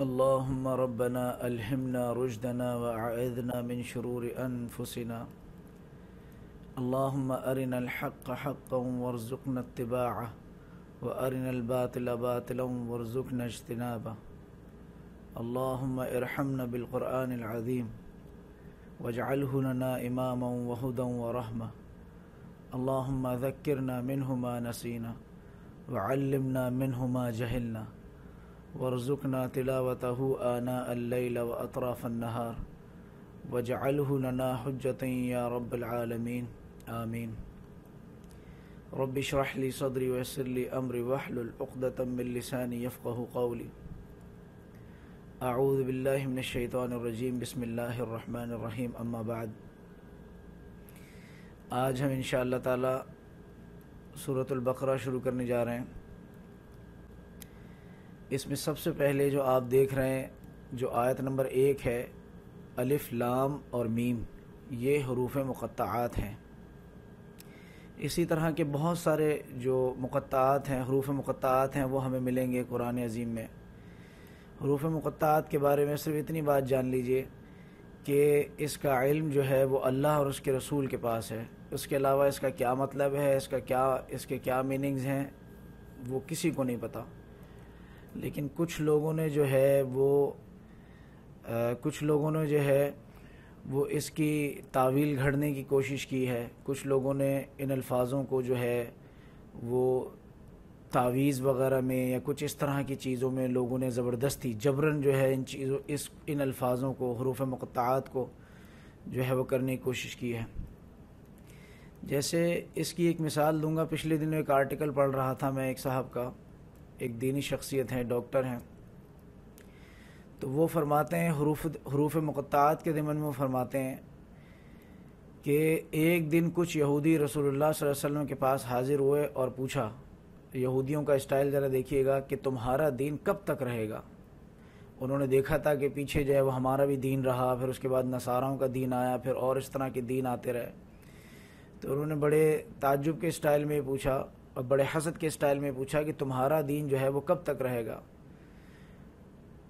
اللهم ربنا ألهمنا رشدنا وأعذنا من شرور أنفسنا اللهم أرنا الحق حقا وارزقنا اتباعه وأرنا الباطل باطلا وارزقنا اجتنابه اللهم ارحمنا بالقرآن العظيم واجعله لنا إماما وهدى ورحمة اللهم ذكرنا منه ما نسينا وعلمنا منه ما جهلنا वर्ज़ुकना तिलावत आना अल्लाफ़ार वजालना हजत या रब्लमीन आमीन रबशरली सदरी वसली अमर वहलतमिलसानी यफ़़ कौली आऊदबिल्लिनशैतरजीम बसमीम अम्माबाद आज हम इन ताला सूरतुल बकरा शुरू करने जा रहे हैं इसमें सबसे पहले जो आप देख रहे हैं जो आयत नंबर एक है अलिफ लाम और मीम ये हरूफ मुक़त्त हैं इसी तरह के बहुत सारे जो मुक़त्त हैं हरूफ मुक़त्त हैं वो हमें मिलेंगे कुरान अजीम में हरूफ मुक़त्त के बारे में सिर्फ इतनी बात जान लीजिए कि इसका इल्म जो है वो अल्लाह और उसके रसूल के पास है उसके अलावा इसका क्या मतलब है इसका क्या इसके क्या मीनिंग्स हैं वो किसी को नहीं पता लेकिन कुछ लोगों ने जो है वो आ, कुछ लोगों ने जो है वो इसकी तावील घड़ने की कोशिश की है कुछ लोगों ने इन अल्फाजों को जो है वो तावीज़ वगैरह में या कुछ इस तरह की चीज़ों में लोगों ने ज़बरदस्ती जबरन जो है इन चीज़ों इस इन अल्फाजों को हरूफ मक़ात को जो है वो करने की कोशिश की है जैसे इसकी एक मिसाल दूंगा पिछले दिनों एक आर्टिकल पढ़ रहा था मैं एक साहब का एक दीनी शख्सियत हैं डॉक्टर हैं तो वो फरमाते हैं हरूफ हरूफ मक़ात के ज़मन में वो फरमाते हैं कि एक दिन कुछ यहूदी रसूलुल्लाह सल्लल्लाहु अलैहि वसल्लम के पास हाज़िर हुए और पूछा यहूदियों का स्टाइल ज़रा देखिएगा कि तुम्हारा दीन कब तक रहेगा उन्होंने देखा था कि पीछे जो है वो हमारा भी दीन रहा फिर उसके बाद नसाराओं का दीन आया फिर और इस तरह के दीन आते रहे तो उन्होंने बड़े ताजुब के स्टाइल में पूछा और बड़े हसद के स्टाइल में पूछा कि तुम्हारा दीन जो है वो कब तक रहेगा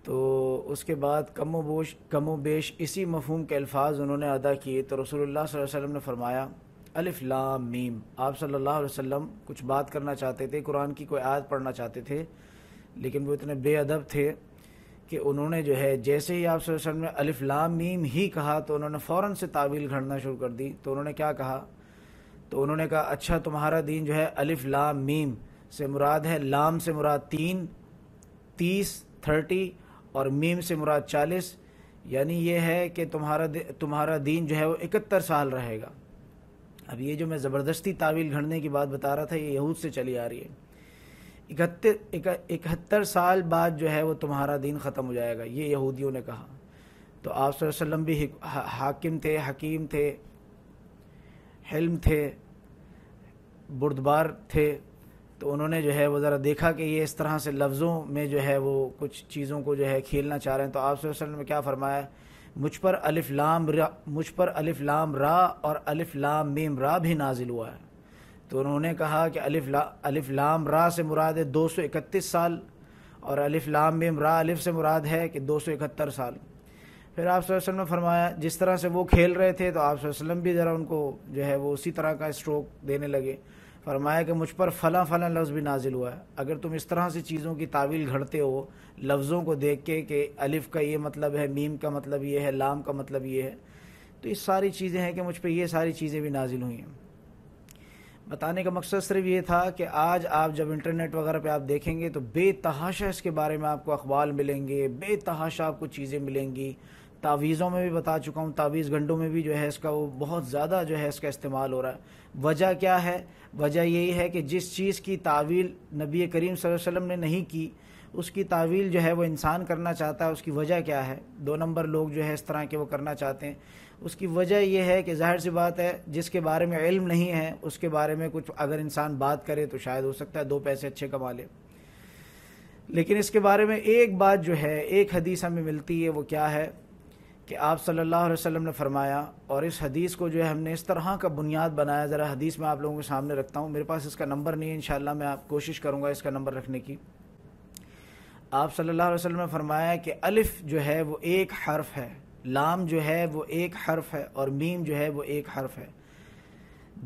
तो उसके बाद कम बोश कम बेश इसी मफहम के अल्फाज उन्होंने अदा किए तो रसोल्ला वसम ने फरमाया अलिफ लाम मीम आप सल्ला वसम कुछ बात करना चाहते थे कुरान की कोई आयत पढ़ना चाहते थे लेकिन वो इतने बेअदब थे कि उन्होंने जो है जैसे ही आप वसल्लम ने अलिफ लाम मीम ही कहा तो उन्होंने फ़ौरन से तावील घड़ना शुरू कर दी तो उन्होंने क्या कहा तो उन्होंने कहा अच्छा तुम्हारा दीन जो है अलिफ लाम मीम से मुराद है लाम से मुराद तीन तीस थर्टी और मीम से मुराद चालीस यानी ये है कि तुम्हारा तुम्हारा दीन जो है वो इकहत्तर साल रहेगा अब ये जो मैं ज़बरदस्ती तावील घड़ने की बात बता रहा था ये यहूद से चली आ रही है इकहत्तर इकहत्तर साल बाद जो है वो तुम्हारा दीन ख़त्म हो जाएगा ये यहूदियों ने कहा तो आप वसल्लम भी हाकिम थे हकीम थे हिल्म थे बुरदबार थे तो उन्होंने जो है वो ज़रा देखा कि ये इस तरह से लफ्ज़ों में जो है वो कुछ चीज़ों को जो है खेलना चाह रहे हैं तो आप वसल्लम ने क्या फरमाया मुझ पर अलिफ लाम रा मुझ पर अलिफ लाम रा और अलिफ लाम मीम रा भी नाजिल हुआ है तो उन्होंने कहा कि अलिफ ला अलिफ लाम रा से मुराद है दो सौ इकतीस साल और अलिफ लाम मीम रा अलिफ से मुराद है कि दो सौ इकहत्तर साल फिर आप वसल्लम ने फरमाया जिस तरह से वो खेल रहे थे तो आप वसल्लम भी ज़रा उनको जो है वो उसी तरह का स्ट्रोक देने लगे फरमाया कि मुझ पर फ़ला फ़ला लफ्ज़ भी नाजिल हुआ है अगर तुम इस तरह से चीज़ों की तावील घड़ते हो लफ्ज़ों को देख के कि अलिफ़ का ये मतलब है मीम का मतलब ये है लाम का मतलब ये है तो ये सारी चीज़ें हैं कि मुझ पर ये सारी चीज़ें भी नाजिल हुई हैं बताने का मकसद सिर्फ ये था कि आज आप जब इंटरनेट वगैरह पे आप देखेंगे तो बेतहाशा इसके बारे में आपको अखबार मिलेंगे बेतहाशा आपको चीज़ें मिलेंगी तावीज़ों में भी बता चुका हूँ तावीज़ गंडों में भी जो है इसका वो बहुत ज़्यादा जो है इसका इस्तेमाल हो रहा है वजह क्या है वजह यही है कि जिस चीज़ की तावील नबी करीम वसल्लम ने नहीं की उसकी तावील जो है वो इंसान करना चाहता है उसकी वजह क्या है दो नंबर लोग जो है इस तरह के वो करना चाहते हैं उसकी वजह यह है कि जाहिर सी बात है जिसके बारे में इल्म नहीं है उसके बारे में कुछ अगर इंसान बात करे तो शायद हो सकता है दो पैसे अच्छे कमा ले लेकिन इसके बारे में एक बात जो है एक हदीस हमें मिलती है वो क्या है कि आप सल्लल्लाहु अलैहि वसल्लम ने फरमाया और इस हदीस को जो है हमने इस तरह का बुनियाद बनाया ज़रा हदीस मैं आप लोगों के सामने रखता हूँ मेरे पास इसका नंबर नहीं है इन मैं आप कोशिश करूँगा इसका नंबर रखने की आप सल्लल्लाहु अलैहि वसल्लम ने फरमाया कि अलिफ़ जो है वो एक हर्फ है लाम जो है वो एक हर्फ है और मीम जो है वो एक हर्फ है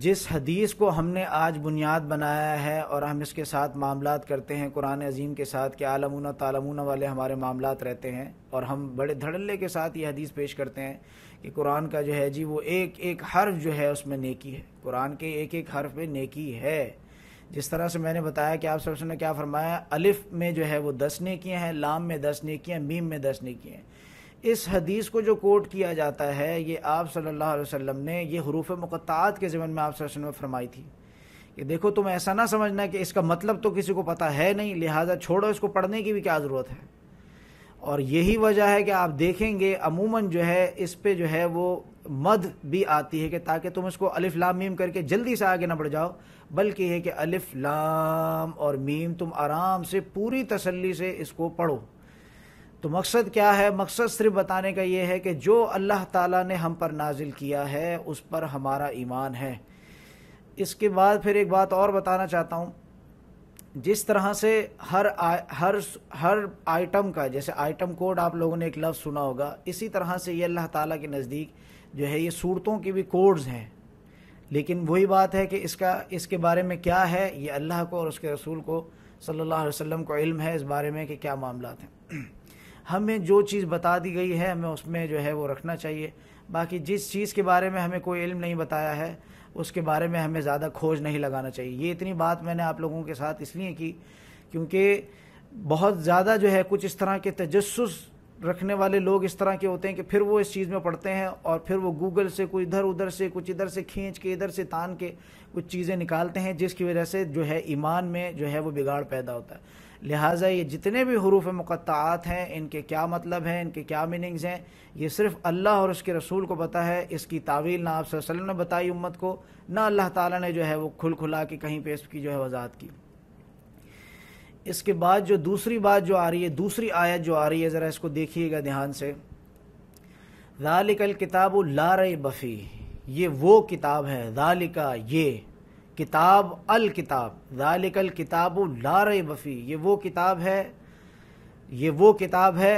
जिस हदीस को हमने आज बुनियाद बनाया है और हम इसके साथ मामला करते हैं कुरान अजीम के साथ कि आलमूना तालमूना वाले हमारे मामला रहते हैं और हम बड़े धड़ल्ले के साथ ये हदीस पेश करते हैं कि कुरान का जो है जी वो एक एक हर्फ जो है उसमें नेकी है कुरान के एक एक हर्फ में नेकी है जिस तरह से मैंने बताया कि आप सबसे ने क्या फरमाया अलिफ़ में जो है वो दस नेकियाँ हैं लाम में दस नेकियाँ मीम में दस नेकियाँ हैं इस हदीस को जो कोट किया जाता है ये आप सल्लल्लाहु अलैहि वसल्लम ने ये हरूफ मुक़ात के ज़मन में आप वसल्लम ने फरमाई थी कि देखो तुम ऐसा ना समझना कि इसका मतलब तो किसी को पता है नहीं लिहाजा छोड़ो इसको पढ़ने की भी क्या ज़रूरत है और यही वजह है कि आप देखेंगे अमूमन जो है इस पर जो है वो मद भी आती है कि ताकि तुम इसको अलिफ लाम मीम करके जल्दी से आगे ना बढ़ जाओ बल्कि है कि अलिफ लाम और मीम तुम आराम से पूरी तसल्ली से इसको पढ़ो तो मकसद क्या है मकसद सिर्फ बताने का ये है कि जो अल्लाह ताला ने हम पर नाजिल किया है उस पर हमारा ईमान है इसके बाद फिर एक बात और बताना चाहता हूँ जिस तरह से हर आ, हर हर आइटम का जैसे आइटम कोड आप लोगों ने एक लफ्ज़ सुना होगा इसी तरह से ये अल्लाह ताला के नज़दीक जो है ये सूरतों के भी कोड्स हैं लेकिन वही बात है कि इसका इसके बारे में क्या है ये अल्लाह को और उसके रसूल को सल्लल्लाहु अलैहि वसल्लम को इल्म है इस बारे में कि क्या मामला हैं हमें जो चीज़ बता दी गई है हमें उसमें जो है वो रखना चाहिए बाकी जिस चीज़ के बारे में हमें कोई इल्म नहीं बताया है उसके बारे में हमें ज़्यादा खोज नहीं लगाना चाहिए ये इतनी बात मैंने आप लोगों के साथ इसलिए की क्योंकि बहुत ज़्यादा जो है कुछ इस तरह के तजस्स रखने वाले लोग इस तरह के होते हैं कि फिर वो इस चीज़ में पढ़ते हैं और फिर वो गूगल से कुछ इधर उधर से कुछ इधर से खींच के इधर से तान के कुछ चीज़ें निकालते हैं जिसकी वजह से जो है ईमान में जो है वो बिगाड़ पैदा होता है लिहाजा ये जितने भी हरूफ मुक़ात हैं इनके क्या मतलब हैं इनके क्या मीनिंग्स हैं ये सिर्फ़ अल्लाह और उसके रसूल को पता है इसकी तावील ना आप वसल्लम ने बताई उम्मत को ना अल्लाह ताला ने जो है वो खुल खुला के कहीं पे इसकी जो है वजाहत की इसके बाद जो दूसरी बात जो आ रही है दूसरी आयत जो आ रही है ज़रा इसको देखिएगा ध्यान से दालिकल किताब ला रही बफ़ी ये वो किताब है लालिका ये किताब अल किताब दालिकल किताब लार वफ़ी बफ़ी ये वो किताब है ये वो किताब है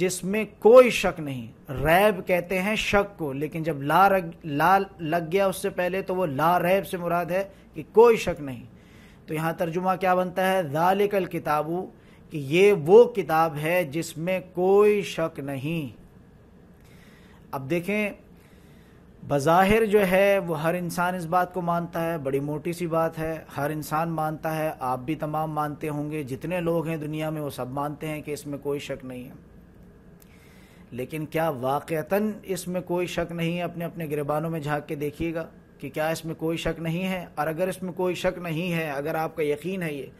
जिसमें कोई शक नहीं रैब कहते हैं शक को लेकिन जब ला रग ला लग गया उससे पहले तो वो ला रैब से मुराद है कि कोई शक नहीं तो यहाँ तर्जुमा क्या बनता है दालिकल किताबू कि ये वो किताब है जिसमें कोई शक नहीं अब देखें बज़ाहिर जो है वो हर इंसान इस बात को मानता है बड़ी मोटी सी बात है हर इंसान मानता है आप भी तमाम मानते होंगे जितने लोग हैं दुनिया में वो सब मानते हैं कि इसमें कोई शक नहीं है लेकिन क्या वाक़ता इसमें कोई शक नहीं है अपने अपने गिरबानों में झांक के देखिएगा कि क्या इसमें कोई शक नहीं है और अगर इसमें कोई शक नहीं है अगर आपका यकीन है ये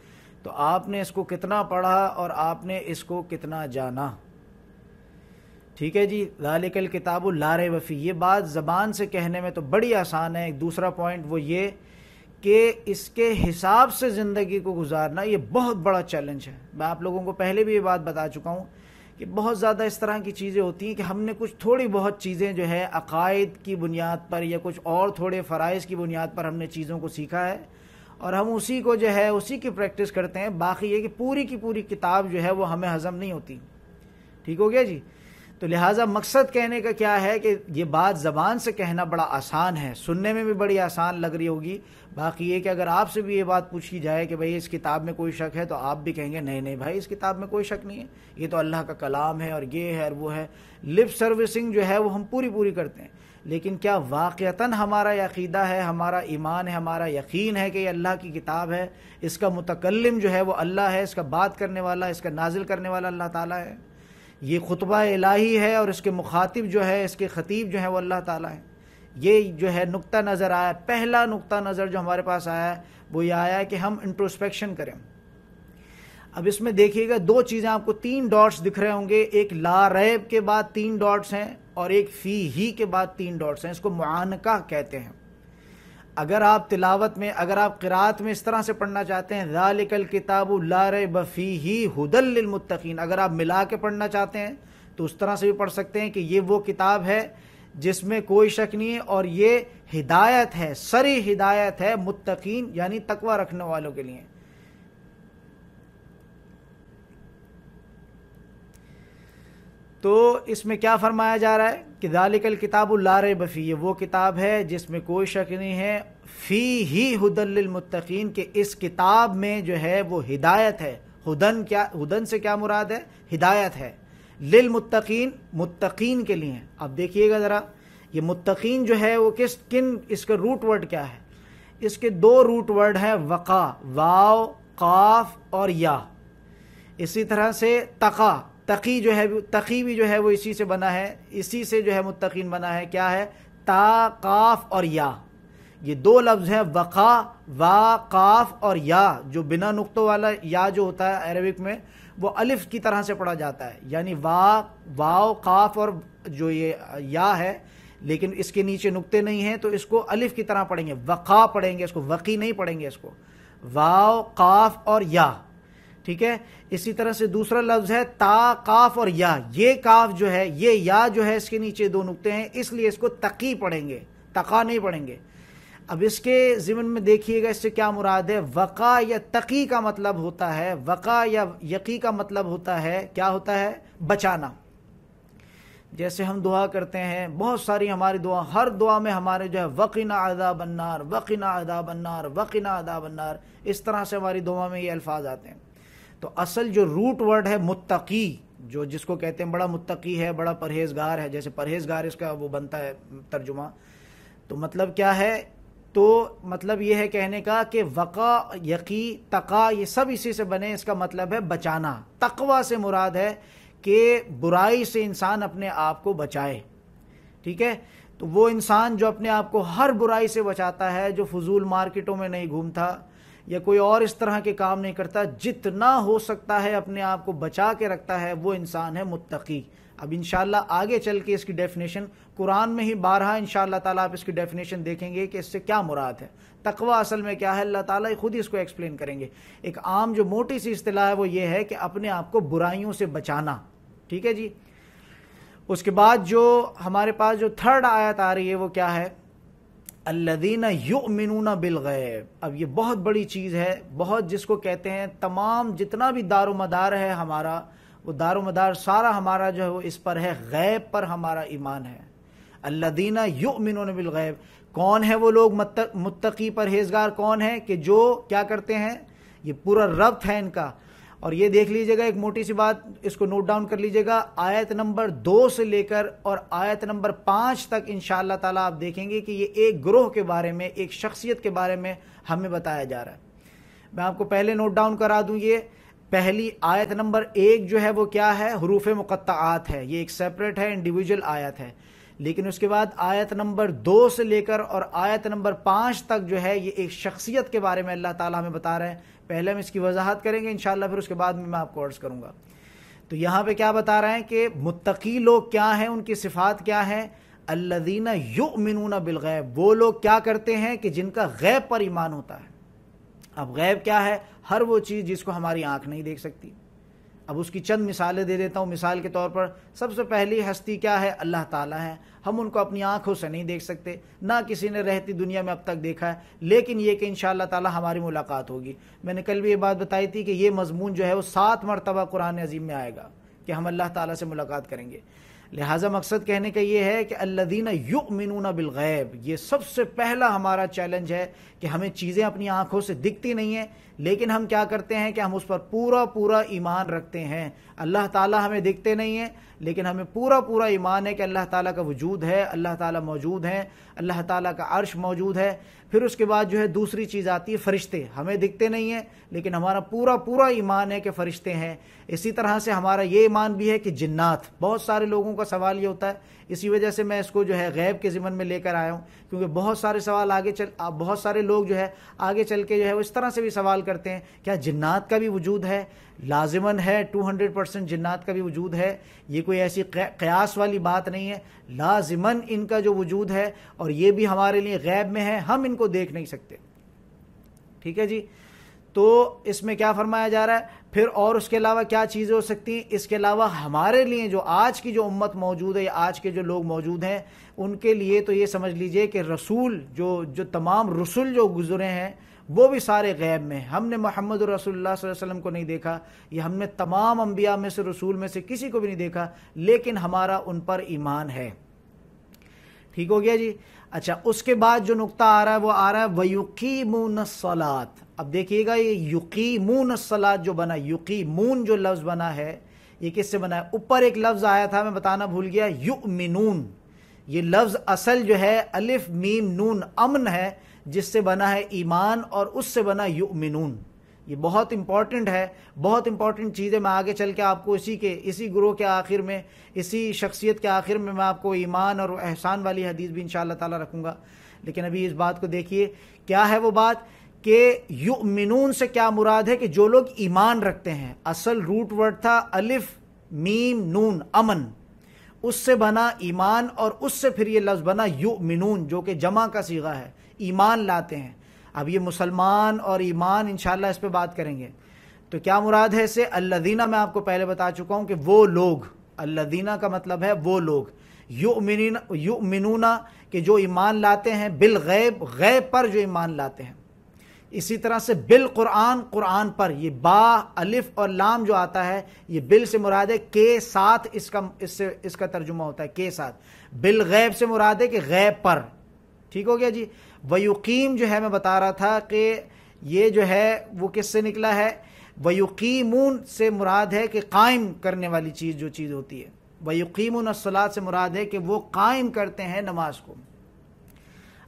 तो आपने इसको कितना पढ़ा और आपने इसको कितना जाना ठीक है जी लालिकल किताब लार वफ़ी ये बात ज़बान से कहने में तो बड़ी आसान है दूसरा पॉइंट वो ये कि इसके हिसाब से ज़िंदगी को गुजारना ये बहुत बड़ा चैलेंज है मैं आप लोगों को पहले भी ये बात बता चुका हूँ कि बहुत ज़्यादा इस तरह की चीज़ें होती हैं कि हमने कुछ थोड़ी बहुत चीज़ें जो है अकायद की बुनियाद पर या कुछ और थोड़े फ़रज़ की बुनियाद पर हमने चीज़ों को सीखा है और हम उसी को जो है उसी की प्रैक्टिस करते हैं बाकी ये कि पूरी की पूरी किताब जो है वो हमें हज़म नहीं होती ठीक हो गया जी तो लिहाजा मकसद कहने का क्या है कि ये बात ज़बान से कहना बड़ा आसान है सुनने में भी बड़ी आसान लग रही होगी बाकी ये कि अगर आपसे भी ये बात पूछी जाए कि भाई इस किताब में कोई शक है तो आप भी कहेंगे नहीं नहीं भाई इस किताब में कोई शक नहीं है ये तो अल्लाह का कलाम है और ये है और वो है लिप सर्विसिंग जो है वो हम पूरी पूरी करते हैं लेकिन क्या वाक़ता हमारा यकीदा है हमारा ईमान है हमारा यकीन है कि ये अल्लाह की किताब है इसका मुतकलम जो है वो अल्लाह है इसका बात करने वाला इसका नाजिल करने वाला अल्लाह ताली है ये खुतबा इलाही है और इसके मुखातिब जो है इसके ख़तीब जो है वो अल्लाह ताला है ये जो है नुक्ता नज़र आया पहला नुक्ता नज़र जो हमारे पास आया वो ये आया कि हम इंट्रोस्पेक्शन करें अब इसमें देखिएगा दो चीज़ें आपको तीन डॉट्स दिख रहे होंगे एक ला रैब के बाद तीन डॉट्स हैं और एक फ़ी ही के बाद तीन डॉट्स हैं इसको मुआनका कहते हैं अगर आप तिलावत में अगर आप किरात में इस तरह से पढ़ना चाहते हैं दालिकल किताब लार बफ़ी ही हुदलमतकीन अगर आप मिला के पढ़ना चाहते हैं तो उस तरह से भी पढ़ सकते हैं कि ये वो किताब है जिसमें कोई शक नहीं है और ये हिदायत है सरी हिदायत है मुतकीन यानी तकवा रखने वालों के लिए तो इसमें क्या फरमाया जा रहा है कि दालिकल किताब ला बफ़ी ये वो किताब है जिसमें कोई शक नहीं है फ़ी ही हदलमतकीन के इस किताब में जो है वो हिदायत है हदन क्या हदन से क्या मुराद है हिदायत है लिलमतकीन मतकीन के लिए अब देखिएगा ज़रा ये मतकीन जो है वो किस किन इसका रूट वर्ड क्या है इसके दो रूट वर्ड हैं वक़ा वाव काफ और या इसी तरह से तका तकी जो है तकी भी जो है वो इसी से बना है इसी से जो है मुतकीन बना है क्या है ता काफ और या ये दो लफ्ज़ हैं वक़ा वा काफ और या जो बिना नुक्तों वाला या जो होता है अरबिक में वो अलिफ की तरह से पढ़ा जाता है यानी वा वाओ काफ और जो ये या है लेकिन इसके नीचे नुक्ते नहीं हैं तो इसको अलिफ की तरह पढ़ेंगे वक़ा पढ़ेंगे इसको वकी नहीं पढ़ेंगे इसको वाओ काफ और या ठीक है इसी तरह से दूसरा लफ्ज है ता काफ और या ये काफ जो है ये या जो है इसके नीचे दो नुकते हैं इसलिए इसको तकी पढ़ेंगे तका नहीं पढ़ेंगे अब इसके ज़िमन में देखिएगा इससे क्या मुराद है वक़ा या तकी का मतलब होता है वक़ा या यकी का मतलब होता है क्या होता है बचाना जैसे हम दुआ करते हैं बहुत सारी हमारी दुआ हर दुआ में हमारे जो है वकीना अदा बन्नार वकीना अदा बन्नार वकीना अदा बन्नार इस तरह से हमारी दुआ में ये अल्फाज आते हैं तो असल जो रूट वर्ड है मुत्तकी जो जिसको कहते हैं बड़ा मुत्तकी है बड़ा परहेजगार है जैसे परहेजगार इसका वो बनता है तर्जुमा तो मतलब क्या है तो मतलब ये है कहने का कि वक़ा यकी तका ये सब इसी से बने इसका मतलब है बचाना तकवा से मुराद है कि बुराई से इंसान अपने आप को बचाए ठीक है तो वो इंसान जो अपने आप को हर बुराई से बचाता है जो फजूल मार्केटों में नहीं घूमता या कोई और इस तरह के काम नहीं करता जितना हो सकता है अपने आप को बचा के रखता है वो इंसान है मुत्तकी अब इन आगे चल के इसकी डेफिनेशन कुरान में ही बारहा इन ताला आप इसकी डेफिनेशन देखेंगे कि इससे क्या मुराद है तकवा असल में क्या है अल्लाह ताला खुद ही इसको एक्सप्लेन करेंगे एक आम जो मोटी सी अतलाह है वो ये है कि अपने आप को बुराइयों से बचाना ठीक है जी उसके बाद जो हमारे पास जो थर्ड आयत आ रही है वो क्या है अल्लदीना बिल गैब अब ये बहुत बड़ी चीज़ है बहुत जिसको कहते हैं तमाम जितना भी दारो मदार है हमारा वो दारो मदार सारा हमारा जो है वो इस पर है गैब पर हमारा ईमान है अल्लदीना बिल गैब कौन है वो लोग मुत्तकी परहेजगार कौन है कि जो क्या करते हैं ये पूरा रब्त है इनका और ये देख लीजिएगा एक मोटी सी बात इसको नोट डाउन कर लीजिएगा आयत नंबर दो से लेकर और आयत नंबर पांच तक इन ताला आप देखेंगे कि ये एक ग्रोह के बारे में एक शख्सियत के बारे में हमें बताया जा रहा है मैं आपको पहले नोट डाउन करा दू ये पहली आयत नंबर एक जो है वो क्या है हरूफ मुक़त्त है ये एक सेपरेट है इंडिविजुअल आयत है लेकिन उसके बाद आयत नंबर दो से लेकर और आयत नंबर पांच तक जो है ये एक शख्सियत के बारे में अल्लाह ताला हमें बता रहे हैं पहले हम इसकी वजाहत करेंगे इन फिर उसके बाद में मैं आपको अर्ज़ करूँगा तो यहाँ पे क्या बता रहे हैं कि मुत्तकी लोग क्या हैं उनकी सिफात क्या है अल्लदीना यु मिनूना बिलगैब वो लोग क्या करते हैं कि जिनका गैब पर ईमान होता है अब गैब क्या है हर वो चीज़ जिसको हमारी आँख नहीं देख सकती अब उसकी चंद मिसालें दे देता हूँ मिसाल के तौर पर सबसे पहली हस्ती क्या है अल्लाह ताला है हम उनको अपनी आंखों से नहीं देख सकते ना किसी ने रहती दुनिया में अब तक देखा है लेकिन ये कि इन ताला हमारी मुलाकात होगी मैंने कल भी ये बात बताई थी कि ये मजमून जो है वो सात मरतबा कुरान अजीम में आएगा कि हम अल्लाह ताला से मुलाकात करेंगे लिहाजा मकसद कहने का ये है कि अल्लादीना बिल बिलगैब ये सबसे पहला हमारा चैलेंज है कि हमें चीज़ें अपनी आँखों से दिखती नहीं हैं लेकिन हम क्या करते हैं कि हम उस पर पूरा पूरा ईमान रखते हैं अल्लाह ताला हमें दिखते नहीं हैं लेकिन हमें पूरा पूरा ईमान है कि अल्लाह ताला का वजूद है अल्लाह ताला मौजूद है अल्लाह ताला का अर्श मौजूद है फिर उसके बाद जो है दूसरी चीज़ आती है फरिश्ते हमें दिखते नहीं हैं लेकिन हमारा पूरा पूरा ईमान है कि फरिश्ते हैं इसी तरह से हमारा ये ईमान भी है कि जिन्नात बहुत सारे लोगों का सवाल ये होता है इसी वजह से मैं इसको जो है गैब के ज़िमन में लेकर आया हूँ क्योंकि बहुत सारे सवाल आगे चल बहुत सारे लोग जो है आगे चल के जो है वो इस तरह से भी सवाल करते हैं क्या जिन्नात का भी वजूद है लाजमन है 200 परसेंट जन्नात का भी वजूद है ये कोई ऐसी कयास वाली बात नहीं है लाजिमन इनका जो वजूद है और ये भी हमारे लिए गैब में है हम इनको देख नहीं सकते ठीक है जी तो इसमें क्या फरमाया जा रहा है फिर और उसके अलावा क्या चीज़ें हो सकती हैं इसके अलावा हमारे लिए जो आज की जो उम्मत मौजूद है या आज के जो लोग मौजूद हैं उनके लिए तो ये समझ लीजिए कि रसूल जो जो तमाम रसुल जो गुज़रे हैं वो भी सारे गैब में हमने मोहम्मद रसोल्ला वसम को नहीं देखा या हमने तमाम अम्बिया में से रसूल में से किसी को भी नहीं देखा लेकिन हमारा उन पर ईमान है ठीक हो गया जी अच्छा उसके बाद जो नुकता आ रहा है वो आ रहा है वयुकी मुनसलात अब देखिएगा ये युकी मून सलाद जो बना युकी मून जो लफ्ज़ बना है ये किससे बना है ऊपर एक लफ्ज़ आया था मैं बताना भूल गया यु मिनून ये लफ्ज़ असल जो है अलिफ मीम नून अमन है जिससे बना है ईमान और उससे बना यु मिनून ये बहुत इंपॉर्टेंट है बहुत इंपॉर्टेंट चीज़ें मैं आगे चल के आपको इसी के इसी ग्रोह के आखिर में इसी शख्सियत के आखिर में मैं आपको ईमान और एहसान वाली हदीस भी इन ताला रखूँगा लेकिन अभी इस बात को देखिए क्या है वो बात कि युमिनून से क्या मुराद है कि जो लोग ईमान रखते हैं असल रूट वर्ड था अलिफ मीम नून अमन उससे बना ईमान और उससे फिर ये लफ्ज़ बना युमिनून जो कि जमा का सीगा है ईमान लाते हैं अब ये मुसलमान और ईमान इंशाल्लाह इस पर बात करेंगे तो क्या मुराद है इसे अल्लादीना मैं आपको पहले बता चुका हूँ कि वो लोग अल्लादीना का मतलब है वो लोग युमिनूना के जो ईमान लाते हैं बिल गैब गैब पर जो ईमान लाते हैं इसी तरह से बिल कुरान कुरान पर ये बा अलिफ और लाम जो आता है ये बिल से मुराद है के साथ इसका इससे इसका तर्जुमा होता है के साथ बिल गैब से मुराद है कि गैब पर ठीक हो गया जी वयुकीम जो है मैं बता रहा था कि ये जो है वो किससे निकला है वयुकीमून से मुराद है कि कायम करने वाली चीज़ जो चीज़ होती है वयुकीमून असलात से मुराद है कि वो कायम करते हैं नमाज को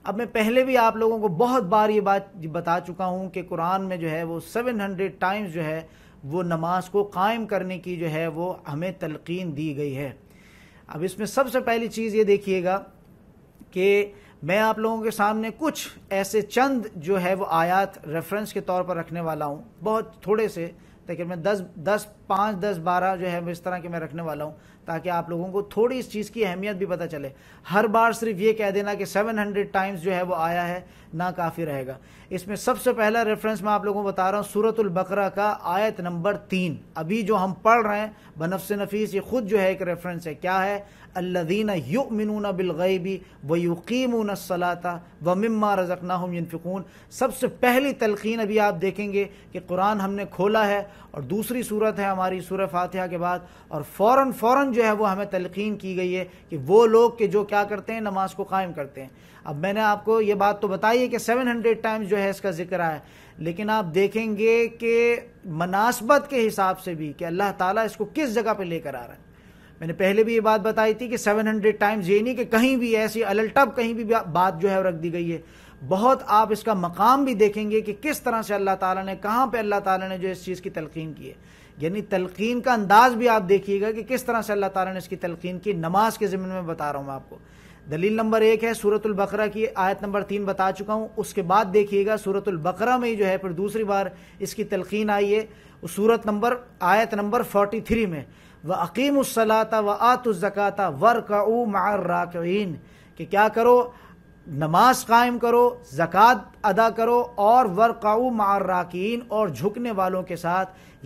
अब मैं पहले भी आप लोगों को बहुत बार ये बात बता चुका हूँ कि कुरान में जो है वो सेवन हंड्रेड टाइम्स जो है वो नमाज को कायम करने की जो है वो हमें तलकीन दी गई है अब इसमें सबसे पहली चीज़ ये देखिएगा कि मैं आप लोगों के सामने कुछ ऐसे चंद जो है वो आयात रेफरेंस के तौर पर रखने वाला हूँ बहुत थोड़े से मैं दस दस पाँच दस बारह जो है इस तरह के मैं रखने वाला हूँ ताकि आप लोगों को थोड़ी इस चीज़ की अहमियत भी पता चले हर बार सिर्फ ये कह देना कि सेवन हंड्रेड टाइम्स जो है वो आया है ना काफ़ी रहेगा इसमें सबसे पहला रेफरेंस मैं आप लोगों को बता रहा हूँ सूरतुल बकरा का आयत नंबर तीन अभी जो हम पढ़ रहे हैं बनफ्स नफीस ये खुद जो है एक रेफरेंस है क्या है अल्लादीन युमिन बिलगैबी व यकीमून सलाता व मम्मा रज़कना हम यनफिकून सबसे पहली तलखीन अभी आप देखेंगे कि कुरान हमने खोला है और दूसरी सूरत है हमारी सूर फातहा के बाद और फ़ौर फ़ौर जो है वो हमें तलखीन की गई है कि वो लोग के जो क्या करते हैं नमाज को कायम करते हैं अब मैंने आपको ये बात तो बताई है कि सेवन हंड्रेड टाइम्स जो है इसका जिक्र आया लेकिन आप देखेंगे कि मनासबत के हिसाब से भी कि अल्लाह ताला इसको किस जगह पे लेकर आ रहा है मैंने पहले भी ये बात बताई थी कि 700 टाइम्स ये नहीं कि कहीं भी ऐसी अलटब कहीं भी बात जो है रख दी गई है बहुत आप इसका मकाम भी देखेंगे कि किस तरह से अल्लाह ताला ने कहां पे अल्लाह ताला ने जो इस चीज़ की तलकीन की है यानी तलकीन का अंदाज भी आप देखिएगा कि किस तरह से अल्लाह ताला ने इसकी तलकीन की नमाज के ज़मीन में बता रहा हूँ मैं आपको दलील नंबर एक है सूरतुल बकरा की आयत नंबर तीन बता चुका हूँ उसके बाद देखिएगा सूरतुल बकरा में जो है फिर दूसरी बार इसकी तलकीन आई है सूरत नंबर आयत नंबर फोर्टी थ्री में व अकीमसलाता व आतुज़क़ाता वरकऊ मार्राकन कि क्या करो नमाज कायम करो ज़क़़त अदा करो और वरकऊ मार्राकिन और झुकने वालों के साथ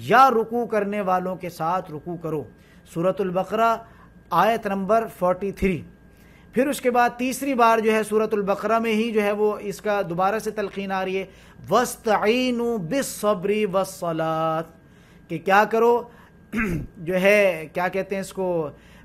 या रुकू करने वालों के साथ रुकू करो सूरतुलबकर आयत नंबर फोर्टी थ्री फिर उसके बाद तीसरी बार जो है सूरतुलबकर में ही जो है वो इसका दोबारा से तलखीन आ रही है वस्तीन बिसब्री वसलात कि क्या करो जो है क्या कहते हैं इसको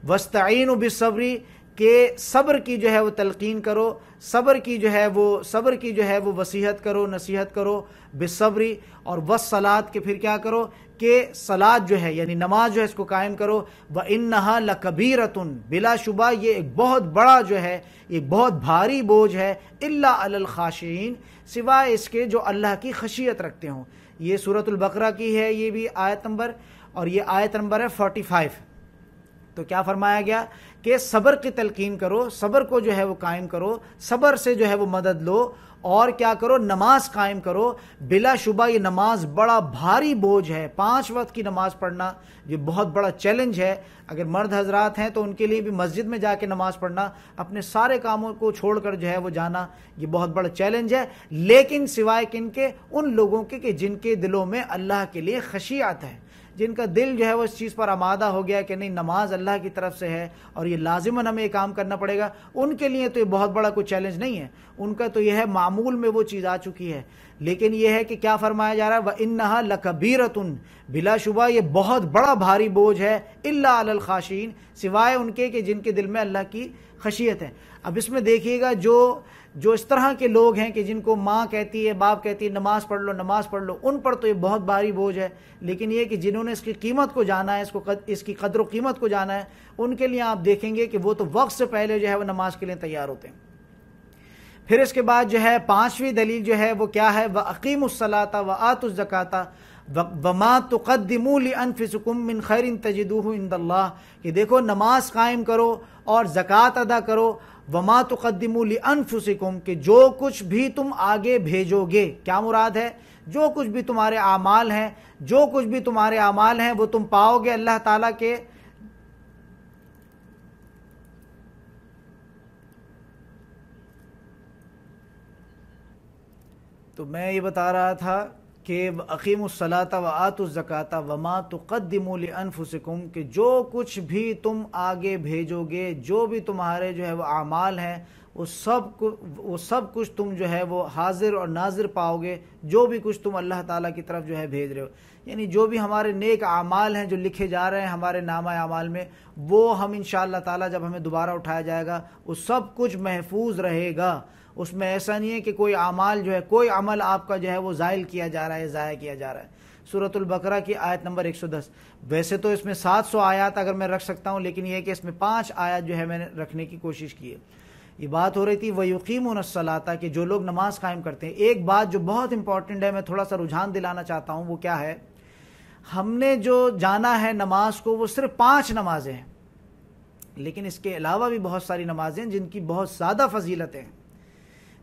वस्तीन बिसब्री के सब्र की जो है वो तलकीन करो सब्र की जो है वो सब्र की जो है वो वसीहत करो नसीहत करो बिसब्री और व सलाद के फिर क्या करो के सलाद जो है यानी नमाज जो है इसको कायम करो व इन नहा लकबीरतन बिलाशुबा ये एक बहुत बड़ा जो है एक बहुत भारी बोझ है अल्ला खाशीन सिवाय इसके जो अल्लाह की खशियत रखते हों ये बकरा की है ये भी आयत नंबर और ये आयत नंबर है फोर्टी फाइव तो क्या फरमाया गया कि सब्र की तलकीन करो सब्र को जो है वो कायम करो सब्र से जो है वो मदद लो और क्या करो नमाज कायम करो बिला शुबा ये नमाज बड़ा भारी बोझ है पांच वक्त की नमाज पढ़ना ये बहुत बड़ा चैलेंज है अगर मर्द हजरात हैं तो उनके लिए भी मस्जिद में जाके नमाज पढ़ना अपने सारे कामों को छोड़कर जो है वो जाना ये बहुत बड़ा चैलेंज है लेकिन सिवाय किन के उन लोगों के कि जिनके दिलों में अल्लाह के लिए खशियात है जिनका दिल जो है वो इस चीज़ पर आमादा हो गया कि नहीं नमाज अल्लाह की तरफ से है और ये लाजिमन हमें ये काम करना पड़ेगा उनके लिए तो ये बहुत बड़ा कोई चैलेंज नहीं है उनका तो यह है मामूल में वो चीज़ आ चुकी है लेकिन यह है कि क्या फरमाया जा रहा है व इन्ना लकबीरतुन बिलाशुबा ये बहुत बड़ा भारी बोझ है इल्ला अल खाशीन सिवाय उनके कि जिनके दिल में अल्लाह की खशियत है अब इसमें देखिएगा जो जो इस तरह के लोग हैं कि जिनको माँ कहती है बाप कहती है नमाज़ पढ़ लो नमाज़ पढ़ लो उन पर तो ये बहुत भारी बोझ है लेकिन ये कि जिन्होंने इसकी कीमत को जाना है इसको कद, इसकी कदर कीमत को जाना है उनके लिए आप देखेंगे कि वो तो वक्त से पहले जो है वो नमाज के लिए तैयार होते हैं फिर इसके बाद जो है पाँचवीं दलील जो है वो क्या है वह अकीम व आत उस जकता वमा तो कदमफ़िसकुमिन खैर तजदूह इंदल्ला कि देखो नमाज कायम करो और जक़ात अदा करो वमा तो कद्दमूली अनफुसिकुम कि जो कुछ भी तुम आगे भेजोगे क्या मुराद है जो कुछ भी तुम्हारे अमाल हैं जो कुछ भी तुम्हारे अमाल हैं वो तुम पाओगे अल्लाह ताला के तो मैं ये बता रहा था कि अकीमसलाता व आतुज़क़ाता वमा अनफुसकुम कि जो कुछ भी तुम आगे भेजोगे जो भी तुम्हारे जो है वह अमाल हैं वो सब वो सब कुछ तुम जो है वो हाजिर और नाजिर पाओगे जो भी कुछ तुम अल्लाह ताला की तरफ जो है भेज रहे हो यानी जो भी हमारे नेक अमाल हैं जो लिखे जा रहे हैं हमारे नामा अमाल में वो हम इन ताला जब हमें दोबारा उठाया जाएगा वो सब कुछ महफूज रहेगा उसमें ऐसा नहीं है कि कोई अमाल जो है कोई अमल आपका जो है वो ज़ायल किया जा रहा है ज़ाया किया जा रहा है सूरतुल्बकरा की आयत नंबर 110 वैसे तो इसमें 700 आयत अगर मैं रख सकता हूँ लेकिन यह कि इसमें पाँच आयत जो है मैंने रखने की कोशिश की है ये बात हो रही थी वयुकीम सलाता कि जो लोग नमाज कायम करते हैं एक बात जो बहुत इंपॉर्टेंट है मैं थोड़ा सा रुझान दिलाना चाहता हूँ वो क्या है हमने जो जाना है नमाज को वो सिर्फ पाँच नमाजें हैं लेकिन इसके अलावा भी बहुत सारी नमाजें जिनकी बहुत ज़्यादा फजीलतें हैं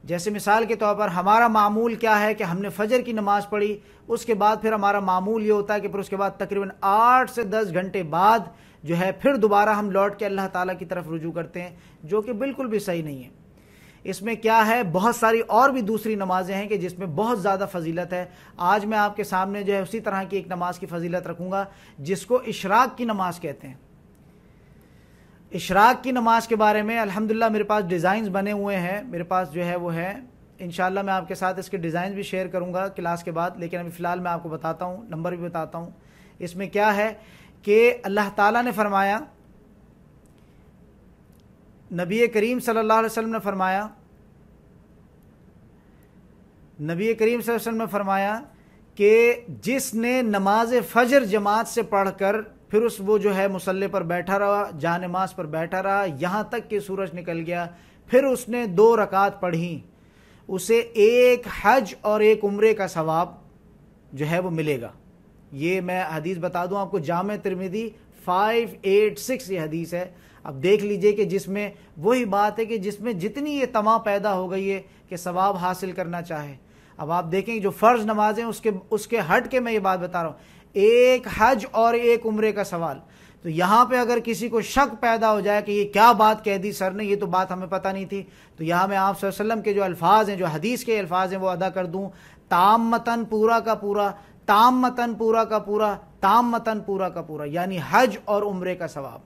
जैसे मिसाल के तौर पर हमारा मामूल क्या है कि हमने फजर की नमाज पढ़ी उसके बाद फिर हमारा मामूल ये होता है कि फिर उसके बाद तकरीबन आठ से दस घंटे बाद जो है फिर दोबारा हम लौट के अल्लाह ताला की तरफ रुजू करते हैं जो कि बिल्कुल भी सही नहीं है इसमें क्या है बहुत सारी और भी दूसरी नमाजें हैं कि जिसमें बहुत ज़्यादा फजीलत है आज मैं आपके सामने जो है उसी तरह की एक नमाज की फजीलत रखूँगा जिसको इशराक की नमाज कहते हैं इशराक की नमाज के बारे में अल्हम्दुलिल्लाह मेरे पास डिज़ाइंस बने हुए हैं मेरे पास जो है वो है इन मैं आपके साथ इसके डिज़ाइन भी शेयर करूँगा क्लास के बाद लेकिन अभी फ़िलहाल मैं आपको बताता हूँ नंबर भी बताता हूँ इसमें क्या है कि अल्लाह ताला ने फरमाया नबी करीम सल्लल्लाहु अलैहि वसल्लम ने फरमाया नबी करीम सल्लल्लाहु अलैहि वसल्लम ने फरमाया कि जिसने नमाज फ़जर जमात से पढ़कर फिर उस वो जो है मुसल्ले पर बैठा रहा जान नमाज पर बैठा रहा यहाँ तक कि सूरज निकल गया फिर उसने दो रकात पढ़ी उसे एक हज और एक उम्रे का सवाब जो है वो मिलेगा ये मैं हदीस बता दूं आपको जाम तिरमिदी फाइव एट सिक्स ये हदीस है अब देख लीजिए कि जिसमें वही बात है कि जिसमें जितनी ये तमा पैदा हो गई है कि सवाब हासिल करना चाहे अब आप देखें जो फ़र्ज़ नमाजें उसके उसके हट के मैं ये बात बता रहा हूँ एक हज और एक उम्र का सवाल तो यहां पे अगर किसी को शक पैदा हो जाए कि ये क्या बात कह दी सर ने ये तो बात हमें पता नहीं थी तो यहां मैं आप वसल्लम के जो अल्फाज हैं जो हदीस के अल्फाज हैं वो अदा कर दूं ताम मतन पूरा का पूरा ताम मतन पूरा का पूरा ताम मतन पूरा का पूरा यानी हज और उम्र का सवाब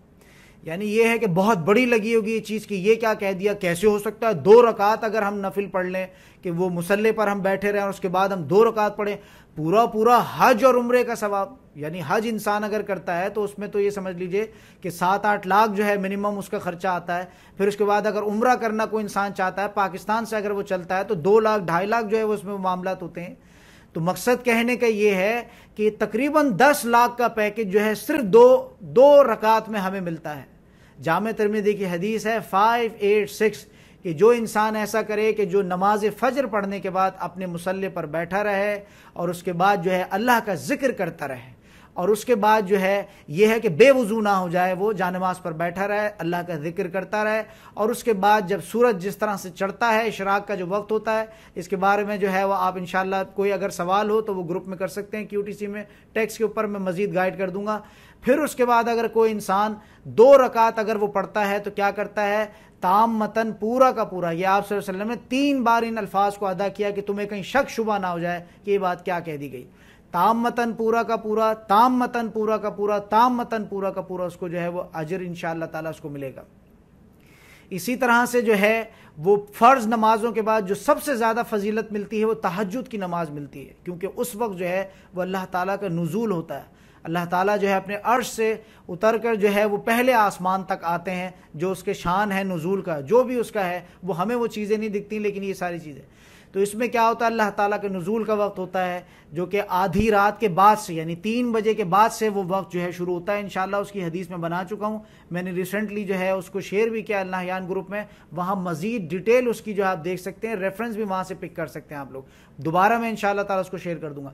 यानी यह है कि बहुत बड़ी लगी होगी ये चीज़ कि ये क्या कह दिया कैसे हो सकता है दो रकात अगर हम नफिल पढ़ लें कि वो मुसल्ले पर हम बैठे रहें और उसके बाद हम दो रकात पढ़ें पूरा पूरा हज और उम्रे का सवाब यानी हज इंसान अगर करता है तो उसमें तो ये समझ लीजिए कि सात आठ लाख जो है मिनिमम उसका खर्चा आता है फिर उसके बाद अगर उम्र करना कोई इंसान चाहता है पाकिस्तान से अगर वो चलता है तो दो लाख ढाई लाख जो है वो उसमें मामला तो होते हैं तो मकसद कहने का ये है कि तकरीबन दस लाख का पैकेज जो है सिर्फ दो दो रकात में हमें मिलता है जाम तरमीदी की हदीस है फाइव एट सिक्स कि जो इंसान ऐसा करे कि जो नमाज फजर पढ़ने के बाद अपने मुसल्ले पर बैठा रहे और उसके बाद जो है अल्लाह का जिक्र करता रहे और उसके बाद जो है यह है कि बेवजू ना हो जाए वो जानमाज पर बैठा रहे अल्लाह का जिक्र करता रहे और उसके बाद जब सूरज जिस तरह से चढ़ता है इशराक का जो वक्त होता है इसके बारे में जो है वह आप इन कोई अगर सवाल हो तो वो ग्रुप में कर सकते हैं क्यू में टैक्स के ऊपर मैं मजीद गाइड कर दूंगा फिर उसके बाद अगर कोई इंसान दो रकात अगर वो पढ़ता है तो क्या करता है ताम मतन पूरा का पूरा यह आप ने तीन बार इन अल्फाज को अदा किया कि तुम्हें कहीं शक शुबा ना हो जाए कि ये बात क्या कह दी गई ताम मतन पूरा का पूरा ताम मतन पूरा का पूरा ताम मतन पूरा का पूरा उसको जो है वो अजर इन ताला उसको मिलेगा इसी तरह से जो है वो फ़र्ज़ नमाज़ों के बाद जो सबसे ज़्यादा फजीलत मिलती है वो तहजद की नमाज़ मिलती है क्योंकि उस वक्त जो है वह अल्लाह तला का नज़ूल होता है अल्लाह ताला जो है अपने अर्श से उतर कर जो है वो पहले आसमान तक आते हैं जो उसके शान है नज़ूल का जो भी उसका है वो हमें वो चीज़ें नहीं दिखती लेकिन ये सारी चीज़ें तो इसमें क्या होता है अल्लाह ताला के नज़ूल का वक्त होता है जो कि आधी रात के बाद से यानी तीन बजे के बाद से वो वक्त जो है शुरू होता है इन उसकी हदीस में बना चुका हूँ मैंने रिसेंटली जो है उसको शेयर भी किया यान ग्रुप में वहाँ मज़ीद डिटेल उसकी जो है आप देख सकते हैं रेफरेंस भी वहाँ से पिक कर सकते हैं आप लोग दोबारा मैं इन ताला उसको शेयर कर दूंगा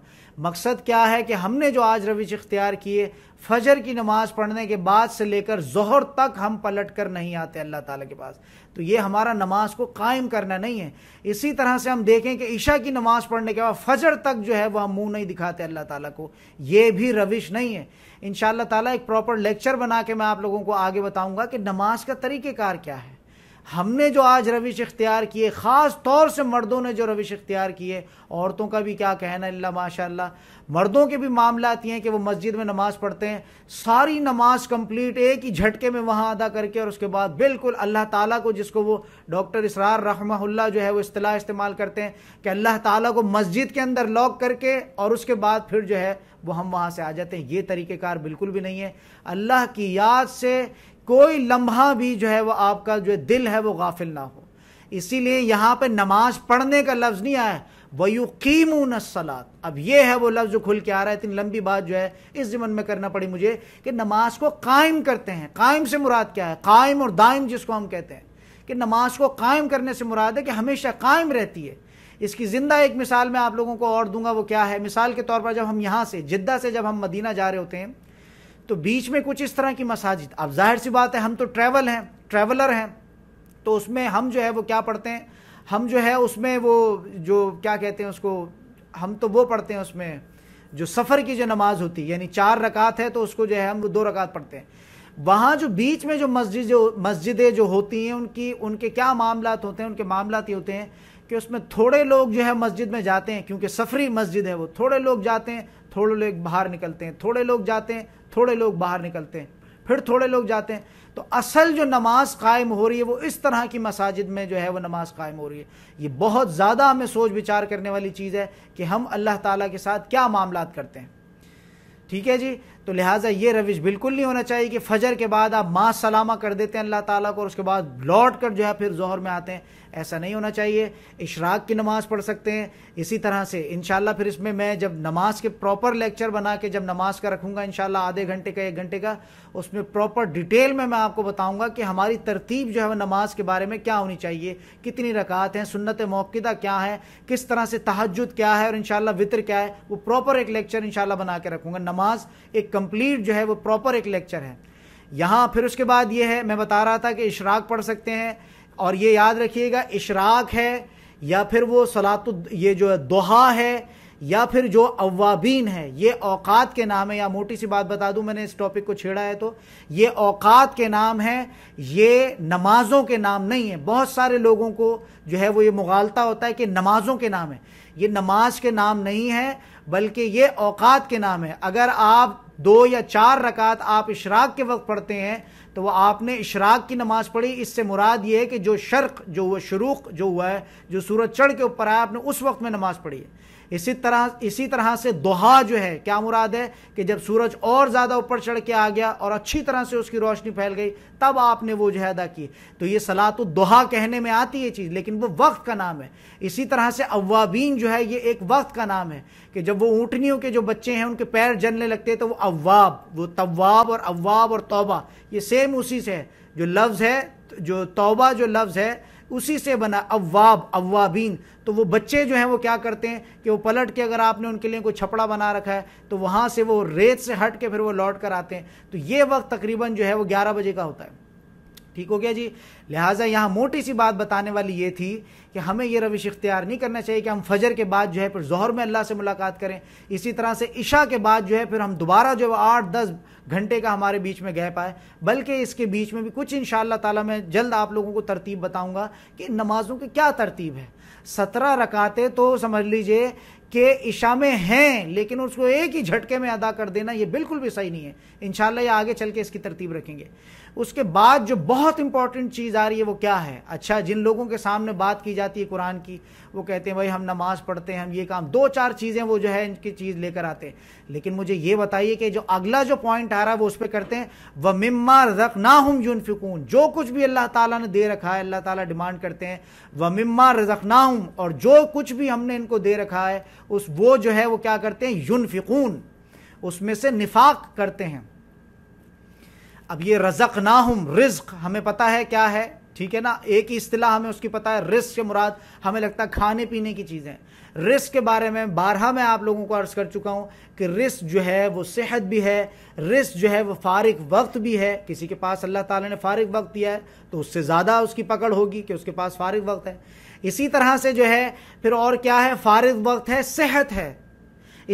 मकसद क्या है कि हमने जो आज रविश इख्तियार किए फजर की नमाज पढ़ने के बाद से लेकर जहर तक हम पलट कर नहीं आते अल्लाह ताला के पास तो ये हमारा नमाज को कायम करना नहीं है इसी तरह से हम देखें कि ईशा की नमाज पढ़ने के बाद फजर तक जो है वह हम मुंह नहीं दिखाते अल्लाह ताला को ये भी रविश नहीं है इन ताला एक प्रॉपर लेक्चर बना के मैं आप लोगों को आगे बताऊंगा कि नमाज का तरीक़ेकार क्या है हमने जो आज रविश इख्तियार किए ख़ास तौर से मर्दों ने जो रविश इख्तियार किए औरतों का भी क्या कहना है माशा मर्दों के भी मामला आती हैं कि वो मस्जिद में नमाज पढ़ते हैं सारी नमाज कंप्लीट एक ही झटके में वहाँ अदा करके और उसके बाद बिल्कुल अल्लाह ताला को जिसको वो डॉक्टर इसरार रहमहुल्ला जो है वो अतला इस्तेमाल करते हैं कि अल्लाह ताला को मस्जिद के अंदर लॉक करके और उसके बाद फिर जो है वो हम वहाँ से आ जाते हैं ये तरीक़ेकार बिल्कुल भी नहीं है अल्लाह की याद से कोई लम्हा भी जो है वह आपका जो दिल है वो गाफिल ना हो इसीलिए यहाँ पर नमाज पढ़ने का लफ्ज़ नहीं आया वयुकीमून सलात अब ये है वो लफ्ज़ खुल के आ रहा है इतनी लंबी बात जो है इस जमन में करना पड़ी मुझे कि नमाज को कायम करते हैं कायम से मुराद क्या है कायम और दायम जिसको हम कहते हैं कि नमाज को कायम करने से मुराद है कि हमेशा कायम रहती है इसकी ज़िंदा एक मिसाल मैं आप लोगों को और दूंगा वो क्या है मिसाल के तौर पर जब हम यहाँ से जिद्दा से जब हम मदीना जा रहे होते हैं तो बीच में कुछ इस तरह की मसाजिद अब जाहिर सी बात है हम तो ट्रैवल हैं ट्रैवलर हैं तो उसमें हम जो है वो क्या पढ़ते हैं हम जो है उसमें वो जो क्या कहते हैं उसको हम तो वो पढ़ते हैं उसमें जो सफ़र की जो नमाज होती है यानी चार रकात है तो उसको जो है हम दो रकात पढ़ते हैं वहाँ जो बीच में जो मस्जिद जो मस्जिदें जो होती हैं उनकी उनके क्या मामला होते हैं उनके मामला ये होते हैं कि उसमें थोड़े लोग जो है मस्जिद में जाते हैं क्योंकि सफरी मस्जिद है वो थोड़े लोग जाते हैं थोड़े लोग बाहर निकलते हैं थोड़े लोग जाते हैं थोड़े लोग बाहर निकलते हैं फिर थोड़े लोग जाते हैं तो असल जो नमाज कायम हो रही है वो इस तरह की मसाजिद में जो है वो नमाज कायम हो रही है ये बहुत ज़्यादा हमें सोच विचार करने वाली चीज़ है कि हम अल्लाह ताला के साथ क्या मामला करते हैं ठीक है जी तो लिहाजा ये रविश बिल्कुल नहीं होना चाहिए कि फजर के बाद आप माँ सलामा कर देते हैं अल्लाह ताला को और उसके बाद लौट कर जो है फिर जोहर में आते हैं ऐसा नहीं होना चाहिए इशराक की नमाज पढ़ सकते हैं इसी तरह से इनशाला फिर इसमें मैं जब नमाज के प्रॉपर लेक्चर बना के जब नमाज का रखूंगा इनशाला आधे घंटे का एक घंटे का उसमें प्रॉपर डिटेल में मैं आपको बताऊंगा कि हमारी तरतीब जो है नमाज के बारे में क्या होनी चाहिए कितनी रकात हैं सुन्नत मौकदा क्या है किस तरह से तहजद क्या है और इन वितर क्या है वो प्रॉपर एक लेक्चर इनशाला बना के रखूँगा नमाज एक कंप्लीट जो है वो प्रॉपर एक लेक्चर है यहाँ फिर उसके बाद ये है मैं बता रहा था कि इशराक पढ़ सकते हैं और ये याद रखिएगा इशराक है या फिर वो सलात ये जो है दोहा है या फिर जो अवाबीन है ये औकात के नाम है या मोटी सी बात बता दूं मैंने इस टॉपिक को छेड़ा है तो ये औकात के नाम है ये नमाजों के नाम नहीं है बहुत सारे लोगों को जो है वो ये मुगालता होता है कि नमाजों के नाम है ये नमाज के नाम नहीं है बल्कि ये औकात के नाम है अगर आप दो या चार रकात आप इशराक के वक्त पढ़ते हैं तो वह आपने इशराक की नमाज़ पढ़ी इससे मुराद ये है कि जो शर्क जो हुआ शुरू जो हुआ है जो सूरज चढ़ के ऊपर आया आपने उस वक्त में नमाज़ पढ़ी है इसी तरह इसी तरह से दोहा जो है क्या मुराद है कि जब सूरज और ज़्यादा ऊपर चढ़ के आ गया और अच्छी तरह से उसकी रोशनी फैल गई तब आपने वो जो है अदा की तो ये सलाह तो दोहा कहने में आती है चीज़ लेकिन वो वक्त का नाम है इसी तरह से अवाबीन जो है ये एक वक्त का नाम है कि जब वो ऊँटनियों के जो बच्चे हैं उनके पैर जलने लगते हैं तो वो अवाब वो तवाब और अवाब और तोबा ये सेम उसी से है जो लफ्ज़ है जो तोबा जो लफ्ज़ है उसी से बना अव्वाब अव्वाबीन तो वो बच्चे जो हैं वो क्या करते हैं कि वो पलट के अगर आपने उनके लिए कोई छपड़ा बना रखा है तो वहाँ से वो रेत से हट के फिर वो लौट कर आते हैं तो ये वक्त तकरीबन जो है वो ग्यारह बजे का होता है ठीक हो गया जी लिहाजा यहाँ मोटी सी बात बताने वाली ये थी कि हमें यह रविश इख्तियार नहीं करना चाहिए कि हम फजर के बाद जो है फिर जोहर में अल्लाह से मुलाकात करें इसी तरह से ईशा के बाद जो है फिर हम दोबारा जो है आठ दस घंटे का हमारे बीच में गैप आए बल्कि इसके बीच में भी कुछ इन ताला मैं जल्द आप लोगों को तरतीब बताऊँगा कि नमाज़ों की क्या तरतीब है सत्रह रकाते तो समझ लीजिए के इशा में हैं लेकिन उसको एक ही झटके में अदा कर देना ये बिल्कुल भी सही नहीं है इनशाला आगे चल के इसकी तरतीब रखेंगे उसके बाद जो बहुत इंपॉर्टेंट चीज़ आ रही है वो क्या है अच्छा जिन लोगों के सामने बात की जाती है कुरान की वो कहते हैं भाई हम नमाज पढ़ते हैं हम ये काम दो चार चीज़ें वो जो है इनकी चीज़ लेकर आते हैं लेकिन मुझे ये बताइए कि जो अगला जो पॉइंट आ रहा है वो उस पर करते हैं व मम्मा रख ना हम यून फिकून जो कुछ भी अल्लाह ताला ने दे रखा है अल्लाह ताला डिमांड करते हैं व मम्मा रख ना और जो कुछ भी हमने इनको दे रखा है उस वो जो है वो क्या करते हैं यून फिकून उसमें से निफाक करते हैं अब ये रजक ना हम रिज्क हमें पता है क्या है ठीक है ना एक ही अतलाह हमें उसकी पता है रिस्क से मुराद हमें लगता है खाने पीने की चीज़ें रिस्क के बारे में बारह में आप लोगों को अर्ज़ कर चुका हूँ कि रिस्क जो है वो सेहत भी है रिस्क जो है वो फारिग वक्त भी है किसी के पास अल्लाह ताला ने फारिग वक्त दिया है तो उससे ज़्यादा उसकी पकड़ होगी कि उसके पास फारिग वक्त है इसी तरह से जो है फिर और क्या है फारग वक्त है सेहत है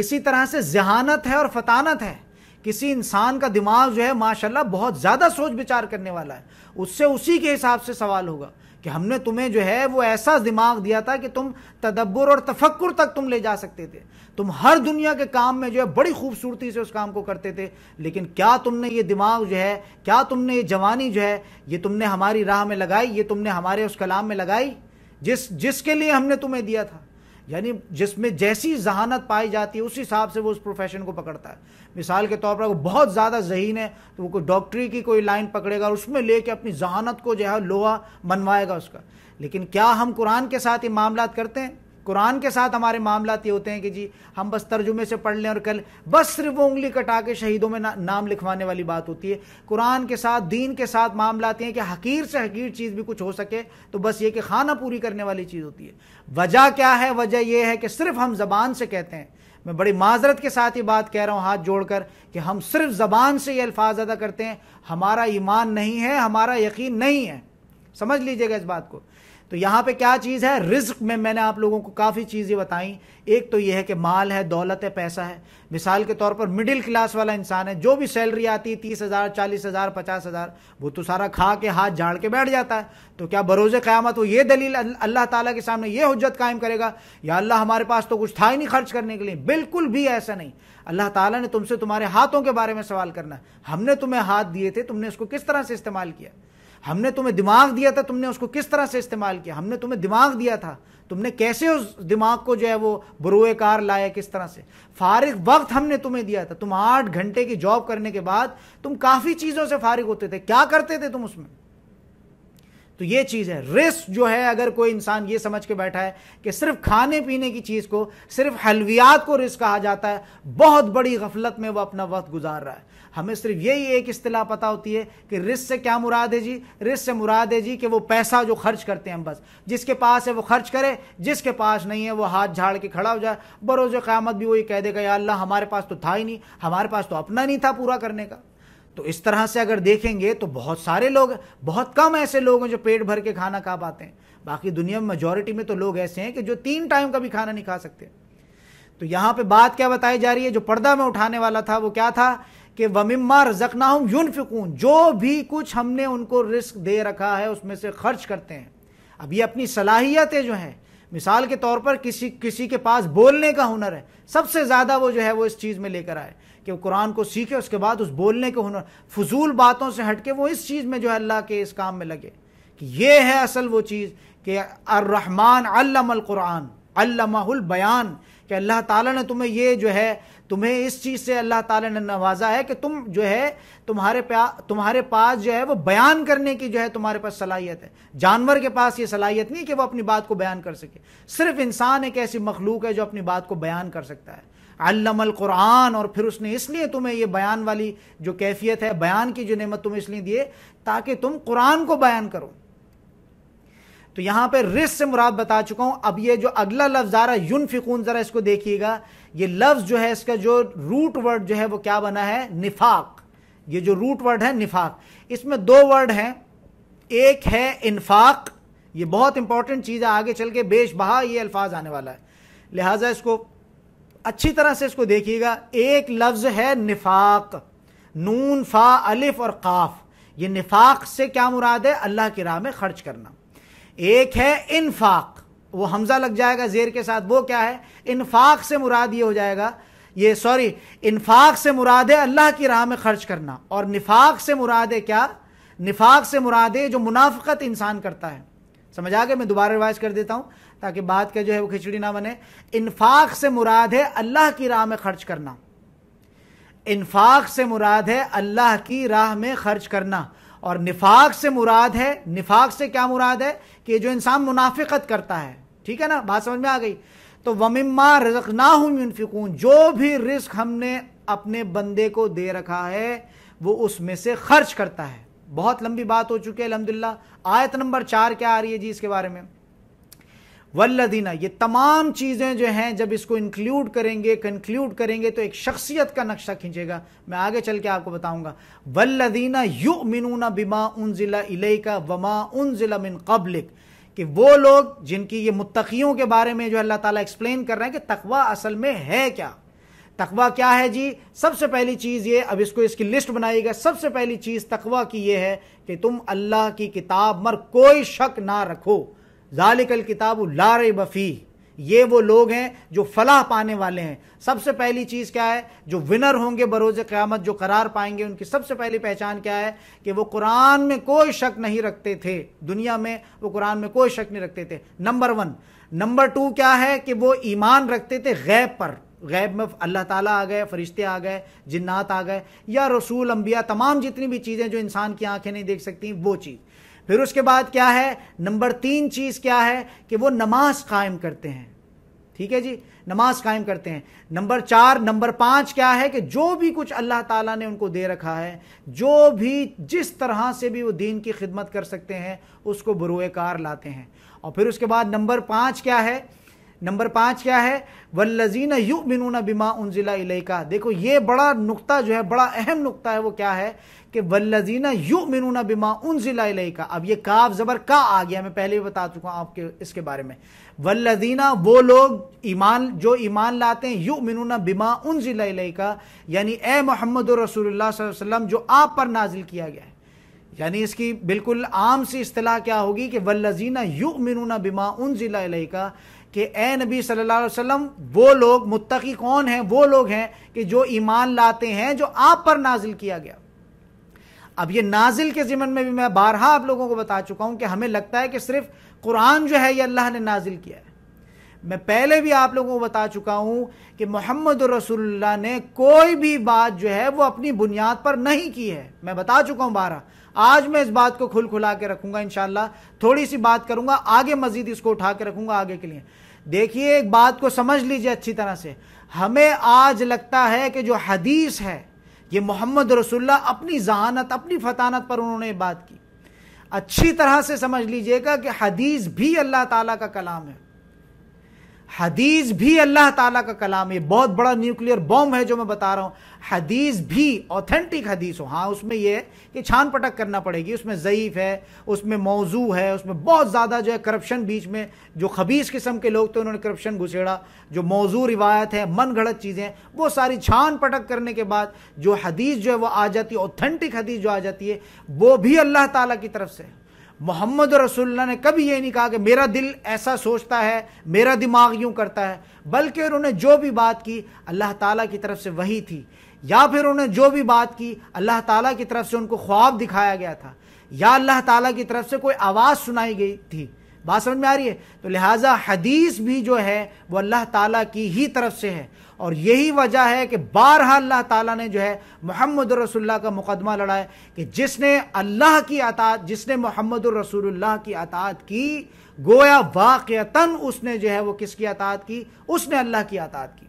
इसी तरह से जहानत है और फतानत है किसी इंसान का दिमाग जो है माशाल्लाह बहुत ज़्यादा सोच विचार करने वाला है उससे उसी के हिसाब से सवाल होगा कि हमने तुम्हें जो है वो ऐसा दिमाग दिया था कि तुम तदब्बर और तफक्र तक तुम ले जा सकते थे तुम हर दुनिया के काम में जो है बड़ी खूबसूरती से उस काम को करते थे लेकिन क्या तुमने ये दिमाग जो है क्या तुमने ये जवानी जो है ये तुमने हमारी राह में लगाई ये तुमने हमारे उस कलाम में लगाई जिस जिसके लिए हमने तुम्हें दिया था यानी जिसमें जैसी जहानत पाई जाती है उस हिसाब से वो उस प्रोफेशन को पकड़ता है मिसाल के तौर पर वो बहुत ज़्यादा जहीन है तो वो कोई डॉक्टरी की कोई लाइन पकड़ेगा और उसमें लेके अपनी जहानत को जो है लोहा मनवाएगा उसका लेकिन क्या हम कुरान के साथ ये मामला करते हैं कुरान के साथ हमारे मामला ये होते हैं कि जी हम बस तर्जुमे से पढ़ लें और कल बस सिर्फ वो उंगली कटा के शहीदों में ना, नाम लिखवाने वाली बात होती है कुरान के साथ दीन के साथ मामला आते हैं कि हकीर से हकीर चीज़ भी कुछ हो सके तो बस ये कि खाना पूरी करने वाली चीज़ होती है वजह क्या है वजह यह है कि सिर्फ हम जबान से कहते हैं मैं बड़ी माजरत के साथ ये बात कह रहा हूँ हाथ जोड़कर कि हम सिर्फ ज़बान से ये अल्फाज अदा करते हैं हमारा ईमान नहीं है हमारा यकीन नहीं है समझ लीजिएगा इस बात को तो यहां पे क्या चीज़ है रिस्क में मैंने आप लोगों को काफ़ी चीज़ें बताई एक तो यह है कि माल है दौलत है पैसा है मिसाल के तौर पर मिडिल क्लास वाला इंसान है जो भी सैलरी आती है तीस हज़ार चालीस हज़ार पचास हज़ार वो तो सारा खा के हाथ झाड़ के बैठ जाता है तो क्या बरोज़ क़्यामत वो ये दलील अल्लाह ताला के सामने ये हजत कायम करेगा या अल्लाह हमारे पास तो कुछ था ही नहीं खर्च करने के लिए बिल्कुल भी ऐसा नहीं अल्लाह ताला ने तुमसे तुम्हारे हाथों के बारे में सवाल करना हमने तुम्हें हाथ दिए थे तुमने उसको किस तरह से इस्तेमाल किया हमने तुम्हें दिमाग दिया था तुमने उसको किस तरह से इस्तेमाल किया हमने तुम्हें दिमाग दिया था तुमने कैसे उस दिमाग को जो है वो बरूए कार लाया किस तरह से फारिग वक्त हमने तुम्हें दिया था तुम आठ घंटे की जॉब करने के बाद तुम काफ़ी चीज़ों से फारिग होते थे क्या करते थे तुम उसमें तो ये चीज़ है रिस्क जो है अगर कोई इंसान ये समझ के बैठा है कि सिर्फ खाने पीने की चीज़ को सिर्फ हलवियात को रिस्क कहा जाता है बहुत बड़ी गफलत में वह अपना वक्त गुजार रहा है हमें सिर्फ यही एक इस्तलाह पता होती है कि रिस्क से क्या मुराद है जी रिस्क से मुराद है जी कि वो पैसा जो खर्च करते हैं हम बस जिसके पास है वो खर्च करे जिसके पास नहीं है वो हाथ झाड़ के खड़ा हो जाए बरोज़ क़्यामत भी वही कह देगा या अल्लाह हमारे पास तो था ही नहीं हमारे पास तो अपना नहीं था पूरा करने का तो इस तरह से अगर देखेंगे तो बहुत सारे लोग बहुत कम ऐसे लोग हैं जो पेट भर के खाना खा पाते हैं बाकी दुनिया में मेजोरिटी में तो लोग ऐसे हैं कि जो तीन टाइम का भी खाना नहीं खा सकते तो यहां पे बात क्या बताई जा रही है जो पर्दा में उठाने वाला था वो क्या था कि वमिम्मा रजकना हम यून जो भी कुछ हमने उनको रिस्क दे रखा है उसमें से खर्च करते हैं अब ये अपनी सलाहियतें जो हैं मिसाल के तौर पर किसी किसी के पास बोलने का हुनर है सबसे ज़्यादा वो जो है वो इस चीज़ में लेकर आए कि वो कुरान को सीखे उसके बाद उस बोलने के हुनर फजूल बातों से हट के वो इस चीज़ में जो है अल्लाह के इस काम में लगे कि ये है असल वो चीज़ कि अर्रहमान अल्लम अल कुरान अल्लमाहुल बयान कि अल्लाह ताला ने तुम्हें ये जो है तुम्हें इस चीज़ से अल्लाह ताला ने नवाजा है कि तुम जो है तुम्हारे प्या तुम्हारे पास जो है वो बयान करने की जो है तुम्हारे पास सलाहियत है जानवर के पास ये सलाहियत नहीं कि वो अपनी बात को बयान कर सके सिर्फ इंसान एक ऐसी मखलूक है जो अपनी बात को बयान कर सकता है अल्लमल कुरान और फिर उसने इसलिए तुम्हें ये बयान वाली जो कैफियत है बयान की जो नेमत तुम्हें इसलिए दिए ताकि तुम कुरान को बयान करो तो यहां पर रिस से मुराद बता चुका हूं अब ये जो अगला लफ्ज आ रहा है यून फिकून जरा इसको देखिएगा ये लफ्ज जो है इसका जो रूट वर्ड जो है वो क्या बना है निफाक ये जो रूट वर्ड है निफाक इसमें दो वर्ड हैं एक है इनफाक ये बहुत इंपॉर्टेंट चीज़ है आगे चल के बेश बहा ये अल्फाज आने वाला है लिहाजा इसको अच्छी तरह से इसको देखिएगा एक लफ्ज है निफाक नून फा अलिफ और काफ ये निफाक से क्या मुराद है अल्लाह की राह में खर्च करना एक है इनफाक वो हमजा लग जाएगा जेर के साथ वो क्या है इनफाक से मुराद ये हो जाएगा ये सॉरी इनफाक से मुराद है अल्लाह की राह में खर्च करना और निफाक से मुराद है क्या निफाक से मुराद है जो मुनाफ़त इंसान करता है समझ आ गया मैं दोबारा रिवाइज कर देता हूं ताकि बात का जो है वो खिचड़ी ना बने इनफाक से मुराद है अल्लाह की राह में खर्च करना इनफाक से मुराद है अल्लाह की राह में खर्च करना और निफाक से मुराद है निफाक से क्या मुराद है कि जो इंसान मुनाफिकत करता है ठीक है ना बात समझ में आ गई तो वमिम्मा रजक ना यूनफिकून जो भी रिस्क हमने अपने बंदे को दे रखा है वो उसमें से खर्च करता है बहुत लंबी बात हो चुकी है अलहमदिल्ला आयत नंबर चार क्या आ रही है जी इसके बारे में वल्लदीना ये तमाम चीज़ें जो हैं जब इसको इंक्लूड करेंगे कंक्लूड करेंगे तो एक शख्सियत का नक्शा खींचेगा मैं आगे चल के आपको बताऊंगा वल्लदीना यु मिनूना बिमा उन जिला इले का वमा उन जिला मिन कबलिक कि वो लोग जिनकी ये मुतकीयों के बारे में जो अल्लाह ताला एक्सप्लेन कर रहे हैं कि तकवा असल में है क्या तकवा क्या है जी सबसे पहली चीज़ ये अब इसको इसकी लिस्ट बनाइएगा सबसे पहली चीज़ तकवा की ये है कि तुम अल्लाह की किताब मर कोई शक ना रखो जालिकल किताब ला बफ़ी ये वो लोग हैं जो फलाह पाने वाले हैं सबसे पहली चीज़ क्या है जो विनर होंगे बरोज़ क़्यामत जो करार पाएंगे उनकी सबसे पहली पहचान क्या है कि वो कुरान में कोई शक नहीं रखते थे दुनिया में वो कुरान में कोई शक नहीं रखते थे नंबर वन नंबर टू क्या है कि वो ईमान रखते थे गैब पर गैब में अल्लाह ताला आ गए फरिश्ते आ गए जिन्नात आ गए या रसूल अंबिया तमाम जितनी भी चीज़ें जो इंसान की आंखें नहीं देख सकती वो चीज़ फिर उसके बाद क्या है नंबर तीन चीज़ क्या है कि वो नमाज कायम करते हैं ठीक है जी नमाज कायम करते हैं नंबर चार नंबर पांच क्या है कि जो भी कुछ अल्लाह ताला ने उनको दे रखा है जो भी जिस तरह से भी वो दीन की खिदमत कर सकते हैं उसको बरूकार लाते हैं और फिर उसके बाद नंबर पांच क्या है नंबर पांच क्या है वल्लजीना यु मिनूना बिमा उनजिला इलेका देखो ये बड़ा नुकता जो है बड़ा अहम नुकता है वो क्या है कि वल्लजीना यू मिनूना बिमा उन जिला का अब ये काफ जबर का आ गया मैं पहले भी बता चुका हूं आपके इसके बारे में वल्लजीना वो लोग ईमान जो ईमान लाते हैं यू मिनूना बिमा उन जिला का यानी ए मोहम्मद रसूल जो आप पर नाजिल किया गया है यानी इसकी बिल्कुल आम सी अतलाह क्या होगी कि वल्लजीना यू मिनूना बिमा उन जिला का कि ए नबी सल्लल्लाहु अलैहि वसल्लम वो लोग मुत्तकी कौन हैं वो लोग हैं कि जो ईमान लाते हैं जो आप पर नाजिल किया गया अब ये नाजिल के ज़िमन में भी मैं बारहा आप लोगों को बता चुका हूँ कि हमें लगता है कि सिर्फ कुरान जो है ये अल्लाह ने नाजिल किया है मैं पहले भी आप लोगों को बता चुका हूँ कि मोहम्मद रसुल्ला ने कोई भी बात जो है वो अपनी बुनियाद पर नहीं की है मैं बता चुका हूँ बारह आज मैं इस बात को खुल खुला के रखूंगा इनशाला थोड़ी सी बात करूंगा आगे मजीद इसको उठा के रखूंगा आगे के लिए देखिए एक बात को समझ लीजिए अच्छी तरह से हमें आज लगता है कि जो हदीस है ये मोहम्मद रसुल्ला अपनी जहानत अपनी फतानत पर उन्होंने बात की अच्छी तरह से समझ लीजिएगा कि हदीस भी अल्लाह ताला का कलाम है हदीस भी अल्लाह ताला का कलाम है बहुत बड़ा न्यूक्लियर बॉम्ब है जो मैं बता रहा हूँ हदीस भी ऑथेंटिक हदीस हो हाँ उसमें यह है कि छान पटक करना पड़ेगी उसमें ज़यीफ़ है उसमें मौजू है उसमें बहुत ज़्यादा जो है करप्शन बीच में जो खबीस किस्म के लोग थे उन्होंने करप्शन घुसेड़ा जो मौजू रिवायत है मन घड़त चीज़ें वो सारी छान पटक करने के बाद जो हदीस जो है वो आ जाती है ऑथेंटिक हदीस जो आ जाती है वो भी अल्लाह ताला की तरफ से है मोहम्मद रसुल्ला ने कभी ये नहीं कहा कि मेरा दिल ऐसा सोचता है मेरा दिमाग यूं करता है बल्कि उन्होंने जो भी बात की अल्लाह ताला की तरफ से वही थी या फिर उन्होंने जो भी बात की अल्लाह ताला की तरफ से उनको ख्वाब दिखाया गया था या अल्लाह ताला की तरफ से कोई आवाज़ सुनाई गई थी बात समझ में आ रही है तो लिहाजा हदीस भी जो है वो अल्लाह ताला की ही तरफ से है और यही वजह है कि बारहा अल्लाह ताला ने जो है मोहम्मद रसुल्ला का मुकदमा लड़ा है कि जिसने अल्लाह की अतात जिसने मोहम्मद रसूलुल्लाह की अतात की गोया वाक़ता उसने जो है वो किसकी अतात की उसने अल्लाह की अतात की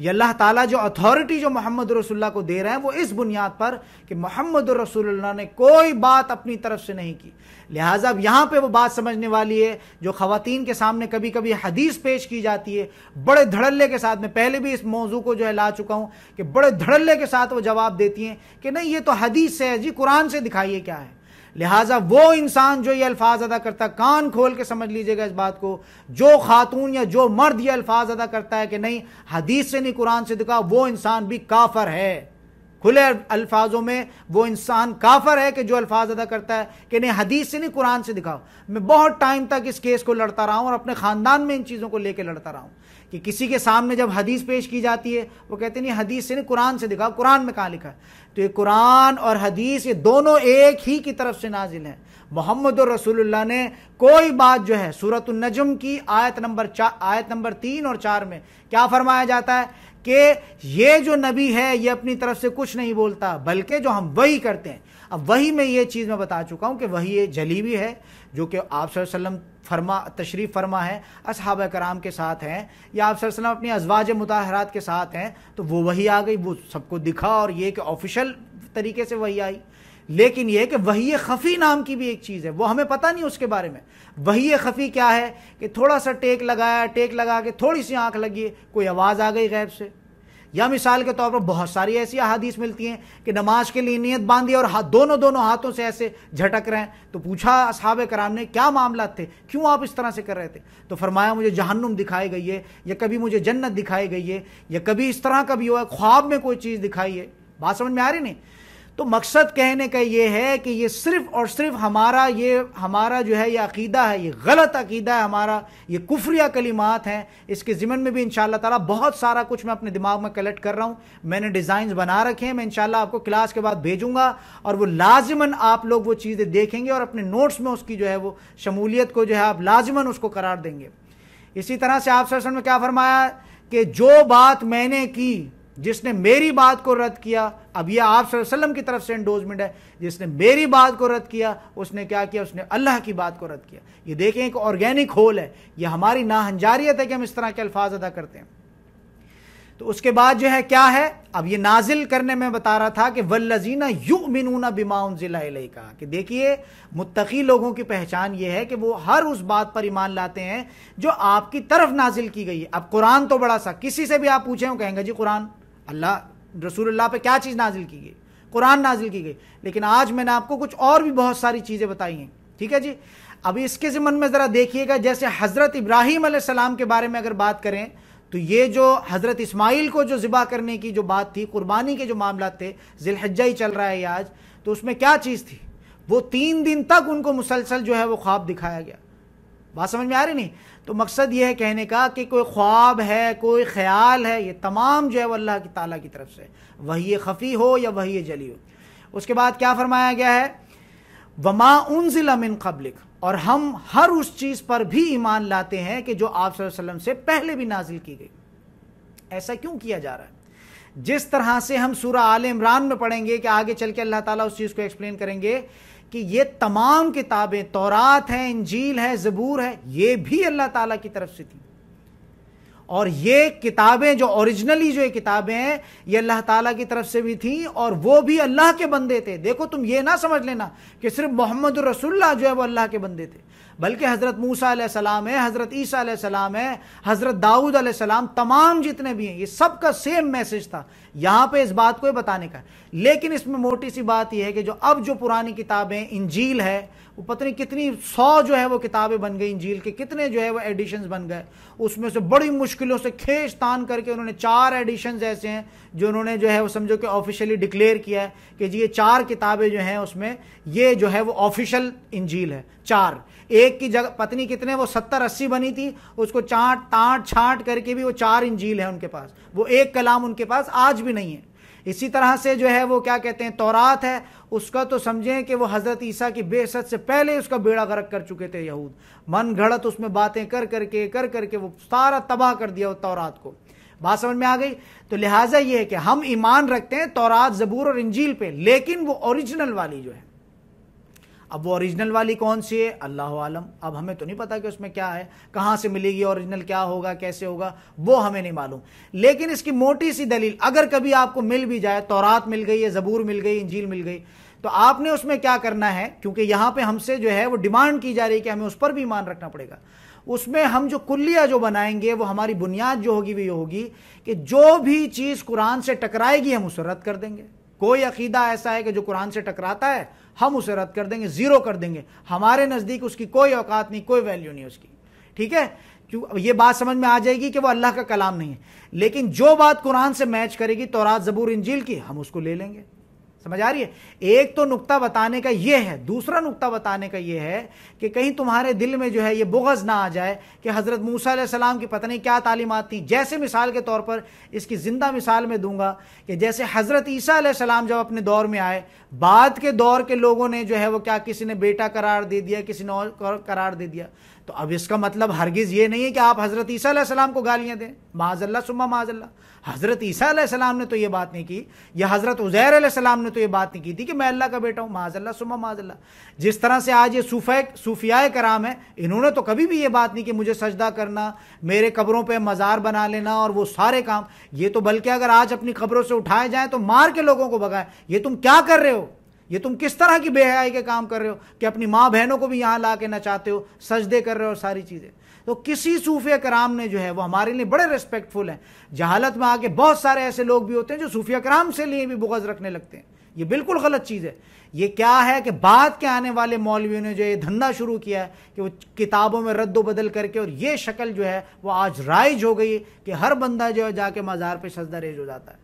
ये अल्लाह ताला जो अथॉरिटी जो मोहम्मद रसुल्ला को दे रहे हैं वो इस बुनियाद पर कि मोहम्मद रसुल्ला ने कोई बात अपनी तरफ से नहीं की लिहाजा अब यहाँ पर वो बात समझने वाली है जो ख़वान के सामने कभी कभी हदीस पेश की जाती है बड़े धड़ल्ले के साथ मैं पहले भी इस मौजू को जो है ला चुका हूँ कि बड़े धड़ल्ले के साथ वो जवाब देती हैं कि नहीं ये तो हदीस से है जी कुरान से दिखाइए क्या है लिहाजा वो इंसान जो ये अल्फाज अदा करता है कान खोल के समझ लीजिएगा इस बात को जो खातून या जो मर्द ये अल्फाज अदा करता है कि नहीं हदीस से नहीं कुरान से दिखा वो इंसान भी काफर है खुले अल्फाजों में वो इंसान काफर है कि जो अल्फाज अदा करता है कि नहीं हदीस से नहीं कुरान से दिखाओ मैं बहुत टाइम तक इस केस को लड़ता रहा हूं और अपने ख़ानदान में इन चीज़ों को लेकर लड़ता रहा हूं कि किसी के सामने जब हदीस पेश की जाती है वो कहते नहीं हदीस से नहीं कुरान से दिखाओ कुरान में कहाँ लिखा है तो ये कुरान और हदीस ये दोनों एक ही की तरफ से नाजिल है मोहम्मद रसूलुल्लाह ने कोई बात जो है सूरत नजम की आयत नंबर चार आयत नंबर तीन और चार में क्या फरमाया जाता है कि ये जो नबी है ये अपनी तरफ से कुछ नहीं बोलता बल्कि जो हम वही करते हैं अब वही में ये चीज़ मैं बता चुका हूँ कि वही ये जली भी है जो कि आप सल्लम फरमा तशरीफ़ फरमा है असहाब कराम के साथ हैं या आप सल्लम अपनी अजवाज मुताहरात के साथ हैं तो वो वही आ गई वो सबको दिखा और ये कि ऑफिशल तरीके से वही आई लेकिन यह कि वही खफ़ी नाम की भी एक चीज़ है वो हमें पता नहीं उसके बारे में वही खफ़ी क्या है कि थोड़ा सा टेक लगाया टेक लगा के थोड़ी सी आँख लगी कोई आवाज़ आ गई गैब से या मिसाल के तौर पर बहुत सारी ऐसी अहादीस मिलती हैं कि नमाज के लिए नीयत बांधी और हाथ दोनों दोनों हाथों से ऐसे झटक रहे हैं तो पूछा असहाब कराम ने क्या मामला थे क्यों आप इस तरह से कर रहे थे तो फरमाया मुझे जहन्नुम दिखाई गई है या कभी मुझे जन्नत दिखाई गई है या कभी इस तरह का भी हुआ ख्वाब में कोई चीज़ दिखाई है बात समझ में आ रही नहीं तो मकसद कहने का यह है कि ये सिर्फ और सिर्फ हमारा ये हमारा जो है ये अकीदा है ये गलत अकीदा है हमारा ये कुफरिया कलीमात हैं इसके ज़िमन में भी इन ताला बहुत सारा कुछ मैं अपने दिमाग में कलेक्ट कर रहा हूँ मैंने डिज़ाइन बना रखे हैं मैं इन आपको क्लास के बाद भेजूंगा और वो लाजमन आप लोग वो चीज़ें देखेंगे और अपने नोट्स में उसकी जो है वो शमूलियत को जो है आप लाजमन उसको करार देंगे इसी तरह से आप सर में क्या फरमाया कि जो बात मैंने की जिसने मेरी बात को रद्द किया अब यह आप वसल्लम की तरफ से एंडोजमेंट है जिसने मेरी बात को रद्द किया उसने क्या किया उसने अल्लाह की बात को रद्द किया ये देखें एक ऑर्गेनिक होल है ये हमारी नाहंजारियत है कि हम इस तरह के अल्फाज अदा करते हैं तो उसके बाद जो है क्या है अब ये नाजिल करने में बता रहा था कि वल्लजीना यु मिनूना बिमाउन जिला का कि देखिए मुत्तकी लोगों की पहचान ये है कि वो हर उस बात पर ईमान लाते हैं जो आपकी तरफ नाजिल की गई है अब कुरान तो बड़ा सा किसी से भी आप पूछें हो कहेंगे जी कुरान अल्लाह रसूल पर क्या चीज़ नाजिल की गई कुरान नाजिल की गई लेकिन आज मैंने आपको कुछ और भी बहुत सारी चीज़ें बताई हैं ठीक है जी अभी इसके जिम्मन में ज़रा देखिएगा जैसे हज़रत इब्राहिम सलाम के बारे में अगर बात करें तो ये जो हज़रत इसमाइल को जो ज़िबा करने की जो बात थी कुर्बानी के जो मामला थे जिलहजा ही चल रहा है आज तो उसमें क्या चीज़ थी वो तीन दिन तक उनको मुसलसल जो है वो ख्वाब दिखाया गया बात समझ में आ रही नहीं तो मकसद ये है कहने का कि कोई ख्वाब है कोई ख्याल है ये तमाम जो है वो अल्लाह की ताला की तरफ से वही खफ़ी हो या वही जली हो उसके बाद क्या फरमाया गया है वमा उन मिन कबलिक और हम हर उस चीज़ पर भी ईमान लाते हैं कि जो आप वसल्लम से पहले भी नाजिल की गई ऐसा क्यों किया जा रहा है जिस तरह से हम सूरह आल इमरान में पढ़ेंगे कि आगे चल के अल्लाह ताला उस चीज़ को एक्सप्लेन करेंगे कि ये तमाम किताबें तौरात हैं इंजील है ज़बूर है ये भी अल्लाह ताला की तरफ से थी और ये किताबें जो ओरिजिनली जो ये किताबें हैं ये अल्लाह ताला की तरफ से भी थी और वो भी अल्लाह के बंदे थे देखो तुम ये ना समझ लेना कि सिर्फ मोहम्मद रसुल्ला जो है वो अल्लाह के बंदे थे बल्कि हज़रत मूसा सलाम है हज़रत ईसा सलाम है हज़रत दाऊद सलाम तमाम जितने भी हैं ये सब का सेम मैसेज था यहाँ पे इस बात को बताने का लेकिन इसमें मोटी सी बात यह है कि जो अब जो पुरानी किताबें इंजील है वो पता नहीं कितनी सौ जो है वो किताबें बन गई इंजील के कितने जो है वो एडिशंस बन गए उसमें से बड़ी मुश्किलों से खेच तान करके उन्होंने चार एडिशंस ऐसे हैं जो उन्होंने जो है वो समझो कि ऑफिशियली डिक्लेयर किया है कि जी ये चार किताबें जो हैं उसमें ये जो है वो ऑफिशियल इंजील है चार एक की जगह पत्नी कितने वो सत्तर अस्सी बनी थी उसको चाट ताट छाट करके भी वो चार इंजील है उनके पास वो एक कलाम उनके पास आज भी नहीं है इसी तरह से जो है वो क्या कहते हैं तौरात है उसका तो समझें कि वो हज़रत ईसा की बेसत से पहले उसका बेड़ा गर्क कर चुके थे यहूद मन घड़त उसमें बातें कर करके कर करके वो सारा तबाह कर दिया वो तौरात को बात समझ में आ गई तो लिहाजा ये है कि हम ईमान रखते हैं तौरात जबूर और इंजील पे लेकिन वो ओरिजिनल वाली जो है अब वो ओरिजिनल वाली कौन सी है अल्लाह आलम अब हमें तो नहीं पता कि उसमें क्या है कहाँ से मिलेगी ओरिजिनल क्या होगा कैसे होगा वो हमें नहीं मालूम लेकिन इसकी मोटी सी दलील अगर कभी आपको मिल भी जाए तोरात मिल गई है ज़बूर मिल गई इंजील मिल गई तो आपने उसमें क्या करना है क्योंकि यहाँ पर हमसे जो है वो डिमांड की जा रही है कि हमें उस पर भी ईमान रखना पड़ेगा उसमें हम जो कुल्लिया जो बनाएंगे वो हमारी बुनियाद जो होगी वो ये होगी कि जो भी चीज़ कुरान से टकराएगी हम उसे रद्द कर देंगे कोई अकीदा ऐसा है कि जो कुरान से टकराता है हम उसे रद्द कर देंगे ज़ीरो कर देंगे हमारे नज़दीक उसकी कोई औकात नहीं कोई वैल्यू नहीं उसकी ठीक है क्यों ये बात समझ में आ जाएगी कि वो अल्लाह का कलाम नहीं है लेकिन जो बात कुरान से मैच करेगी तो रात जबूर इंजील की हम उसको ले लेंगे समझ आ रही है एक तो नुक्ता बताने का यह है दूसरा नुक्ता बताने का यह है कि कहीं तुम्हारे दिल में जो है यह बोगज़ ना आ जाए कि हज़रत मूसा सलाम की पता नहीं क्या तालीमत थी जैसे मिसाल के तौर पर इसकी ज़िंदा मिसाल में दूंगा कि जैसे हज़रत ईसा सलाम जब अपने दौर में आए बाद के दौर के लोगों ने जो है वो क्या किसी ने बेटा करार दे दिया किसी ने और करार दे दिया तो अब इसका मतलब हरगिज़ ये नहीं है कि आप हज़रत ईसीम को गालियां दें माजल्ला सुम्मा माजल्ला हज़रत सलाम ने तो ये बात नहीं की या हज़रत उज़ैर ने तो ये बात नहीं की थी कि मैं अल्लाह का बेटा हूँ माजल्ला सुम्मा माजल्ला जिस तरह से आज ये सूफ़े सूफिया कराम है इन्होंने तो कभी भी ये बात नहीं कि मुझे सजदा करना मेरे कब्रों पर मज़ार बना लेना और वो सारे काम ये तो बल्कि अगर आज अपनी खबरों से उठाए जाए तो मार के लोगों को भगाए ये तुम क्या कर रहे हो ये तुम किस तरह की बेहयाई के काम कर रहे हो कि अपनी माँ बहनों को भी यहां ला के नचाते हो सजदे कर रहे हो सारी चीज़ें तो किसी सूफिया कराम ने जो है वो हमारे लिए बड़े रिस्पेक्टफुल हैं जहालत में आके बहुत सारे ऐसे लोग भी होते हैं जो सूफिया कराम से लिए भी बुगज रखने लगते हैं ये बिल्कुल गलत चीज़ है ये क्या है कि बाद के आने वाले मौलवियों ने जो ये धंधा शुरू किया है कि वो किताबों में रद्दो बदल करके और ये शक्ल जो है वो आज राइज हो गई कि हर बंदा जो है जाके मज़ार पर सजदा रेज हो जाता है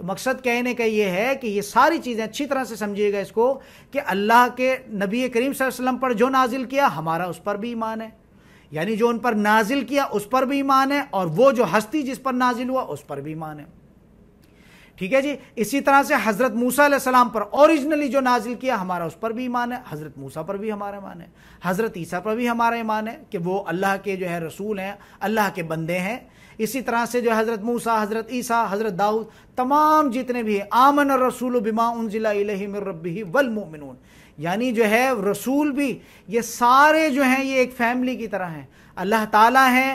तो मकसद कहने का ये है कि ये सारी चीज़ें अच्छी तरह से समझिएगा इसको कि अल्लाह के नबी करीम वसल्लम पर जो नाजिल किया हमारा उस पर भी ईमान है यानी जो उन पर नाजिल किया उस पर भी ईमान है और वो जो हस्ती जिस पर नाजिल हुआ उस पर भी ईमान है ठीक है जी इसी तरह से हज़रत मूसा सलाम पर ओरिजिनली जो नाजिल किया हमारा उस पर भी ईमान है हज़रत मूसा पर भी हमारा ईमान है हज़रत ईसा पर भी हमारा ईमान है कि वो अल्लाह के जो है रसूल हैं अल्लाह के बंदे हैं इसी तरह से जो हज़रत मूसा हज़रत ईसा हज़रत दाऊद तमाम जितने भी हैं आमन रसूल बिमा उन जिला वलमोमिन यानी जो है रसूल भी ये सारे जो हैं ये एक फैमिली की तरह हैं अल्लाह ताला हैं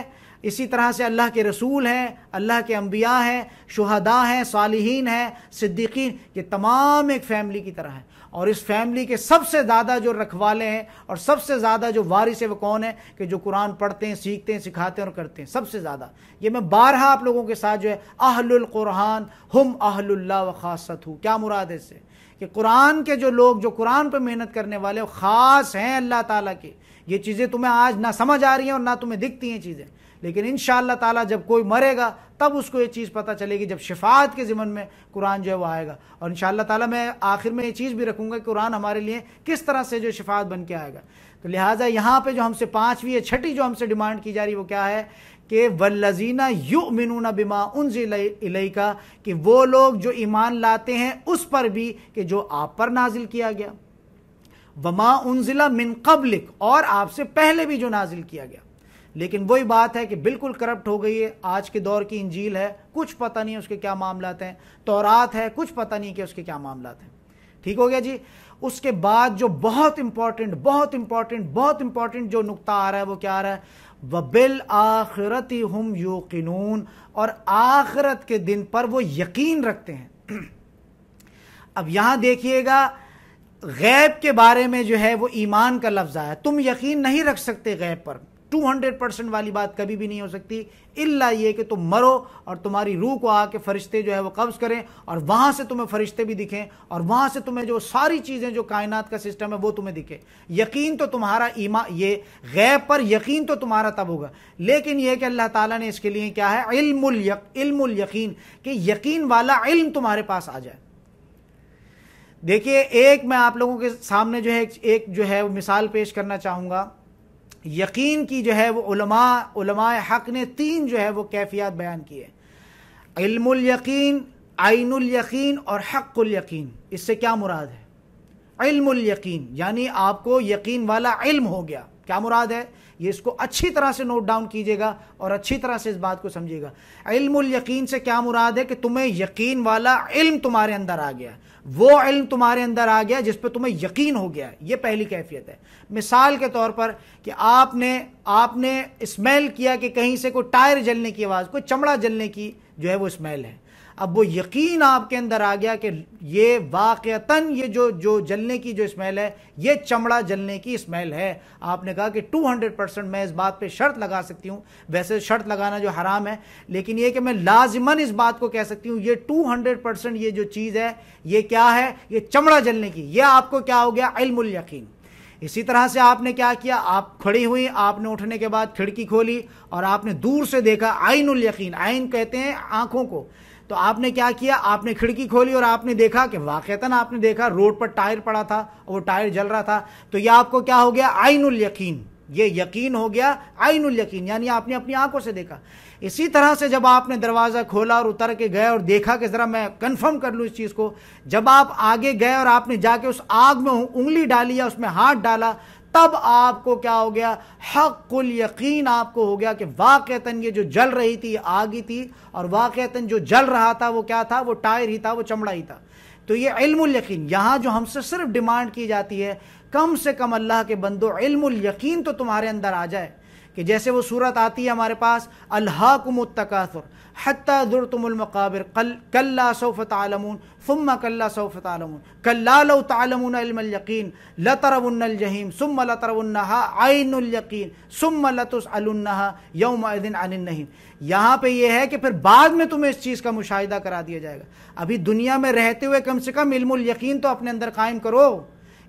इसी तरह से अल्लाह के रसूल हैं अल्लाह के अम्बिया हैं शहदा हैं सालहीन हैं सिद्दीकीन ये तमाम एक फैमिली की तरह हैं और इस फैमिली के सबसे ज़्यादा जो रखवाले हैं और सबसे ज़्यादा जो वारिस है वो कौन है कि जो कुरान पढ़ते हैं सीखते हैं सिखाते हैं और करते हैं सबसे ज़्यादा ये मैं बारह आप लोगों के साथ जो है अहलुल कुरान हम अहलुल्ला व खासत हूँ क्या मुराद है इससे कि कुरान के जो लोग जो कुरान पर मेहनत करने वाले वो ख़ास हैं अल्लाह ताला के ये चीज़ें तुम्हें आज ना समझ आ रही हैं और ना तुम्हें दिखती हैं चीज़ें लेकिन इन ताला जब कोई मरेगा तब उसको ये चीज़ पता चलेगी जब शिफात के ज़िमन में कुरान जो है वो आएगा और इन ताला मैं आखिर में ये चीज़ भी रखूँगा कि कुरान हमारे लिए किस तरह से जो शिफात बन के आएगा तो लिहाजा यहाँ पर जो हमसे पाँचवीं या छठी जो हमसे डिमांड की जा रही वो क्या है कि वल्लजीना यु मिनूना बिमा उन का कि वो लोग जो ईमान लाते हैं उस पर भी कि जो आप पर नाजिल किया गया वमा उनजिला मिन कबलिक और आपसे पहले भी जो नाजिल किया गया लेकिन वही बात है कि बिल्कुल करप्ट हो गई है आज के दौर की इंजील है कुछ पता नहीं उसके क्या मामलाते हैं तोरात है कुछ पता नहीं कि उसके क्या मामलाते हैं ठीक हो गया जी उसके बाद जो बहुत इंपॉर्टेंट बहुत इंपॉर्टेंट बहुत इंपॉर्टेंट जो नुकता आ रहा है वो क्या आ रहा है वबिल आखिरती हम यूकिनून और आखिरत के दिन पर वो यकीन रखते हैं अब यहां देखिएगा गैब के बारे में जो है वो ईमान का लफ्ज़ आया तुम यकीन नहीं रख सकते गैब पर 200 परसेंट वाली बात कभी भी नहीं हो सकती इल्ला ये कि तुम मरो और तुम्हारी रूह को आके फरिश्ते जो है वो कब्ज़ करें और वहाँ से तुम्हें फरिश्ते भी दिखें और वहाँ से तुम्हें जो सारी चीज़ें जो कायनात का सिस्टम है वो तुम्हें दिखे यकीन तो तुम्हारा ईमा ये गैब पर यकीन तो तुम्हारा तब होगा लेकिन यह कि अल्लाह ताला ने इसके लिए क्या है इल्मुल यक, इल्मुल यकीन कि यकीन वाला इल्म तुम्हारे पास आ जाए देखिए एक मैं आप लोगों के सामने जो है एक जो है मिसाल पेश करना चाहूँगा यकीन की जो है वो उलमा उलमा हक ने तीन जो है वो कैफियत बयान की है इल्मुल यकीन आइनुल यकीन और हक़ुल यकीन इससे क्या मुराद है इल्मुल यकीन यानी आपको यकीन वाला इल्म हो गया क्या मुराद है ये इसको अच्छी तरह से नोट डाउन कीजिएगा और अच्छी तरह से इस बात को समझिएगा इल्मुल यकीन से क्या मुराद है कि तुम्हें यकीन वाला इल्म तुम्हारे अंदर आ गया वो इल्म तुम्हारे अंदर आ गया जिस पर तुम्हें यकीन हो गया ये पहली कैफियत है मिसाल के तौर पर कि आपने आपने स्मेल किया कि कहीं से कोई टायर जलने की आवाज़ कोई चमड़ा जलने की जो है वो स्मेल है अब वो यकीन आपके अंदर आ गया कि ये वाक़ता ये जो जो जलने की जो स्मेल है ये चमड़ा जलने की स्मेल है आपने कहा कि 200 परसेंट मैं इस बात पे शर्त लगा सकती हूँ वैसे शर्त लगाना जो हराम है लेकिन ये कि मैं लाजमन इस बात को कह सकती हूँ ये 200 परसेंट ये जो चीज़ है ये क्या है ये चमड़ा जलने की यह आपको क्या हो गया इल्मुल यकीन इसी तरह से आपने क्या किया आप खड़ी हुई आपने उठने के बाद खिड़की खोली और आपने दूर से देखा आइनुल यकीन आइन कहते हैं आंखों को तो आपने क्या किया आपने खिड़की खोली और आपने देखा कि वाक़ता आपने देखा रोड पर टायर पड़ा था और वो टायर जल रहा था तो यह आपको क्या हो गया आइनुल यकीन ये यकीन हो गया आइनुल यकीन यानी आपने अपनी आंखों से देखा इसी तरह से जब आपने दरवाज़ा खोला और उतर के गए और देखा कि ज़रा मैं कंफर्म कर लूँ इस चीज़ को जब आप आगे गए और आपने जाके उस आग में उंगली डाली या उसमें हाथ डाला तब आपको क्या हो गया हकुल यकीन आपको हो गया कि वाक़ता ये जो जल रही थी आग ही थी और वाक़ता जो जल रहा था वो क्या था वो टायर ही था वो चमड़ा ही था तो ये इल्मुल यकीन यहाँ जो हमसे सिर्फ डिमांड की जाती है कम से कम अल्लाह के बंदो इल्मुल यकीन तो तुम्हारे अंदर आ जाए कि जैसे वो सूरत आती है हमारे पास अल्हाकुम तकासुर हत्ता कल कल्ला सोफ़त आलमून फ़ुम कल्ला सौफ़ तालम कल्ला लो इल्मल यकीन जहीम लतरवन्नजहीम सुम लतरवन्हा आइनयकीन सुम लतुसलहा यौम अदिन अनिन नहीं यहां पे यह है कि फिर बाद में तुम्हें इस चीज़ का मुशाहिदा करा दिया जाएगा अभी दुनिया में रहते हुए कम से कम इल्मुल यकीन तो अपने अंदर कायम करो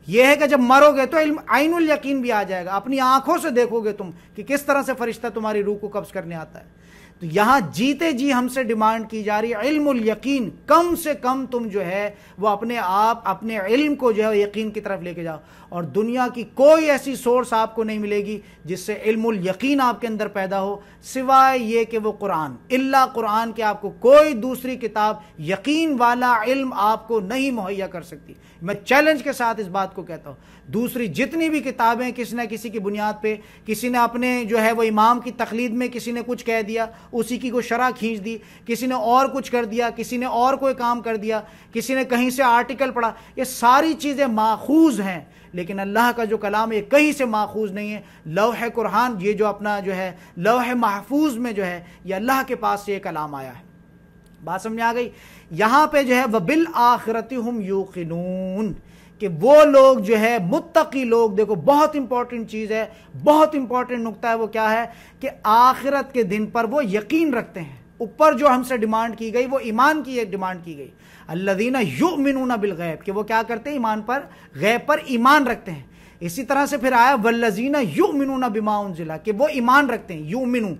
यह है कि जब मरोगे तो इल्म आइनुल यकीन भी आ जाएगा अपनी आंखों से देखोगे तुम कि किस तरह से फरिश्ता तुम्हारी रूह को कब्ज करने आता है तो यहां जीते जी हमसे डिमांड की जा रही है इल्मुल यकीन कम से कम तुम जो है वो अपने आप अपने इल्म को जो है यकीन की तरफ लेके जाओ और दुनिया की कोई ऐसी सोर्स आपको नहीं मिलेगी जिससे इल्मुल यकीन आपके अंदर पैदा हो सिवाय ये कि वो कुरान इल्ला कुरान के आपको कोई दूसरी किताब यकीन वाला इल्म आपको नहीं मुहैया कर सकती मैं चैलेंज के साथ इस बात को कहता हूँ दूसरी जितनी भी किताबें किसी न किसी की बुनियाद पर किसी ने अपने जो है वो इमाम की तकलीद में किसी ने कुछ कह दिया उसी की कोई शरा खींच दी किसी ने और कुछ कर दिया किसी ने और कोई काम कर दिया किसी ने कहीं से आर्टिकल पढ़ा ये सारी चीज़ें माखूज हैं लेकिन अल्लाह का जो कलाम है कहीं से माखूज नहीं है लौह कुरहान ये जो अपना जो है लौह महफूज में जो है ये अल्लाह के पास से ये कलाम आया है बात समझ आ गई यहाँ पे जो है बिल आखिरत हम यूकिनून कि वो लोग जो है मुत्तकी लोग देखो बहुत इंपॉर्टेंट चीज़ है बहुत इंपॉर्टेंट नुकता है वो क्या है कि आखिरत के दिन पर वो यकीन रखते हैं ऊपर जो हमसे डिमांड की गई वो ईमान की डिमांड की गई अल्लादीना यु मिनूना गैब कि वो क्या करते हैं ईमान पर गैब पर ईमान रखते हैं इसी तरह से फिर आया वल्लजीना यु मिनूना बिमाउन जिला कि वो ईमान रखते हैं यु मिनू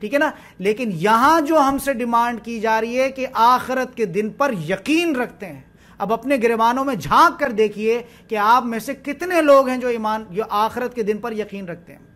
ठीक है ना लेकिन यहां जो हमसे डिमांड की जा रही है कि आखरत के दिन पर यकीन रखते हैं अब अपने गिरवानों में झांक कर देखिए कि आप में से कितने लोग हैं जो ईमान जो आखरत के दिन पर यकीन रखते हैं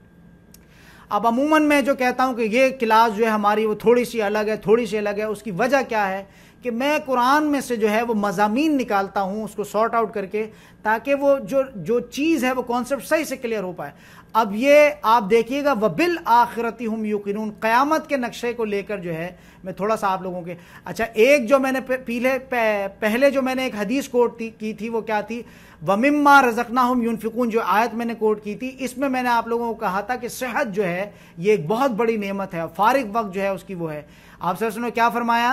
अब अमूमन मैं जो कहता हूं कि ये क्लास जो है हमारी वो थोड़ी सी अलग है थोड़ी सी अलग है उसकी वजह क्या है कि मैं कुरान में से जो है वो मजामी निकालता हूँ उसको सॉर्ट आउट करके ताकि वो जो जो चीज़ है वो कॉन्सेप्ट सही से क्लियर हो पाए अब ये आप देखिएगा बिल आखिरती हम यकीन क्यामत के नक्शे को लेकर जो है मैं थोड़ा सा आप लोगों के अच्छा एक जो मैंने पीले पहले जो मैंने एक हदीस कोट थी की थी वो क्या थी वमिम्मा रजकना हम यूनफिकून जो आयत मैंने कोट की थी इसमें मैंने आप लोगों को कहा था कि सेहत जो है ये एक बहुत बड़ी नेमत है फारिग वक्त जो है उसकी वो है आप सर सुनो क्या फरमाया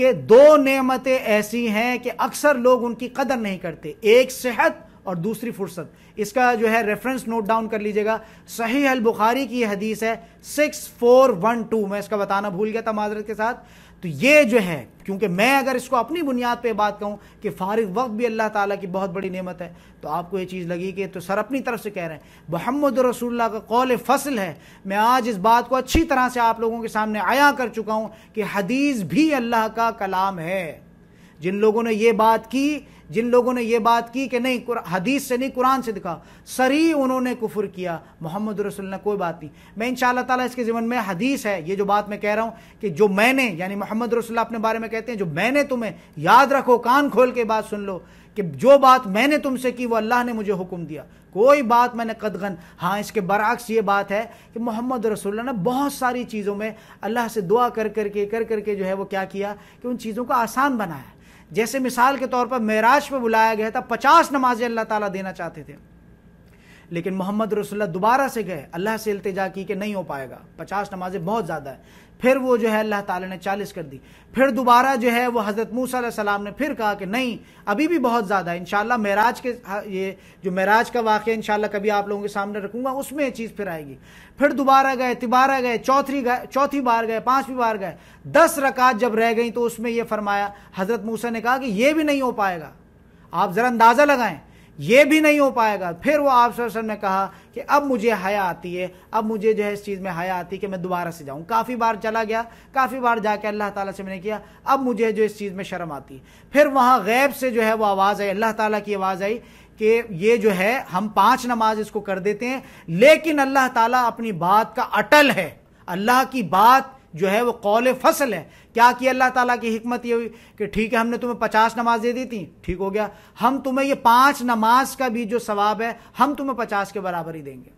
कि दो नेमतें ऐसी हैं कि अक्सर लोग उनकी कदर नहीं करते एक सेहत और दूसरी फुर्सत इसका जो है रेफरेंस नोट डाउन कर लीजिएगा सही अल बुखारी की हदीस है सिक्स फोर वन टू मैं इसका बताना भूल गया था माजरत के साथ तो ये जो है क्योंकि मैं अगर इसको अपनी बुनियाद पे बात कहूँ कि फारिग वक्त भी अल्लाह ताला की बहुत बड़ी नेमत है तो आपको ये चीज़ लगी कि तो सर अपनी तरफ से कह रहे हैं मोहम्मद रसूलुल्लाह का कौल फसल है मैं आज इस बात को अच्छी तरह से आप लोगों के सामने आया कर चुका हूँ कि हदीस भी अल्लाह का कलाम है जिन लोगों ने ये बात की जिन लोगों ने यह बात की कि नहीं हदीस से नहीं कुरान से दिखा सरी उन्होंने कुफर किया मोहम्मद रसूल ने कोई बात नहीं मैं इन ताला इसके जीवन में हदीस है ये जो बात मैं कह रहा हूँ कि जो मैंने यानी मोहम्मद रसुल्ला अपने बारे में कहते हैं जो मैंने तुम्हें याद रखो कान खोल के बात सुन लो कि जो बात मैंने तुमसे की वो अल्लाह ने मुझे हुक्म दिया कोई बात मैंने कदगन हाँ इसके बरक्स ये बात है कि मोहम्मद रसोल्ला ने बहुत सारी चीज़ों में अल्लाह से दुआ कर करके कर करके कर कर जो है वो क्या किया कि उन चीज़ों को आसान बनाया जैसे मिसाल के तौर पर महराज पर बुलाया गया था पचास नमाजें अल्लाह ताला देना चाहते थे लेकिन मोहम्मद रसुल्ला दोबारा से गए अल्लाह से अल्तजा की कि नहीं हो पाएगा पचास नमाजें बहुत ज़्यादा है फिर वो जो है अल्लाह ताला ने चालीस कर दी फिर दोबारा जो है वो हज़रत मूसा सलाम ने फिर कहा कि नहीं अभी भी बहुत ज़्यादा है इन महराज के हाँ, ये जो महराज का वाक़ इन कभी आप लोगों के सामने रखूँगा उसमें चीज़ फिर आएगी फिर दोबारा गए तिबारा गए चौथी गए चौथी बार गए पाँचवीं बार गए दस रकात जब रह गई तो उसमें यह फरमाया हज़रत मूसा ने कहा कि ये भी नहीं हो पाएगा आप ज़रा अंदाज़ा लगाएं ये भी नहीं हो पाएगा फिर वो सर ने कहा कि अब मुझे हया आती है अब मुझे जो है इस चीज़ में हया आती है कि मैं दोबारा से जाऊँ काफ़ी बार चला गया काफ़ी बार जाके अल्लाह ताला से मैंने किया अब मुझे जो इस चीज़ में शर्म आती है फिर वहाँ गैब से जो है वो आवाज़ आई अल्लाह ताला की आवाज़ आई कि ये जो है हम पाँच नमाज इसको कर देते हैं लेकिन अल्लाह तला अपनी बात का अटल है अल्लाह की बात जो है वो कौल फसल है क्या किया अल्लाह ताला की हमत ये हुई कि ठीक है हमने तुम्हें पचास नमाज दे दी थी ठीक हो गया हम तुम्हें ये पांच नमाज का भी जो सवाब है हम तुम्हें पचास के बराबर ही देंगे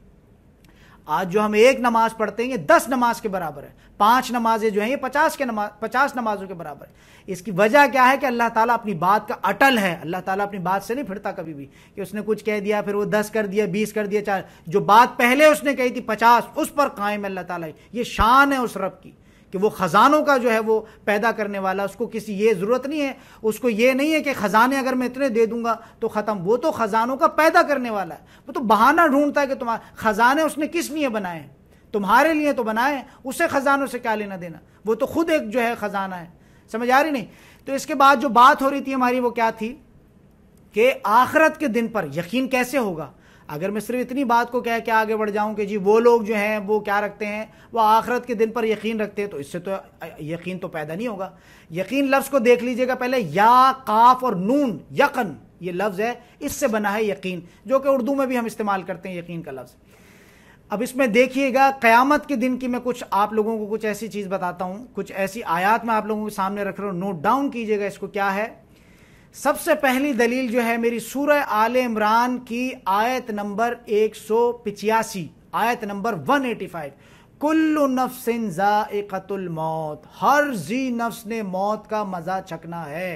आज जो हम एक नमाज पढ़ते हैं ये दस नमाज के बराबर है पांच नमाजें जो हैं ये पचास के नमाज पचास नमाजों के बराबर है इसकी वजह क्या है कि अल्लाह ताला अपनी बात का अटल है अल्लाह ताला अपनी बात से नहीं फिरता कभी भी कि उसने कुछ कह दिया फिर वो दस कर दिया बीस कर दिया चार जो बात पहले उसने कही थी पचास उस पर कायम है अल्लाह ताला ये शान है उस रब की कि वो ख़ज़ानों का जो है वो पैदा करने वाला उसको किसी ये ज़रूरत नहीं है उसको ये नहीं है कि ख़ज़ाने अगर मैं इतने दे दूंगा तो ख़त्म वो तो ख़ज़ानों का पैदा करने वाला है वो तो बहाना ढूंढता है कि तुम्हारे ख़ज़ाने उसने किस लिए बनाए तुम्हारे लिए तो बनाए उसे ख़ज़ानों से क्या लेना देना वो तो खुद एक जो है ख़ज़ाना है समझ आ रही नहीं तो इसके बाद जो बात हो रही थी हमारी वो क्या थी कि आखरत के दिन पर यकीन कैसे होगा अगर मैं सिर्फ इतनी बात को कह के आगे बढ़ जाऊं कि जी वो लोग जो हैं वो क्या रखते हैं वो आखरत के दिन पर यकीन रखते हैं तो इससे तो यकीन तो पैदा नहीं होगा यकीन लफ्ज़ को देख लीजिएगा पहले या काफ और नून यकन ये लफ्ज़ है इससे बना है यकीन जो कि उर्दू में भी हम इस्तेमाल करते हैं यकीन का लफ्ज़ अब इसमें देखिएगा क़यामत के दिन की मैं कुछ आप लोगों को कुछ ऐसी चीज़ बताता हूँ कुछ ऐसी आयात मैं आप लोगों के सामने रख रहा हूँ नोट डाउन कीजिएगा इसको क्या है सबसे पहली दलील जो है मेरी सूर्य आल इमरान की आयत नंबर एक सौ पिचासी आयत नंबर वन एटी फाइव कुल्लु नफसिन जाकतुल मौत हर जी नफ्स ने मौत का मज़ा चखना है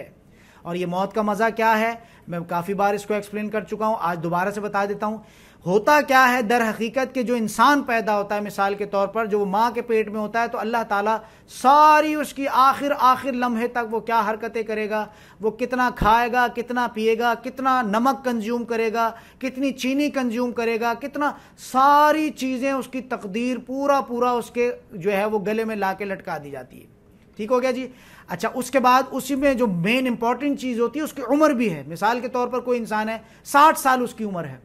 और ये मौत का मज़ा क्या है मैं काफ़ी बार इसको एक्सप्लेन कर चुका हूं आज दोबारा से बता देता हूं होता क्या है दर हकीकत के जो इंसान पैदा होता है मिसाल के तौर पर जो माँ के पेट में होता है तो अल्लाह ताला सारी उसकी आखिर आखिर लम्हे तक वो क्या हरकतें करेगा वो कितना खाएगा कितना पिएगा कितना नमक कंज्यूम करेगा कितनी चीनी कंज्यूम करेगा कितना सारी चीज़ें उसकी तकदीर पूरा पूरा उसके जो है वो गले में ला के लटका दी जाती है ठीक हो गया जी अच्छा उसके बाद उसी में जो मेन इंपॉर्टेंट चीज़ होती है उसकी उम्र भी है मिसाल के तौर पर कोई इंसान है साठ साल उसकी उम्र है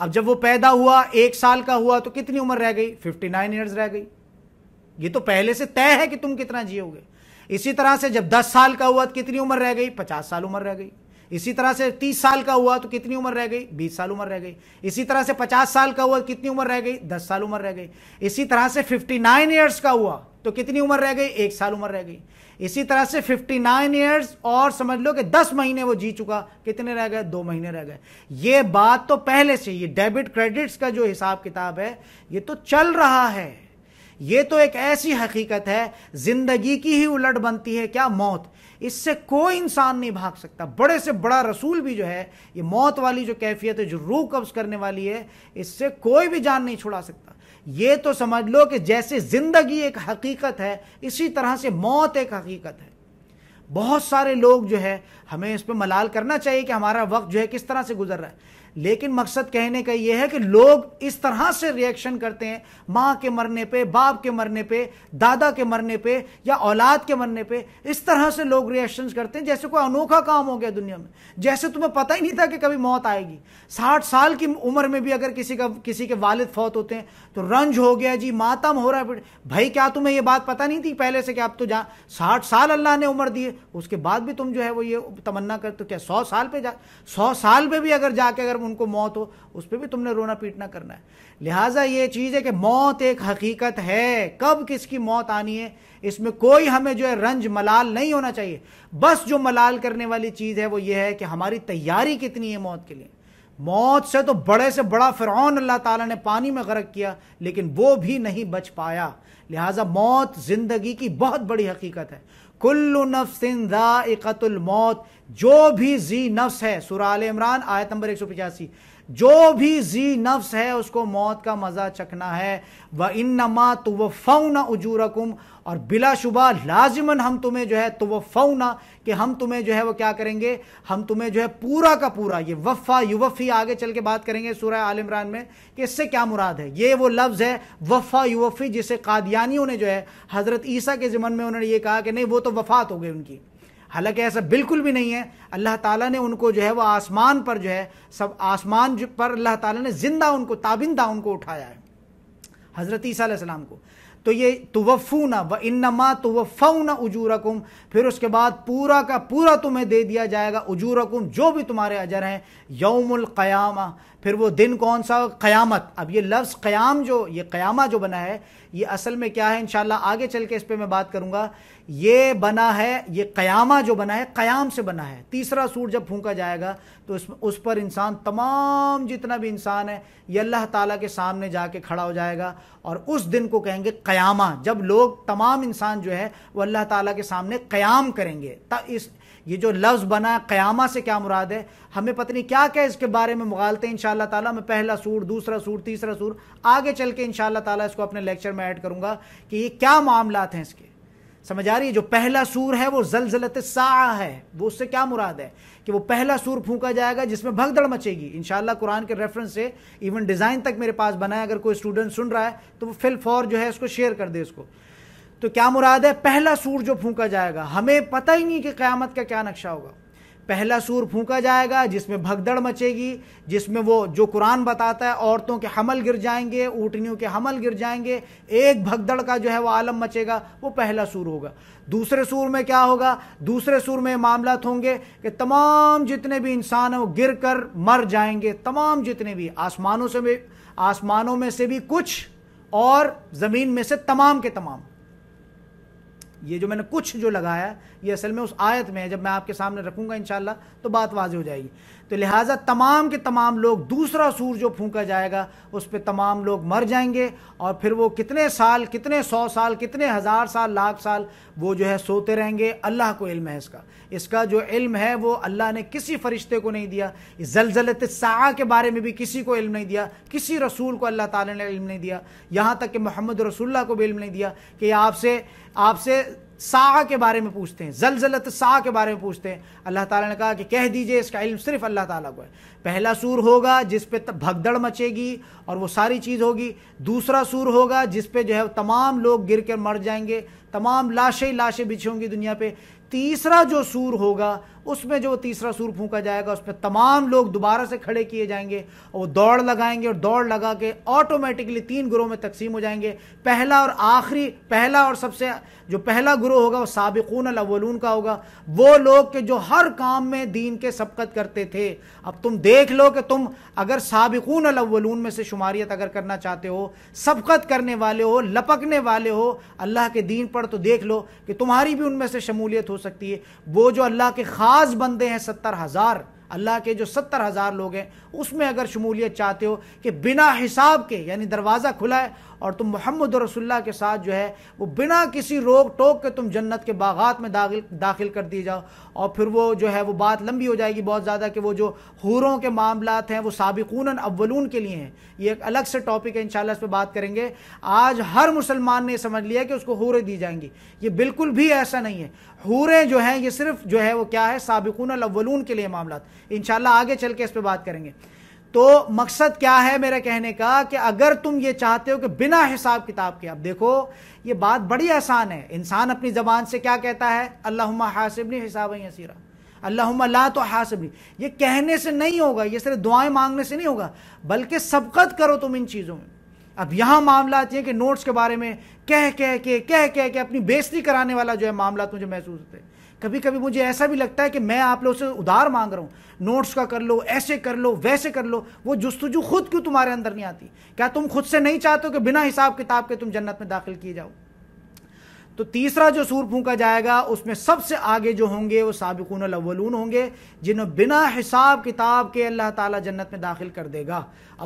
अब जब वो पैदा हुआ एक साल का हुआ तो कितनी उम्र रह गई 59 नाइन ईयर्स रह गई ये तो पहले से तय है कि तुम कितना जियोगे इसी तरह से जब 10 साल का हुआ तो कितनी उम्र रह गई 50 साल उम्र रह गई इसी तरह से 30 साल का हुआ तो कितनी उम्र रह गई 20 साल उम्र रह गई इसी तरह से 50 साल का हुआ तो कितनी उम्र रह गई 10 साल उम्र रह गई इसी तरह से 59 नाइन ईयर्स का हुआ तो कितनी उम्र रह गई एक साल उम्र रह गई इसी तरह से 59 नाइन ईयर्स और समझ लो कि 10 महीने वो जी चुका कितने रह गए दो महीने रह गए ये बात तो पहले से ये डेबिट क्रेडिट्स का जो हिसाब किताब है ये तो चल रहा है ये तो एक ऐसी हकीकत है जिंदगी की ही उलट बनती है क्या मौत इससे कोई इंसान नहीं भाग सकता बड़े से बड़ा रसूल भी जो है ये मौत वाली जो कैफियत है जो रूह कब्ज करने वाली है इससे कोई भी जान नहीं छुड़ा सकता ये तो समझ लो कि जैसे ज़िंदगी एक हकीकत है इसी तरह से मौत एक हकीकत है बहुत सारे लोग जो है हमें इस पर मलाल करना चाहिए कि हमारा वक्त जो है किस तरह से गुजर रहा है लेकिन मकसद कहने का यह है कि लोग इस तरह से रिएक्शन करते हैं माँ के मरने पे बाप के मरने पे दादा के मरने पे या औलाद के मरने पे इस तरह से लोग रिएक्शन करते हैं जैसे कोई अनोखा काम हो गया दुनिया में जैसे तुम्हें पता ही नहीं था कि कभी मौत आएगी साठ साल की उम्र में भी अगर किसी का किसी के वालिद फौत होते हैं तो रंज हो गया जी मातम हो रहा है भाई क्या तुम्हें यह बात पता नहीं थी पहले से कि आप तो जा साठ साल अल्लाह ने उम्र दी उसके बाद भी तुम जो है वो ये तमन्ना कर तो क्या सौ साल पे जा सौ साल पे भी अगर जाके अगर उनको मौत हो उस पर भी तुमने रोना पीटना करना है लिहाजा ये चीज़ है कि मौत एक हकीकत है कब किसकी मौत आनी है इसमें कोई हमें जो है रंज मलाल नहीं होना चाहिए बस जो मलाल करने वाली चीज़ है वो ये है कि हमारी तैयारी कितनी है मौत के लिए मौत से तो बड़े से बड़ा फ़िरौन अल्लाह ताला ने पानी में गर्क किया लेकिन वो भी नहीं बच पाया लिहाजा मौत ज़िंदगी की बहुत बड़ी हकीकत है कुल्लु नफ्सिन मौत जो भी जी नफ्स है सुराल इमरान आयत नंबर एक सौ पिचासी जो भी जी नफ्स है उसको मौत का मज़ा चखना है व इन नमा तो वह फ़ौना उजूरकुम और बिलाशुबा लाजमन हम तुम्हें जो है तो वह फ़ौना कि हम तुम्हें जो है वो क्या करेंगे हम तुम्हें जो है पूरा का पूरा ये वफ़ा युवफ़ी आगे चल के बात करेंगे सूर्य आल इमरान में कि इससे क्या मुराद है ये वो लफ्ज़ है वफ़ा युवफ़ी जिसे कादियानियों ने जो है हज़रत ईसा के ज़मन में उन्होंने ये कहा कि नहीं वो तो वफ़ात हो गई उनकी हालांकि ऐसा बिल्कुल भी नहीं है अल्लाह ताला ने उनको जो है वह आसमान पर जो है सब आसमान पर अल्लाह ताला ने ज़िंदा उनको ताबिंदा उनको उठाया है हज़रत ईसा को तो ये ना व इनमा उजू उजूरकुम फिर उसके बाद पूरा का पूरा तुम्हें दे दिया जाएगा उजूरकुम जो भी तुम्हारे अजर हैं यौमुल क़यामा फिर वो दिन कौन सा क़यामत अब ये लफ्ज़ क़याम जो ये क़यामा जो बना है ये असल में क्या है इन आगे चल के इस पर मैं बात करूँगा ये बना है ये क़यामा जो बना है क़याम से बना है तीसरा सूट जब फूका जाएगा तो उस उस पर इंसान तमाम जितना भी इंसान है ये अल्लाह ताला के सामने जाके खड़ा हो जाएगा और उस दिन को कहेंगे क़यामा जब लोग तमाम इंसान जो है वो अल्लाह ताला के सामने क़याम करेंगे तब इस ये जो लफ्ज़ बना क़यामा से क्या मुराद है हमें पत्नी क्या क्या इसके बारे में मुगालते हैं इन इंशाल्लाह ताला मैं पहला सूर दूसरा सूर तीसरा सूर आगे चल के इंशाल्लाह ताला इसको अपने लेक्चर में ऐड करूंगा कि ये क्या मामलात हैं इसके समझ आ रही है जो पहला सूर है वो जलजलत सा है वो उससे क्या मुराद है कि वो पहला सूर फूका जाएगा जिसमें भगदड़ मचेगी इन कुरान के रेफरेंस से इवन डिज़ाइन तक मेरे पास बना है अगर कोई स्टूडेंट सुन रहा है तो वो फिल फॉर जो है उसको शेयर कर दे उसको तो क्या मुराद है पहला सूर जो फूका जाएगा हमें पता ही नहीं कि क़्यामत का क्या नक्शा होगा पहला सूर फूंका जाएगा जिसमें भगदड़ मचेगी जिसमें वो जो कुरान बताता है औरतों के हमल गिर जाएंगे ऊटनियों के हमल गिर जाएंगे एक भगदड़ का जो है वो आलम मचेगा वो पहला सूर होगा दूसरे सूर में क्या होगा दूसरे सूर में मामला होंगे कि तमाम जितने भी इंसान हैं वो गिर कर मर जाएंगे तमाम जितने भी आसमानों से भी आसमानों में से भी कुछ और ज़मीन में से तमाम के तमाम ये जो मैंने कुछ जो लगाया ये असल में उस आयत में है जब मैं आपके सामने रखूंगा इन तो बात वाज हो जाएगी तो लिहाजा तमाम के तमाम लोग दूसरा सूर जो फूका जाएगा उस पर तमाम लोग मर जाएंगे और फिर वो कितने साल कितने सौ साल कितने हज़ार साल लाख साल वो जो है सोते रहेंगे अल्लाह को इल्म है इसका इसका जो इल्म है वो अल्लाह ने किसी फरिश्ते को नहीं दिया जलजलत सा के बारे में भी किसी को इल्म नहीं दिया किसी रसूल को अल्लाह ताला ने इल्म नहीं दिया यहाँ तक कि मोहम्मद रसुल्ला को भी इल्म नहीं दिया कि आपसे आपसे सा के बारे में पूछते हैं जलजलत सा के बारे में पूछते हैं अल्लाह ताला ने कहा कि कह दीजिए इसका इल्म सिर्फ अल्लाह ताला को है पहला सूर होगा जिस पे भगदड़ मचेगी और वो सारी चीज़ होगी दूसरा सूर होगा जिस पे जो है तमाम लोग गिर कर मर जाएंगे तमाम लाशें लाशें बिछी होंगी दुनिया पे तीसरा जो सूर होगा उसमें जो तीसरा सूर फूका जाएगा उसमें तमाम लोग दोबारा से खड़े किए जाएंगे और वो दौड़ लगाएंगे और दौड़ लगा के ऑटोमेटिकली तीन ग्रोह में तकसीम हो जाएंगे पहला और आखिरी पहला और सबसे जो पहला ग्रोह होगा वो सबकून अलवलून का होगा वो लोग के जो हर काम में दीन के सबकत करते थे अब तुम देख लो कि तुम अगर सबकून अलवलून में से शुमारियत अगर करना चाहते हो सबकत करने वाले हो लपकने वाले हो अल्लाह के दीन पर तो देख लो कि तुम्हारी भी उनमें से शमूलियत हो सकती है वो जो अल्लाह के खास खास बंदे हैं सत्तर हज़ार अल्लाह के जो सत्तर हज़ार लोग हैं उसमें अगर शमूलियत चाहते हो कि बिना हिसाब के यानी दरवाज़ा खुला है और तुम मोहम्मद रसुल्ला के साथ जो है वो बिना किसी रोक टोक के तुम जन्नत के बागात में दाखिल दाखिल कर दिए जाओ और फिर वो जो है वो बात लंबी हो जाएगी बहुत ज़्यादा कि वो जो हूरों के मामला हैं वो सबकून अवलून के लिए हैं ये एक अलग से टॉपिक है इन इस पर बात करेंगे आज हर मुसलमान ने समझ लिया कि उसको हूरें दी जाएंगी ये बिल्कुल भी ऐसा नहीं है हूरें जो हैं ये सिर्फ जो है वो क्या है सबकून अवलून के लिए मामला इन आगे चल के इस पर बात करेंगे तो मकसद क्या है मेरे कहने का कि अगर तुम ये चाहते हो कि बिना हिसाब किताब के अब देखो ये बात बड़ी आसान है इंसान अपनी जबान से क्या कहता है अल्लाह हासिबनी हिसाब यसीरा अल्लाह ला तो हासिबनी ये कहने से नहीं होगा ये सिर्फ दुआएं मांगने से नहीं होगा बल्कि सबकत करो तुम इन चीज़ों में अब यहाँ मामला आती है कि नोट्स के बारे में कह कह के कह कह के अपनी बेजती कराने वाला जो है मामला मुझे महसूस होते हैं कभी कभी मुझे ऐसा भी लगता है कि मैं आप लोगों से उधार मांग रहा हूँ नोट्स का कर लो ऐसे कर लो वैसे कर लो वो जस्तुजू खुद क्यों तुम्हारे अंदर नहीं आती क्या तुम खुद से नहीं चाहते हो कि बिना हिसाब किताब के तुम जन्नत में दाखिल किए जाओ तो तीसरा जो सूर फूका जाएगा उसमें सबसे आगे जो होंगे वो सबकून अलवलून होंगे जिन्हें बिना हिसाब किताब के अल्लाह ताला जन्नत में दाखिल कर देगा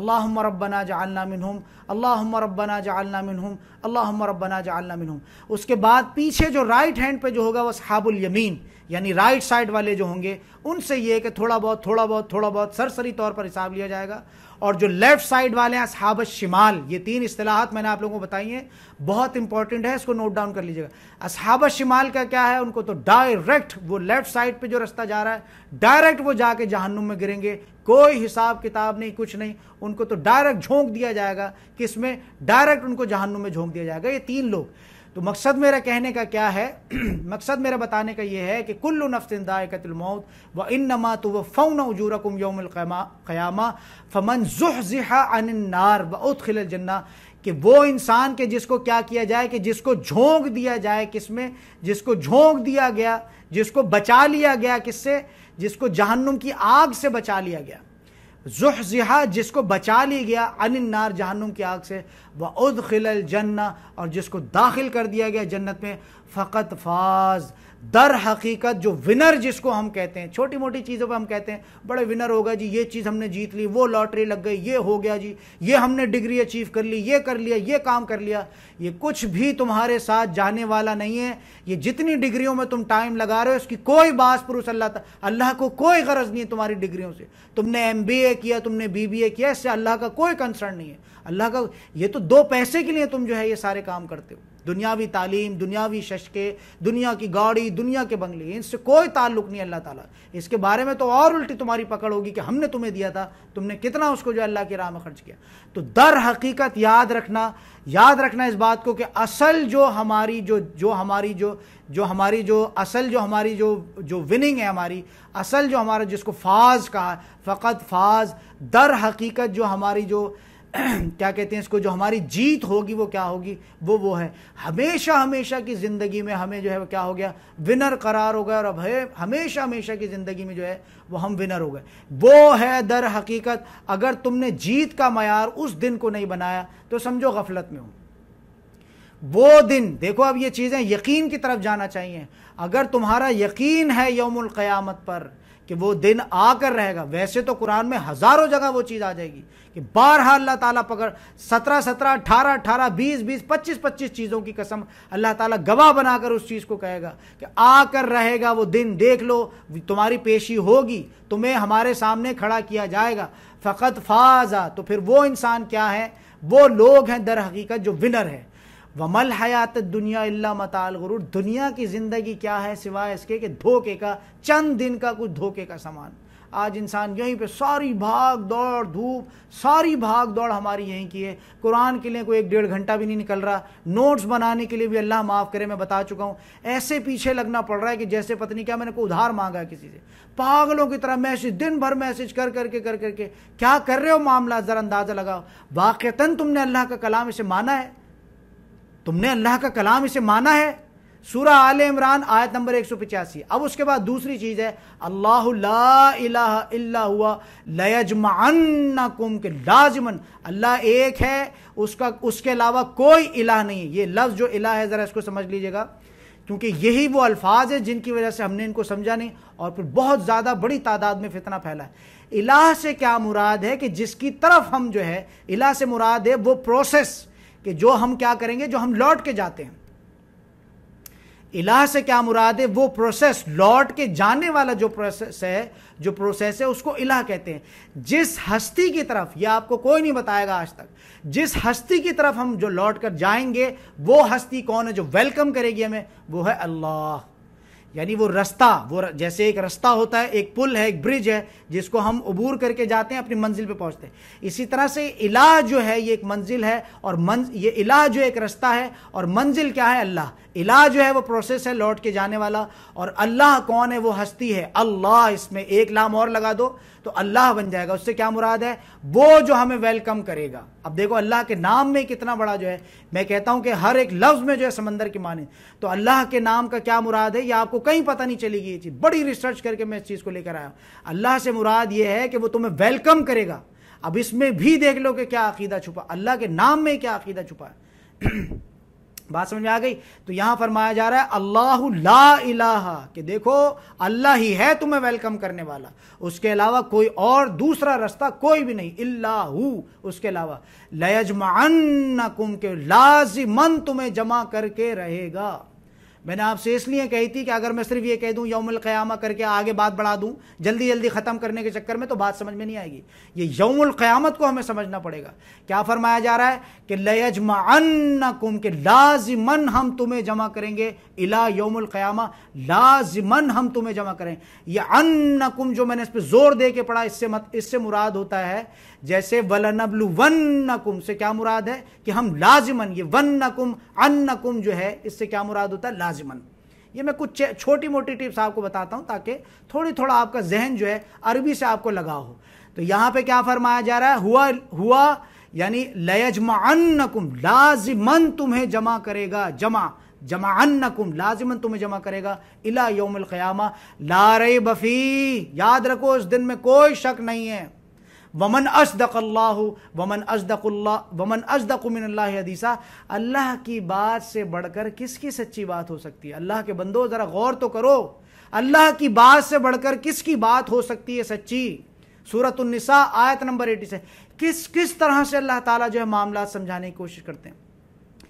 अल्लाह रब्बना जालना मिनहम अल्लाह रब्बना जालना मिनहम अल्लाह रब्बना जालना मिनहम उसके बाद पीछे जो राइट हैंड पे जो होगा वह सहाबुल यमीन यानी राइट साइड वाले जो होंगे उनसे ये कि थोड़ा बहुत थोड़ा बहुत थोड़ा बहुत सरसरी तौर पर हिसाब लिया जाएगा और जो लेफ्ट साइड वाले हैं असहाब शिमाल ये तीन असलाहत मैंने आप लोगों को बताई हैं बहुत इंपॉर्टेंट है इसको नोट डाउन कर लीजिएगा असहाब शिमाल का क्या है उनको तो डायरेक्ट वो लेफ्ट साइड पे जो रास्ता जा रहा है डायरेक्ट वो जाके जहन्नुम में गिरेंगे कोई हिसाब किताब नहीं कुछ नहीं उनको तो डायरेक्ट झोंक दिया जाएगा कि इसमें डायरेक्ट उनको जहन्नुम में झोंक दिया जाएगा ये तीन लोग तो मकसद मेरा कहने का क्या है मकसद मेरा बताने का यह है कि कुल्लु मौत व इन नमा तो व फ़ौन उजूरकुम क़यामा फ़मन जुहजिहा अनार व खिल जन्ना कि वो इंसान के जिसको क्या किया जाए कि जिसको झोंक दिया जाए किस में जिसको झोंक दिया गया जिसको बचा लिया गया किससे जिसको जहन्नुम की आग से बचा लिया गया जुहजिहा जिसको बचा ली गया अन नार जहनुम की आग से व उद खिल जन्ना और जिसको दाखिल कर दिया गया जन्नत में फ़कत फाज दर हकीकत जो विनर जिसको हम कहते हैं छोटी मोटी चीज़ों पर हम कहते हैं बड़े विनर होगा जी ये चीज़ हमने जीत ली वो लॉटरी लग गई ये हो गया जी ये हमने डिग्री अचीव कर ली ये कर लिया ये काम कर लिया ये कुछ भी तुम्हारे साथ जाने वाला नहीं है ये जितनी डिग्रियों में तुम टाइम लगा रहे हो उसकी कोई बास पुरुष अल्लाह अल्लाह को कोई गरज नहीं है तुम्हारी डिग्रियों से तुमने एम किया तुमने बी किया इससे अल्लाह का कोई कंसर्न नहीं है अल्लाह का ये तो दो पैसे के लिए तुम जो है ये सारे काम करते हो दुनियावी तालीम दुनियावी शशके दुनिया की गाड़ी दुनिया के बंगले इनसे कोई ताल्लुक नहीं अल्लाह ताला इसके बारे में तो और उल्टी तुम्हारी पकड़ होगी कि हमने तुम्हें दिया था तुमने कितना उसको जो अल्लाह की राह में खर्च किया तो दर हकीकत याद रखना याद रखना इस बात को कि असल जो हमारी जो जो हमारी जो जो हमारी जो असल जो हमारी जो जो विनिंग है हमारी असल जो हमारा जिसको फाज कहा फ़कत फाज दर हकीकत जो हमारी जो क्या कहते हैं इसको जो हमारी जीत होगी वो क्या होगी वो वो है हमेशा हमेशा की ज़िंदगी में हमें जो है वो क्या हो गया विनर करार हो गया और अब हमेशा हमेशा की ज़िंदगी में जो है वो हम विनर हो गए वो है दर हकीकत अगर तुमने जीत का मैार उस दिन को नहीं बनाया तो समझो गफलत में हो वो दिन देखो अब ये चीज़ें यकीन की तरफ जाना चाहिए अगर तुम्हारा यकीन है यौमुल क़यामत पर कि वो दिन आकर रहेगा वैसे तो कुरान में हजारों जगह वो चीज़ आ जाएगी कि बारह अल्लाह ताला पकड़ सत्रह सत्रह अठारह अठारह बीस बीस पच्चीस पच्चीस चीज़ों की कसम अल्लाह ताला गवाह बनाकर उस चीज़ को कहेगा कि आकर रहेगा वो दिन देख लो तुम्हारी पेशी होगी तुम्हें हमारे सामने खड़ा किया जाएगा फ़कत फाजा तो फिर वो इंसान क्या है वो लोग हैं दर हकीकत जो विनर है वमल हयात दुनिया इल्ला मताल गुरूर दुनिया की ज़िंदगी क्या है सिवाय इसके कि धोखे का चंद दिन का कुछ धोखे का सामान आज इंसान यहीं पे सारी भाग दौड़ धूप सारी भाग दौड़ हमारी यहीं की है कुरान के लिए कोई एक डेढ़ घंटा भी नहीं निकल रहा नोट्स बनाने के लिए भी अल्लाह माफ़ करे मैं बता चुका हूँ ऐसे पीछे लगना पड़ रहा है कि जैसे पत्नी क्या मैंने कोई उधार मांगा किसी से पागलों की तरह मैसेज दिन भर मैसेज कर करके कर करके कर, कर, क्या कर रहे हो मामला ज़रा अंदाज़ा लगाओ वाक़ता तुमने अल्लाह का कलाम इसे माना है तुमने अल्लाह का कलाम इसे माना है सूरह आल इमरान आयत नंबर एक सौ पिचासी अब उसके बाद दूसरी चीज़ है अल्लाह लयजमान के लाजमन अल्लाह एक है उसका उसके अलावा कोई इलाह नहीं ये लफ्ज़ जो इलाह है ज़रा इसको समझ लीजिएगा क्योंकि यही वो अल्फाज है जिनकी वजह से हमने इनको समझा नहीं और फिर बहुत ज़्यादा बड़ी तादाद में फितना फैला है इलाह से क्या मुराद है कि जिसकी तरफ हम जो है इलाह से मुराद है वो प्रोसेस कि जो हम क्या करेंगे जो हम लौट के जाते हैं इलाह से क्या मुराद है वो प्रोसेस लौट के जाने वाला जो प्रोसेस है जो प्रोसेस है उसको इलाह कहते हैं जिस हस्ती की तरफ यह आपको कोई नहीं बताएगा आज तक जिस हस्ती की तरफ हम जो लौट कर जाएंगे वो हस्ती कौन है जो वेलकम करेगी हमें वो है अल्लाह यानी वो रास्ता वो र, जैसे एक रास्ता होता है एक पुल है एक ब्रिज है जिसको हम अबूर करके जाते हैं अपनी मंजिल पे पहुंचते हैं इसी तरह से इलाह जो है ये एक मंजिल है और मंज ये इलाह जो एक रास्ता है और मंजिल क्या है अल्लाह इला जो है वो प्रोसेस है लौट के जाने वाला और अल्लाह कौन है वो हस्ती है अल्लाह इसमें एक लाम और लगा दो तो अल्लाह बन जाएगा उससे क्या मुराद है वो जो हमें वेलकम करेगा अब देखो अल्लाह के नाम में कितना बड़ा जो है मैं कहता हूं कि हर एक लफ्ज में जो है समंदर की माने तो अल्लाह के नाम का क्या मुराद है ये आपको कहीं पता नहीं चलेगी ये चीज़ बड़ी रिसर्च करके मैं इस चीज़ को लेकर आया अल्लाह से मुराद ये है कि वो तुम्हें वेलकम करेगा अब इसमें भी देख लो कि क्या अकीदा छुपा अल्लाह के नाम में क्या अकीदा छुपा है बात समझ में आ गई तो यहां फरमाया जा रहा है अल्लाह ला इलाहा कि देखो अल्लाह ही है तुम्हें वेलकम करने वाला उसके अलावा कोई और दूसरा रास्ता कोई भी नहीं इल्लाहू उसके अलावा लयजमान कुम के लाजिमन तुम्हें जमा करके रहेगा मैंने आपसे इसलिए कही थी कि अगर मैं सिर्फ ये कह दूं यौम क़यामा करके आगे बात बढ़ा दूं जल्दी जल्दी ख़त्म करने के चक्कर में तो बात समझ में नहीं आएगी ये यौम क़यामत को हमें समझना पड़ेगा क्या फरमाया जा रहा है कि लयजमान कुम के लाजमन हम तुम्हें जमा करेंगे इला यौम क़यामा लाजमन हम तुम्हें जमा करें यह अन्न कुम जो मैंने इस पर ज़ोर दे के पढ़ा इससे मत इससे मुराद होता है जैसे वलनबलू कुम से क्या मुराद है कि हम लाजमन ये वन वन्नकुम कुम जो है इससे क्या मुराद होता है लाजमन ये मैं कुछ छोटी मोटी टिप्स आपको बताता हूँ ताकि थोड़ी थोड़ा आपका जहन जो है अरबी से आपको लगा हो तो यहाँ पे क्या फरमाया जा रहा है हुआ हुआ यानी लयजमाकुम लाजमन तुम्हें जमा करेगा जमा जमा जमाकुम लाजमन तुम्हें जमा करेगा इला योम क़यामा लारे बफ़ी याद रखो उस दिन में कोई शक नहीं है वमन असदक अल्लाह वमन असदकुल्ला वमन असदकुमिन हदीसा अल्लाह की बात से बढ़कर किसकी सच्ची बात हो सकती है अल्लाह के बंदो ज़रा गौर तो करो अल्लाह की बात से बढ़कर किसकी बात हो सकती है सच्ची सूरत आयत नंबर एटी से किस किस तरह से अल्लाह ताला जो है मामला समझाने की कोशिश करते हैं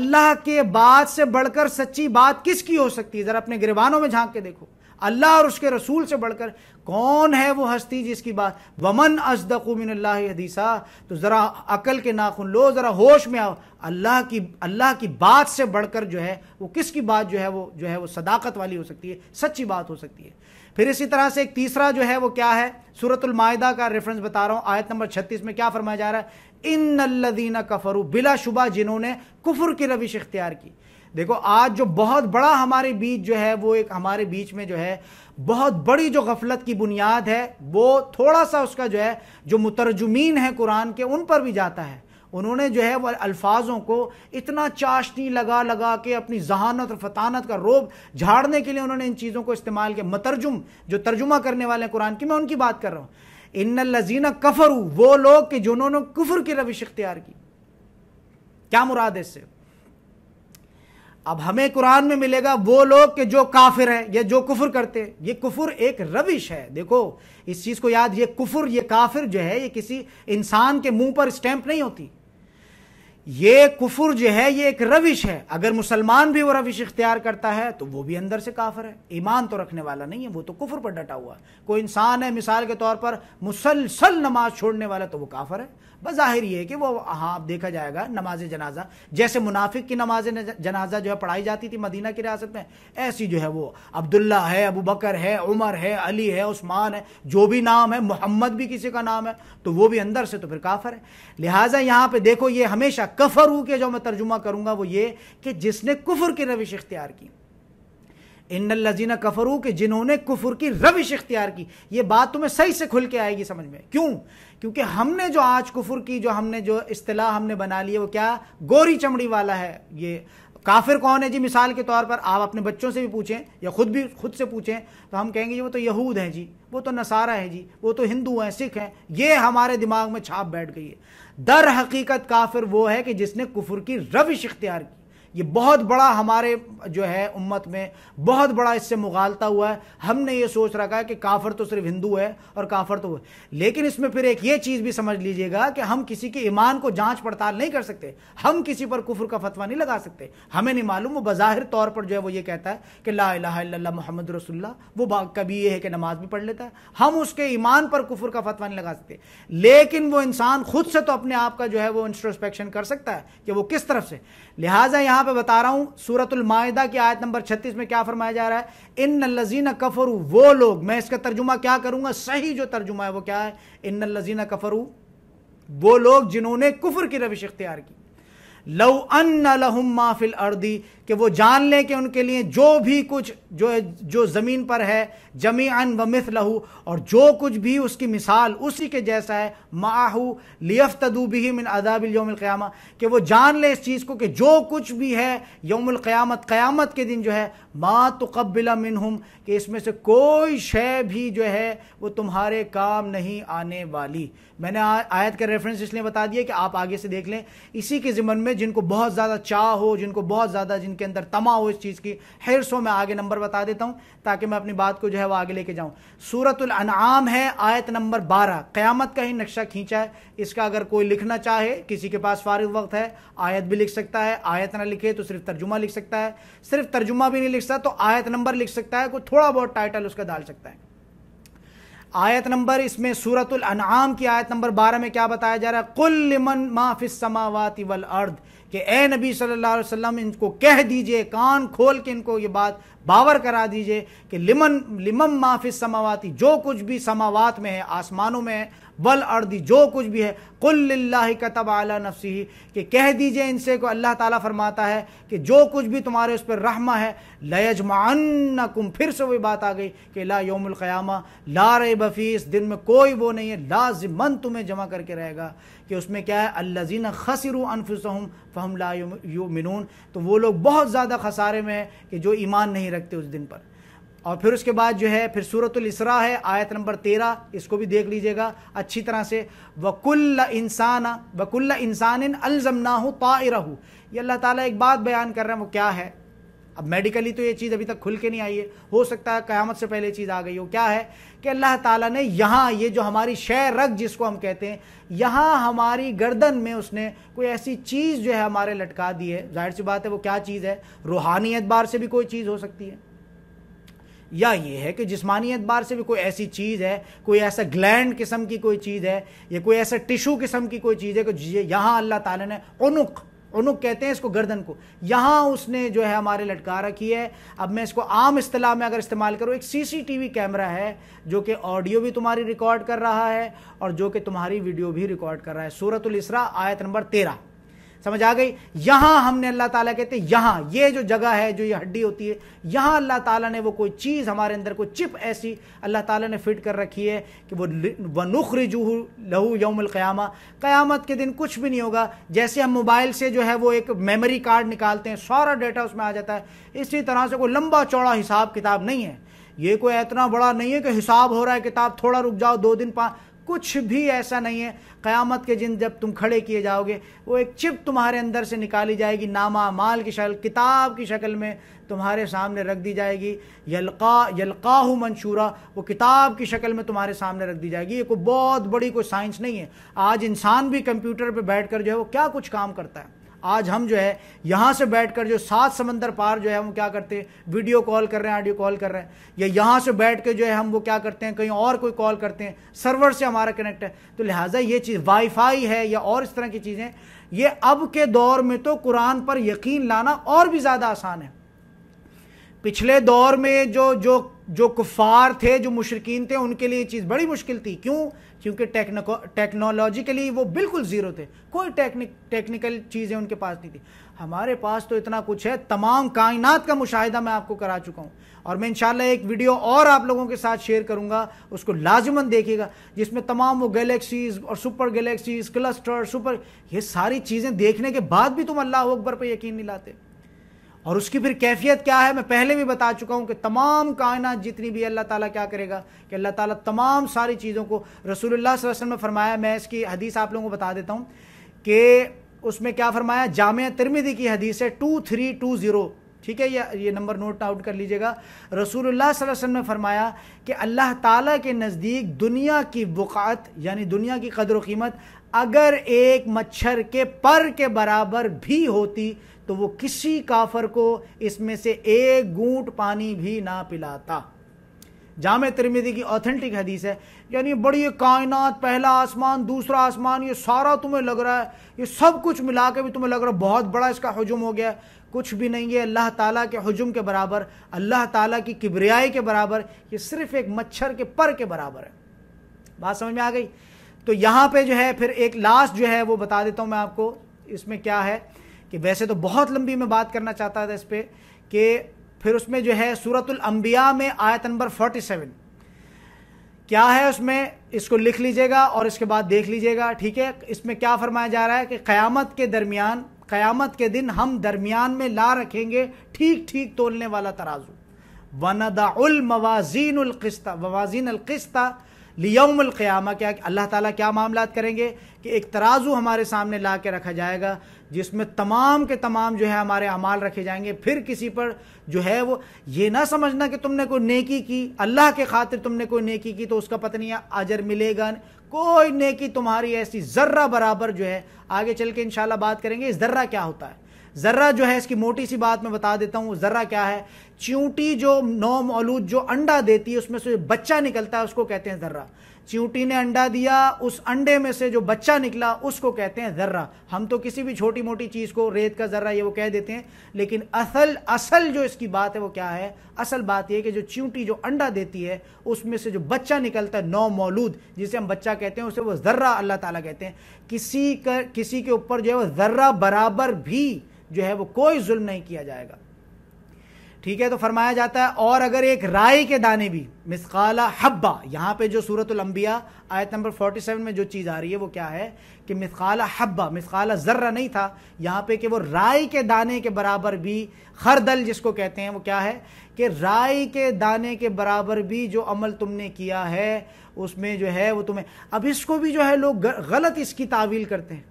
अल्लाह के बात से बढ़कर सच्ची बात किसकी हो सकती है ज़रा अपने गिरबानों में झांक के देखो अल्लाह और उसके रसूल से बढ़कर कौन है वो हस्ती जिसकी बात वमन अजदकुमिन हदीसा तो ज़रा अकल के नाखुन लो ज़रा होश में आओ अल्लाह की अल्लाह की बात से बढ़कर जो है वो किसकी बात जो है वो जो है वो सदाकत वाली हो सकती है सच्ची बात हो सकती है फिर इसी तरह से एक तीसरा जो है वो क्या है सूरतुलमायदा का रेफरेंस बता रहा हूं आयत नंबर छत्तीस में क्या फरमाया जा रहा है इन अल्लदीना कफरू बिला शुबा जिन्होंने कुफर की रविश इख्तियार की देखो आज जो बहुत बड़ा हमारे बीच जो है वो एक हमारे बीच में जो है बहुत बड़ी जो गफलत की बुनियाद है वो थोड़ा सा उसका जो है जो मुतरजुमीन है कुरान के उन पर भी जाता है उन्होंने जो है वह अल्फाजों को इतना चाशनी लगा लगा के अपनी जहानत और फतानत का रोब झाड़ने के लिए उन्होंने इन चीज़ों को इस्तेमाल किया मतरजुम जो तर्जुमा करने वाले हैं कुरान की मैं उनकी बात कर रहा हूँ इन लजीना कफरू वो लोग कि जिन्होंने कुफर की रविश इख्तियार की क्या मुराद है इससे अब हमें कुरान में मिलेगा वो लोग के जो काफिर हैं या जो कुफर करते हैं ये कुफर एक रविश है देखो इस चीज़ को याद ये कुफर ये काफिर जो है ये किसी इंसान के मुंह पर स्टैंप नहीं होती ये कुफर जो है ये एक रविश है अगर मुसलमान भी वो रविश इख्तियार करता है तो वो भी अंदर से काफिर है ईमान तो रखने वाला नहीं है वो तो कुफर पर डटा हुआ है कोई इंसान है मिसाल के तौर पर मुसलसल नमाज छोड़ने वाला तो वो काफर है जाहिर ये कि वो हाँ देखा जाएगा नमाज जनाजा जैसे मुनाफिक की नमाज जनाजा जो है पढ़ाई जाती थी मदीना की रियासत में ऐसी जो है वो अब्दुल्ला है अबू बकर है उमर है अली है उस्मान है जो भी नाम है मोहम्मद भी किसी का नाम है तो वो भी अंदर से तो फिर काफर है लिहाजा यहाँ पर देखो ये हमेशा कफर हूँ के जो मैं तर्जुमा करूँगा वो ये कि जिसने कुफर की रविश इख्तियार की इन लजीना कफरू के जिन्होंने कुफर की रविश इख्तियार की ये बात तुम्हें सही से खुल के आएगी समझ में क्यों क्योंकि हमने जो आज कुफुर की जो हमने जो इस्तेलाह हमने बना ली है वो क्या गोरी चमड़ी वाला है ये काफिर कौन है जी मिसाल के तौर पर आप अपने बच्चों से भी पूछें या खुद भी खुद से पूछें तो हम कहेंगे जी वो तो यहूद हैं जी वो तो नसारा है जी वो तो हिंदू हैं सिख हैं ये हमारे दिमाग में छाप बैठ गई है दर हकीकत काफिर वो है कि जिसने कुफुर की रविश इख्तियार की ये बहुत बड़ा हमारे जो है उम्मत में बहुत बड़ा इससे मुगालता हुआ है हमने ये सोच रखा है कि काफर तो सिर्फ हिंदू है और काफर तो लेकिन इसमें फिर एक ये चीज़ भी समझ लीजिएगा कि हम किसी के ईमान को जांच पड़ताल नहीं कर सकते हम किसी पर कुफर का फतवा नहीं लगा सकते हमें नहीं मालूम वो बाहिर तौर पर जो है वो ये कहता है कि ला मोहम्मद रसुल्ला वो कभी ये है कि नमाज भी पढ़ लेता है हम उसके ईमान पर कुफर का फतवा नहीं लगा सकते लेकिन वो इंसान खुद से तो अपने आप का जो है वो इंट्रोस्पेक्शन कर सकता है कि वो किस तरफ से लिहाजा यहां पे बता रहा हूं सूरतुलमादा की आयत नंबर 36 में क्या फरमाया जा रहा है इन लजीना कफरू वो लोग मैं इसका तर्जुमा क्या करूंगा सही जो तर्जुमा है वो क्या है इन लजीना कफरू वो लोग जिन्होंने कुफर की रविश इख्तियार की लव अन लहुम माफिल अर्दी कि वो जान लें कि उनके लिए जो भी कुछ जो जो ज़मीन पर है जमी अन व मिथ लहू और जो कुछ भी उसकी मिसाल उसी के जैसा है माहू लियफ तदूबी मिन अदाबिल योमक़्यामा कि वो जान लें इस चीज़ को कि जो कुछ भी है योमक़्यामत क़्यामत के दिन जो है माँ तो कबिला मिनहम कि इसमें से कोई शय भी जो है वो तुम्हारे काम नहीं आने वाली मैंने आ, आयत का रेफरेंस इसलिए बता दिया कि आप आगे से देख लें इसी के ज़िम्मन में जिनको बहुत ज़्यादा चाह हो जिनको बहुत ज़्यादा जिनके के अंदर तमा हो इस चीज़ की हिरसों में आगे नंबर बता देता हूँ ताकि मैं अपनी बात को जो है वो आगे लेके जाऊँ सूरतुलआम है आयत नंबर बारह क़्यामत का ही नक्शा खींचा है इसका अगर कोई लिखना चाहे किसी के पास फारिग वक्त है आयत भी लिख सकता है आयत ना लिखे तो सिर्फ तर्जुमा लिख सकता है सिर्फ तर्जुमा भी नहीं लिख सकता तो आयत नंबर लिख सकता है कोई थोड़ा बहुत टाइटल उसका डाल सकता है आयत नंबर इसमें सूरतुल अनआम की आयत नंबर बारह में क्या बताया जा रहा है कुल लिमन माफिस समावाती वल अर्ध कि ए नबी सल्लल्लाहु अलैहि वसल्लम इनको कह दीजिए कान खोल के इनको ये बात बावर करा दीजिए कि लिमन लिमम माफिस समावाती जो कुछ भी समावात में है आसमानों में है वल अर्दी जो कुछ भी है कुल्ला का तब आला नफसी कि कह दीजिए इनसे को अल्लाह ताला फरमाता है कि जो कुछ भी तुम्हारे उस पर रहमा है लयजमान कुम फिर से वही बात आ गई कि ला योमलक़्यामा ला रे बफ़ी इस दिन में कोई वो नहीं है लाजमन तुम्हें जमा करके रहेगा कि उसमें क्या है अल्लाजीन खसर अनफुसहम फ़हम ला यू मिनून तो वो लोग बहुत ज़्यादा खसारे में है कि जो ईमान नहीं रखते उस दिन पर और फिर उसके बाद जो है फिर इसरा है आयत नंबर तेरह इसको भी देख लीजिएगा अच्छी तरह से वकुल्ल इंसान वकुल्ल इंसान अलजमना हो तारा ये अल्लाह ताला एक बात बयान कर रहे हैं वो क्या है अब मेडिकली तो ये चीज़ अभी तक खुल के नहीं आई है हो सकता है क़यामत से पहले चीज़ आ गई हो क्या है कि अल्लाह ताला ने यहाँ ये जो हमारी शह रग जिसको हम कहते हैं यहाँ हमारी गर्दन में उसने कोई ऐसी चीज़ जो है हमारे लटका दी है जाहिर सी बात है वो क्या चीज़ है रूहानी एतबार से भी कोई चीज़ हो सकती है या ये है कि जिसमानी एतबार से भी कोई ऐसी चीज़ है कोई ऐसा ग्लैंड किस्म की कोई चीज़ है या कोई ऐसा टिशू किस्म की कोई चीज़ है कि यहाँ अल्लाह ताला ने उनुक उनुक कहते हैं इसको गर्दन को यहाँ उसने जो है हमारे लटका रखी है अब मैं इसको आम अतलाह में अगर इस्तेमाल करूँ एक वी कैमरा है जो कि ऑडियो भी तुम्हारी रिकॉर्ड कर रहा है और जो कि तुम्हारी वीडियो भी रिकॉर्ड कर रहा है सूरतुल इसरा आयत नंबर तेरह समझ आ गई यहां हमने अल्लाह ताला कहते यहां ये जो जगह है जो ये हड्डी होती है यहां अल्लाह ताला ने वो कोई चीज़ हमारे अंदर कोई चिप ऐसी अल्लाह ताला ने फिट कर रखी है कि वो वनुख रिजूह लहू यौमल क़्यामा क़यामत के दिन कुछ भी नहीं होगा जैसे हम मोबाइल से जो है वो एक मेमोरी कार्ड निकालते हैं सारा डेटा उसमें आ जाता है इसी तरह से कोई लंबा चौड़ा हिसाब किताब नहीं है ये कोई इतना बड़ा नहीं है कि हिसाब हो रहा है किताब थोड़ा रुक जाओ दो दिन पाँच कुछ भी ऐसा नहीं है क़यामत के दिन जब तुम खड़े किए जाओगे वो एक चिप तुम्हारे अंदर से निकाली जाएगी नामा माल की शक्ल किताब की शक्ल में तुम्हारे सामने रख दी जाएगी यलका यलकाहू मंशूरा वो किताब की शक्ल में तुम्हारे सामने रख दी जाएगी ये कोई बहुत बड़ी कोई साइंस नहीं है आज इंसान भी कंप्यूटर पर बैठ कर जो है वो क्या कुछ काम करता है आज हम जो है यहाँ से बैठकर जो सात समंदर पार जो है हम क्या करते हैं वीडियो कॉल कर रहे हैं ऑडियो कॉल कर रहे हैं या यहाँ से बैठ के जो है हम वो क्या करते हैं कहीं और कोई कॉल करते हैं सर्वर से हमारा कनेक्ट है तो लिहाजा ये चीज़ वाईफाई है या और इस तरह की चीज़ें ये अब के दौर में तो कुरान पर यकीन लाना और भी ज़्यादा आसान है पिछले दौर में जो जो जो कुफार थे जो मुशरकिन थे उनके लिए चीज़ बड़ी मुश्किल थी क्यों क्योंकि टेक्नोलॉजिकली वो बिल्कुल ज़ीरो थे कोई टेक्निक टेक्निकल चीज़ें उनके पास नहीं थी हमारे पास तो इतना कुछ है तमाम कायनात का मुशाहिदा मैं आपको करा चुका हूँ और मैं इंशाल्लाह एक वीडियो और आप लोगों के साथ शेयर करूँगा उसको लाजमन देखिएगा जिसमें तमाम वो गैलेक्सीज और सुपर गैलेक्सीज क्लस्टर सुपर ये सारी चीज़ें देखने के बाद भी तुम अल्लाह अकबर पर यकीन नहीं लाते और उसकी फिर कैफियत क्या है मैं पहले भी बता चुका हूँ कि तमाम कायनात जितनी भी अल्लाह ताला क्या करेगा कि अल्लाह ताला तमाम सारी चीज़ों को रसूलुल्लाह वसल्लम ने फरमाया मैं इसकी हदीस आप लोगों को बता देता हूँ कि उसमें क्या फरमाया जाम तिरमिदी की हदीस है टू थ्री टू ज़ीरो ठीक है ये ये नंबर नोट आउट कर लीजिएगा रसूलुल्लाह सल्लल्लाहु अलैहि वसल्लम ने फरमाया कि अल्लाह ताला के नज़दीक दुनिया की वक़ात यानी दुनिया की कदर कीमत अगर एक मच्छर के पर के बराबर भी होती तो वो किसी काफर को इसमें से एक घूट पानी भी ना पिलाता जाम तिरमिदी की ऑथेंटिक हदीस है यानी बड़ी कायनात पहला आसमान दूसरा आसमान ये सारा तुम्हें लग रहा है ये सब कुछ मिला के भी तुम्हें लग रहा है बहुत बड़ा इसका हजुम हो गया कुछ भी नहीं है अल्लाह ताला के हजुम के बराबर अल्लाह ताला की किबरियाई के बराबर ये सिर्फ एक मच्छर के पर के बराबर है बात समझ में आ गई तो यहाँ पे जो है फिर एक लास्ट जो है वो बता देता हूँ मैं आपको इसमें क्या है कि वैसे तो बहुत लंबी मैं बात करना चाहता था इस पर कि फिर उसमें जो है सूरतुल अंबिया में आयत नंबर फोर्टी सेवन क्या है उसमें इसको लिख लीजिएगा और इसके बाद देख लीजिएगा ठीक है इसमें क्या फरमाया जा रहा है कि क़यामत के दरमियान क़यामत के दिन हम दरमियान में ला रखेंगे ठीक ठीक तोलने वाला तराजू वनदाउल मवाजीन अलकिस्ता मवाजीन अलकिस्ता क्या अल्लाह ताला क्या मामला करेंगे कि एक तराजू हमारे सामने ला के रखा जाएगा जिसमें तमाम के तमाम जो है हमारे अमाल रखे जाएंगे फिर किसी पर जो है वो ये ना समझना कि तुमने कोई नेकी की अल्लाह के खातिर तुमने कोई नेकी की तो उसका पता नहीं अजर मिलेगा कोई नेकी तुम्हारी ऐसी ज़र्रा बराबर जो है आगे चल के इनशाला बात करेंगे इस ज़र्रा क्या होता है ज़र्रा जो है इसकी मोटी सी बात मैं बता देता हूँ ज़र्रा क्या है चींटी जो नौ मौलूद जो अंडा देती है उसमें से बच्चा निकलता है उसको कहते हैं ज़र्रा चींटी ने अंडा दिया उस अंडे में से जो बच्चा निकला उसको कहते हैं जर्रा हम तो किसी भी छोटी मोटी चीज़ को रेत का जर्रा ये वो कह देते हैं लेकिन असल असल जो इसकी बात है वो क्या है असल बात यह कि जो चींटी जो अंडा देती है उसमें से जो बच्चा निकलता है नौ मौलूद जिसे हम बच्चा कहते हैं उसे वो जर्रा अल्लाह ताला कहते हैं किसी का किसी के ऊपर जो है वो जर्रा बराबर भी जो है वो कोई जुल्म नहीं किया जाएगा ठीक है तो फरमाया जाता है और अगर एक राय के दाने भी मिसकाला हब्बा यहाँ पे जो सूरत लंबिया आयत नंबर 47 में जो चीज़ आ रही है वो क्या है कि मिसकाला हब्बा मिसकाला जर्रा नहीं था यहाँ पे कि वो राय के दाने के बराबर भी खरदल जिसको कहते हैं वो क्या है कि राय के दाने के बराबर भी जो अमल तुमने किया है उसमें जो है वो तुम्हें अब इसको भी जो है लोग गलत इसकी तावील करते हैं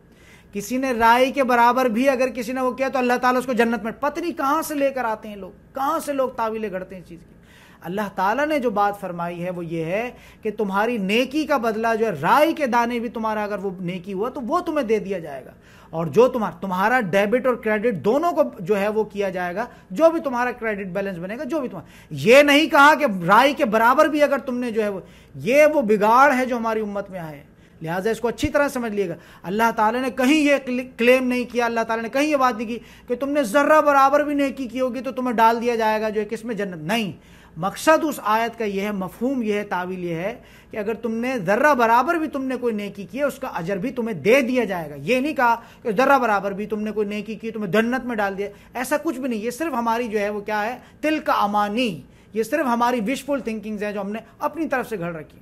किसी ने राय के बराबर भी अगर किसी ने वो किया तो अल्लाह ताला उसको जन्नत में पत्नी कहाँ से लेकर आते हैं लोग कहाँ से लोग तावीले गढ़ते हैं इस चीज़ की अल्लाह ताला ने जो बात फरमाई है वो ये है कि तुम्हारी नेकी का बदला जो है राय के दाने भी तुम्हारा अगर वो नेकी हुआ तो वो तुम्हें दे दिया जाएगा और जो तुम्हारा तुम्हारा डेबिट और क्रेडिट दोनों को जो है वो किया जाएगा जो भी तुम्हारा क्रेडिट बैलेंस बनेगा जो भी तुम्हारा ये नहीं कहा कि राय के बराबर भी अगर तुमने जो है वो ये वो बिगाड़ है जो हमारी उम्मत में आए लिहाजा इसको अच्छी तरह समझ अल्लाह ताला ने कहीं ये क्लेम नहीं किया अल्लाह ताला ने कहीं ये बात नहीं की कि तुमने ज़र्रा बराबर भी नेकी की होगी तो तुम्हें डाल दिया जाएगा जो है किसमें जन्नत नहीं मकसद उस आयत का यह है मफहूम यह है तावील यह है कि अगर तुमने ज़र्रा बराबर भी तुमने कोई नेकी की है उसका अजर भी तुम्हें दे दिया जाएगा ये नहीं कहा कि ज़र्रा बराबर भी तुमने कोई नेकी की तुम्हें जन्नत में डाल दिया ऐसा कुछ भी नहीं ये सिर्फ हमारी जो है वो क्या है तिल का अमानी ये सिर्फ हमारी विशफुल थिंकिंग्स हैं जो हमने अपनी तरफ से घड़ रखी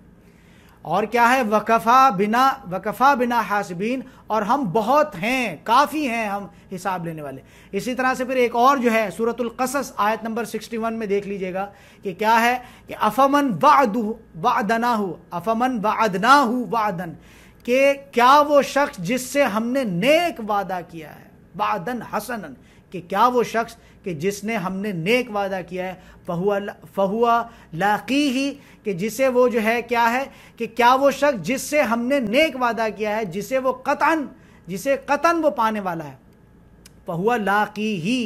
और क्या है वकफ़ा बिना वकफ़ा बिना हासबीन और हम बहुत हैं काफ़ी हैं हम हिसाब लेने वाले इसी तरह से फिर एक और जो है सूरतुल कसस आयत नंबर 61 में देख लीजिएगा कि क्या है कि अफमन वना वादना हो अफमन वादना हु वादन के क्या वो शख्स जिससे हमने नेक वादा किया है वादन हसनन कि क्या वो शख्स कि जिसने हमने नेक वादा किया है फहुआ फहुआ लाकी ही कि जिसे वो जो है क्या है कि क्या वो शख्स जिससे हमने नेक वादा किया है जिसे वो कतन जिसे कतन वो पाने वाला है फहुआ लाकी ही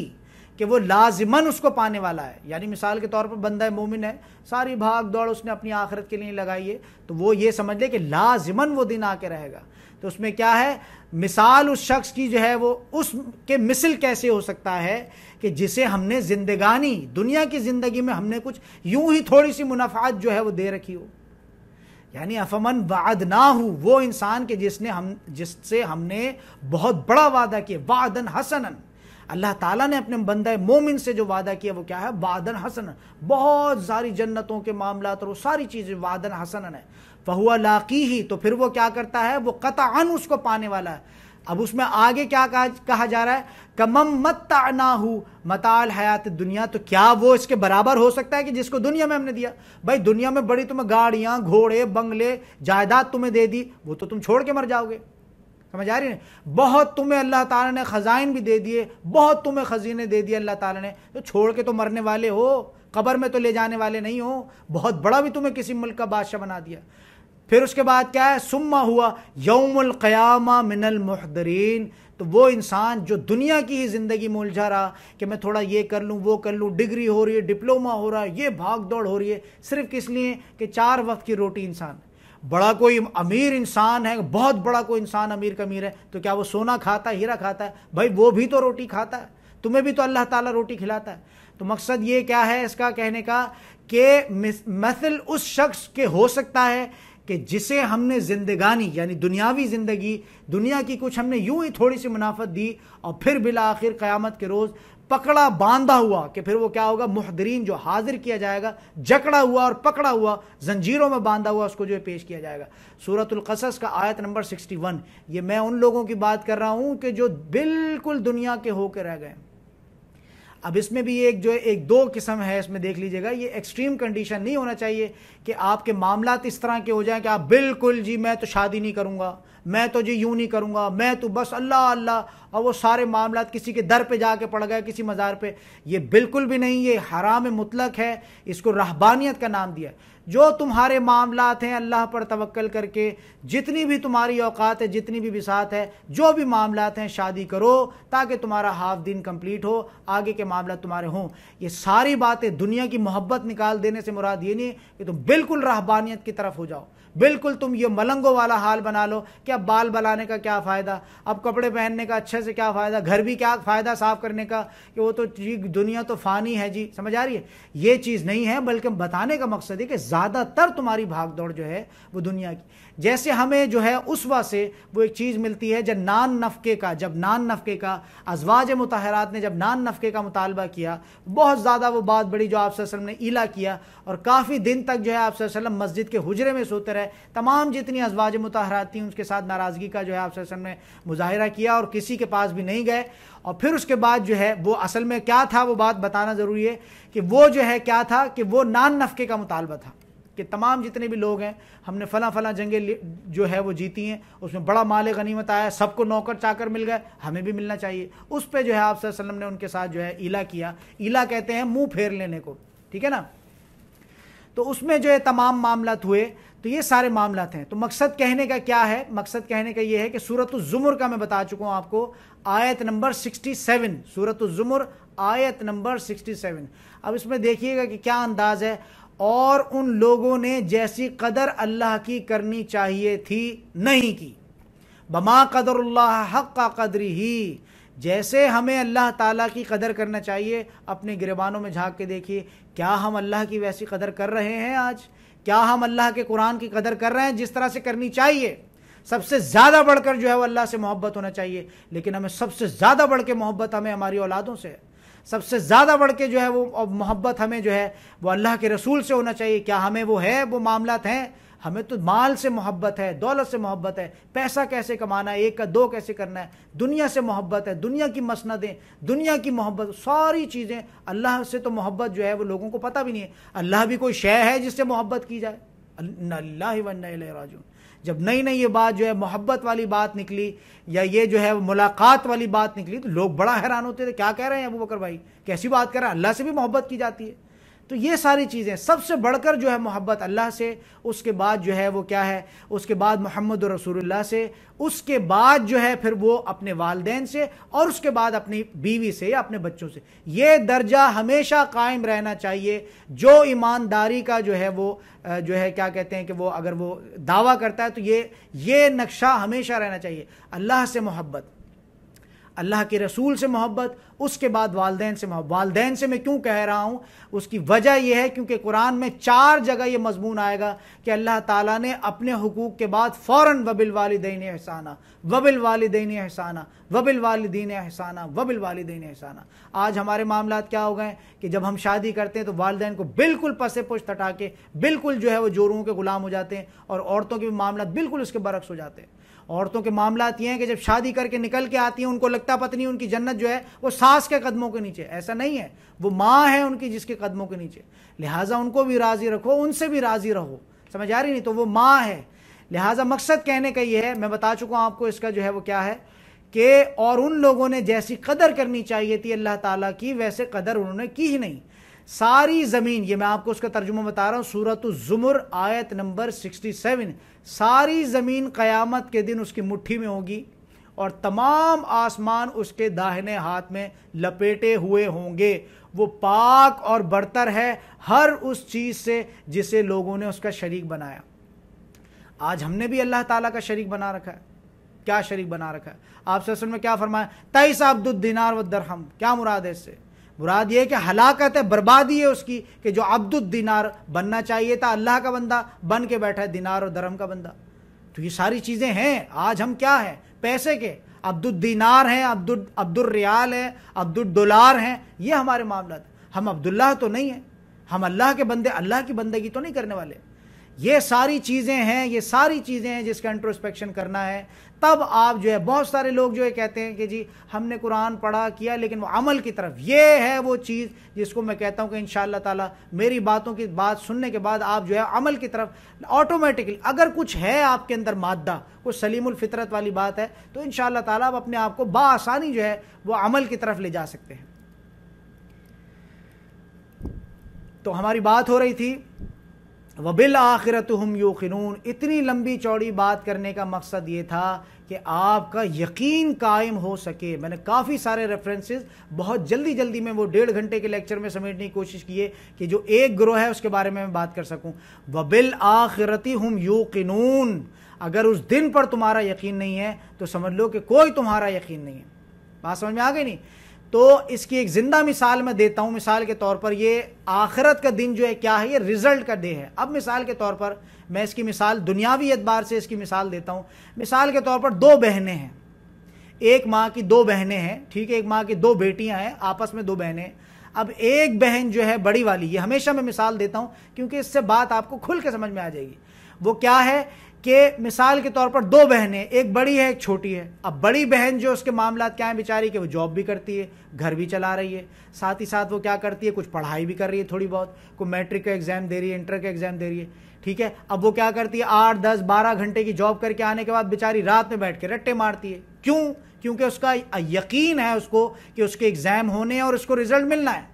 कि वो लाजमन उसको पाने वाला है यानी मिसाल के तौर पर बंदा मोमिन है सारी भाग दौड़ उसने अपनी आखिरत के लिए लगाई है तो वो ये समझ ले कि लाजमन वो दिन आके रहेगा तो उसमें क्या है मिसाल उस शख्स की जो है वो उस के मिसल कैसे हो सकता है कि जिसे हमने जिंदगानी दुनिया की ज़िंदगी में हमने कुछ यूं ही थोड़ी सी मुनाफात जो है वो दे रखी हो यानी अफमन वाद ना हो वो इंसान के जिसने हम जिससे हमने बहुत बड़ा वादा किया वादन हसनन अल्लाह ताला ने अपने बंदा मोमिन से जो वादा किया वो क्या है वादन हसन बहुत सारी जन्नतों के मामला और वो सारी चीज़ें वादन हसनन है फहुआ लाकी ही तो फिर वो क्या करता है वो कतान उसको पाने वाला है अब उसमें आगे क्या कहा, कहा जा रहा है कमम मत ताना हूँ मताल हयात दुनिया तो क्या वो इसके बराबर हो सकता है कि जिसको दुनिया में हमने दिया भाई दुनिया में बड़ी तुम्हें गाड़ियां घोड़े बंगले जायदाद तुम्हें दे दी वो तो तुम छोड़ के मर जाओगे समझ आ रही है बहुत तुम्हें अल्लाह ताला ने खजाइन भी दे दिए बहुत तुम्हें खजीने दे दिए अल्लाह ताला ने तो छोड़ के तो मरने वाले हो कबर में तो ले जाने वाले नहीं हो बहुत बड़ा भी तुम्हें किसी मुल्क का बादशाह बना दिया फिर उसके बाद क्या है सुम्मा हुआ क़यामा मिनल मुहदरीन तो वो इंसान जो दुनिया की ही ज़िंदगी में उलझा रहा कि मैं थोड़ा ये कर लूँ वो कर लूँ डिग्री हो रही है डिप्लोमा हो रहा है ये भाग दौड़ हो रही है सिर्फ किस लिए कि चार वक्त की रोटी इंसान बड़ा कोई अमीर इंसान है बहुत बड़ा कोई इंसान अमीर का अमीर है तो क्या वो सोना खाता है हीरा खाता है भाई वो भी तो रोटी खाता है तुम्हें भी तो अल्लाह ताला रोटी खिलाता है तो मकसद ये क्या है इसका कहने का कि मसल उस शख्स के हो सकता है कि जिसे हमने जिंदगानी यानी दुनियावी ज़िंदगी दुनिया की कुछ हमने यूं ही थोड़ी सी मुनाफत दी और फिर बिला आखिर क्यामत के रोज़ पकड़ा बांधा हुआ कि फिर वो क्या होगा मुहदरीन जो हाजिर किया जाएगा जकड़ा हुआ और पकड़ा हुआ जंजीरों में बांधा हुआ उसको जो है पेश किया जाएगा सूरतुल्कसस का आयत नंबर 61 ये मैं उन लोगों की बात कर रहा हूँ कि जो बिल्कुल दुनिया के होकर रह गए अब इसमें भी एक जो है एक दो किस्म है इसमें देख लीजिएगा ये एक्सट्रीम कंडीशन नहीं होना चाहिए कि आपके मामला इस तरह के हो जाए कि आप बिल्कुल जी मैं तो शादी नहीं करूँगा मैं तो जी यूं नहीं करूँगा मैं तो बस अल्लाह अल्लाह और वो सारे मामला किसी के दर पे जाके पड़ गए किसी मज़ार पे ये बिल्कुल भी नहीं ये हराम मुतलक है इसको रहबानियत का नाम दिया है जो तुम्हारे मामलात हैं अल्लाह पर तवक्ल करके जितनी भी तुम्हारी औकात है जितनी भी बिसात है जो भी मामलात हैं शादी करो ताकि तुम्हारा हाफ दिन कंप्लीट हो आगे के मामला तुम्हारे हों ये सारी बातें दुनिया की मोहब्बत निकाल देने से मुराद ये नहीं कि तुम बिल्कुल रहबानियत की तरफ हो जाओ बिल्कुल तुम ये मलंगों वाला हाल बना लो कि अब बाल बनाने का क्या फ़ायदा अब कपड़े पहनने का अच्छे से क्या फ़ायदा घर भी क्या फ़ायदा साफ़ करने का कि वो तो दुनिया तो फ़ानी है जी समझ आ रही है ये चीज़ नहीं है बल्कि बताने का मकसद है कि ज़्यादातर तुम्हारी भाग दौड़ जो है वो दुनिया की जैसे हमें जो है वह से वो एक चीज़ मिलती है जब नान नफ़के का जब नान नफ़के का अजवाज मतहरात ने जब नान नफ़के का मुतालबा किया बहुत ज़्यादा वो बात बड़ी जो आपसे वसलम ने ईला किया और काफ़ी दिन तक जो है आप वसलम मस्जिद के हुजरे में सोते रहे तमाम जितनी अजवाज मतहरात थी उनके साथ नाराज़गी का जो है आपसे वसलम ने मुजाहरा किया और किसी के पास भी नहीं गए और फिर उसके बाद जो है वो असल में क्या था वो बात बताना ज़रूरी है कि वो जो है क्या था कि वो नान नफ़के का मुतालबा था कि तमाम जितने भी लोग हैं हमने फला फला जंगे जो है वो जीती हैं उसमें बड़ा माल गनीमत आया सबको नौकर चाकर मिल गए हमें भी मिलना चाहिए उस पर जो है आप सल्लम ने उनके साथ जो है ईला किया ईला कहते हैं मुंह फेर लेने को ठीक है ना तो उसमें जो है तमाम मामला हुए तो ये सारे मामला हैं तो मकसद कहने का क्या है मकसद कहने का ये है कि सूरत ज़ुमर का मैं बता चुका हूँ आपको आयत नंबर 67 सूरत ज़ुमर आयत नंबर 67 अब इसमें देखिएगा कि क्या अंदाज है और उन लोगों ने जैसी कदर अल्लाह की करनी चाहिए थी नहीं की बमा अल्लाह हक का कदर ही जैसे हमें अल्लाह ताला की कदर करना चाहिए अपने गिरबानों में झांक के देखिए क्या हम अल्लाह की वैसी कदर कर रहे हैं आज क्या हम अल्लाह के कुरान की कदर कर रहे हैं जिस तरह से करनी चाहिए सबसे ज़्यादा बढ़कर जो है वो अल्लाह से मोहब्बत होना चाहिए लेकिन हमें सबसे ज़्यादा बढ़ के मोहब्बत हमें हमारी औलादों से है सबसे ज़्यादा बढ़ के जो है वो मोहब्बत हमें जो है वो अल्लाह के रसूल से होना चाहिए क्या हमें वो है वो मामलात हैं हमें तो माल से मोहब्बत है दौलत से मोहब्बत है पैसा कैसे कमाना है एक का दो कैसे करना है दुनिया से मोहब्बत है दुनिया की मसनदें दुनिया की मोहब्बत सारी चीज़ें अल्लाह से तो मोहब्बत जो है वो लोगों को पता भी नहीं है अल्लाह भी कोई शय है जिससे मोहब्बत की जाए अल्लाह वन राजू जब नई नई ये बात जो है मोहब्बत वाली बात निकली या ये जो है मुलाकात वाली बात निकली तो लोग बड़ा हैरान होते थे क्या कह रहे हैं अबू बकर भाई कैसी बात कर रहे हैं अल्लाह से भी मोहब्बत की जाती है तो ये सारी चीज़ें सबसे बढ़कर जो है मोहब्बत अल्लाह से उसके बाद जो है वो क्या है उसके बाद मोहम्मद रसूलुल्लाह से उसके बाद जो है फिर वो अपने वालदेन से और उसके बाद अपनी बीवी से या अपने बच्चों से ये दर्जा हमेशा कायम रहना चाहिए जो ईमानदारी का जो है वो जो है क्या कहते हैं कि वो अगर वो दावा करता है तो ये ये नक्शा हमेशा रहना चाहिए अल्लाह से मोहब्बत अल्लाह के रसूल से मोहब्बत उसके बाद वालदे से मोहब्बत वालदेन से मैं क्यों कह रहा हूँ उसकी वजह यह है क्योंकि कुरान में चार जगह ये मजमून आएगा कि अल्लाह ताला ने अपने हकूक़ के बाद फ़ौर वबिल वालदेन एहसाना वबिल वालदेन एहसाना वबिल वालदीन एहसाना वबिल वालदेन एहसाना आज हमारे मामला क्या हो गए कि जब हम शादी करते हैं तो वालदे को बिल्कुल पसे पुछ हटा के बिल्कुल जो है वो जोरों के गुलाम हो जाते हैं औरतों के भी मामला बिल्कुल उसके बरक्स हो जाते हैं औरतों के मामला ये हैं कि जब शादी करके निकल के आती हैं उनको लगता पत्नी उनकी जन्नत जो है वो सास के कदमों के नीचे ऐसा नहीं है वो माँ है उनकी जिसके कदमों के नीचे लिहाजा उनको भी राज़ी रखो उनसे भी राज़ी रहो समझ आ रही नहीं तो वो माँ है लिहाजा मकसद कहने का ये है मैं बता चुका हूँ आपको इसका जो है वो क्या है कि और उन लोगों ने जैसी कदर करनी चाहिए थी अल्लाह ताला की वैसे कदर उन्होंने की ही नहीं सारी ज़मीन ये मैं आपको उसका तर्जुमा बता रहा हूँ सूरत ज़ुमर आयत नंबर सेवन सारी ज़मीन क़यामत के दिन उसकी मुट्ठी में होगी और तमाम आसमान उसके दाहिने हाथ में लपेटे हुए होंगे वो पाक और बरतर है हर उस चीज़ से जिसे लोगों ने उसका शरीक बनाया आज हमने भी अल्लाह ताला का शरीक बना रखा है क्या शरीक बना रखा है आप सर में क्या फरमाया तईस अब्दुद्दीनार व दरहम क्या मुराद है इससे मुराद ये कि हलाकत है बर्बादी है उसकी कि जो दिनार बनना चाहिए था अल्लाह का बंदा बन के बैठा है दिनार और धर्म का बंदा तो ये सारी चीज़ें हैं आज हम क्या हैं पैसे के दिनार हैं अब्दुल रियाल हैं दुलार हैं ये हमारे मामला हम अब्दुल्लाह तो नहीं हैं हम अल्लाह के बंदे अल्लाह की बंदगी तो नहीं करने वाले ये सारी चीज़ें हैं ये सारी चीज़ें हैं जिसका इंट्रोस्पेक्शन करना है तब आप जो है बहुत सारे लोग जो है कहते हैं कि जी हमने कुरान पढ़ा किया लेकिन वो अमल की तरफ ये है वो चीज़ जिसको मैं कहता हूँ कि इन ताला मेरी बातों की बात सुनने के बाद आप जो है अमल की तरफ ऑटोमेटिकली अगर कुछ है आपके अंदर मादा कुछ सलीमफितरत वाली बात है तो इन ताला आप अपने आप को बासानी जो है वह अमल की तरफ ले जा सकते हैं तो हमारी बात हो रही थी वबिल आखिरत हम यूकिनून इतनी लंबी चौड़ी बात करने का मकसद ये था कि आपका यकीन कायम हो सके मैंने काफ़ी सारे रेफरेंसेस बहुत जल्दी जल्दी में वो डेढ़ घंटे के लेक्चर में समेटने की कोशिश की है कि जो एक ग्रोह है उसके बारे में मैं बात कर सकूं वबिल आखिरती हम यू अगर उस दिन पर तुम्हारा यकीन नहीं है तो समझ लो कि कोई तुम्हारा यकीन नहीं है बात समझ में आ गई नहीं तो इसकी एक ज़िंदा मिसाल मैं देता हूं मिसाल के तौर पर ये आखिरत का दिन जो है क्या है ये रिजल्ट का डे है अब मिसाल के तौर पर मैं इसकी मिसाल दुनियावी एतबार से इसकी मिसाल देता हूँ मिसाल के तौर पर दो बहनें हैं एक माँ की दो बहनें हैं ठीक है एक माँ की दो बेटियाँ हैं आपस में दो बहनें अब एक बहन जो है बड़ी वाली ये हमेशा मैं मिसाल देता हूँ क्योंकि इससे बात आपको खुल के समझ में आ जाएगी वो क्या है कि मिसाल के तौर पर दो बहनें एक बड़ी है एक छोटी है अब बड़ी बहन जो उसके मामला क्या है बेचारी कि वो जॉब भी करती है घर भी चला रही है साथ ही साथ वो क्या करती है कुछ पढ़ाई भी कर रही है थोड़ी बहुत कोई मैट्रिक का एग्ज़ाम दे रही है इंटर का एग्ज़ाम दे रही है ठीक है अब वो क्या करती है आठ दस बारह घंटे की जॉब करके आने के बाद बेचारी रात में बैठ के रट्टे मारती है क्यों क्योंकि उसका यकीन है उसको कि उसके एग्जाम होने और उसको रिजल्ट मिलना है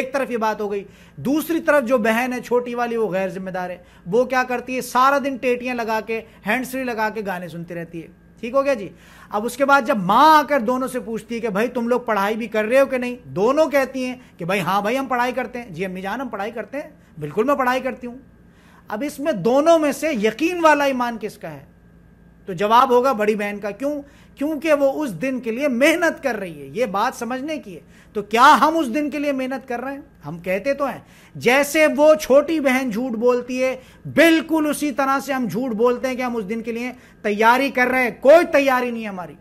एक तरफ ये बात हो गई दूसरी तरफ जो बहन है छोटी वाली वो गैर जिम्मेदार है वो क्या करती है सारा दिन टेटियां लगा के हैंड फ्री लगा के गाने सुनती रहती है ठीक हो गया जी अब उसके बाद जब माँ आकर दोनों से पूछती है कि भाई तुम लोग पढ़ाई भी कर रहे हो कि नहीं दोनों कहती हैं कि भाई हाँ भाई हम पढ़ाई करते हैं जी अम्मी जान हम पढ़ाई करते हैं बिल्कुल मैं पढ़ाई करती हूँ अब इसमें दोनों में से यकीन वाला ईमान किसका है तो जवाब होगा बड़ी बहन का क्यों क्योंकि वो उस दिन के लिए मेहनत कर रही है ये बात समझने की है तो क्या हम उस दिन के लिए मेहनत कर रहे हैं हम कहते तो हैं जैसे वो छोटी बहन झूठ बोलती है बिल्कुल उसी तरह से हम झूठ बोलते हैं कि हम उस दिन के लिए तैयारी कर रहे हैं कोई तैयारी नहीं हमारी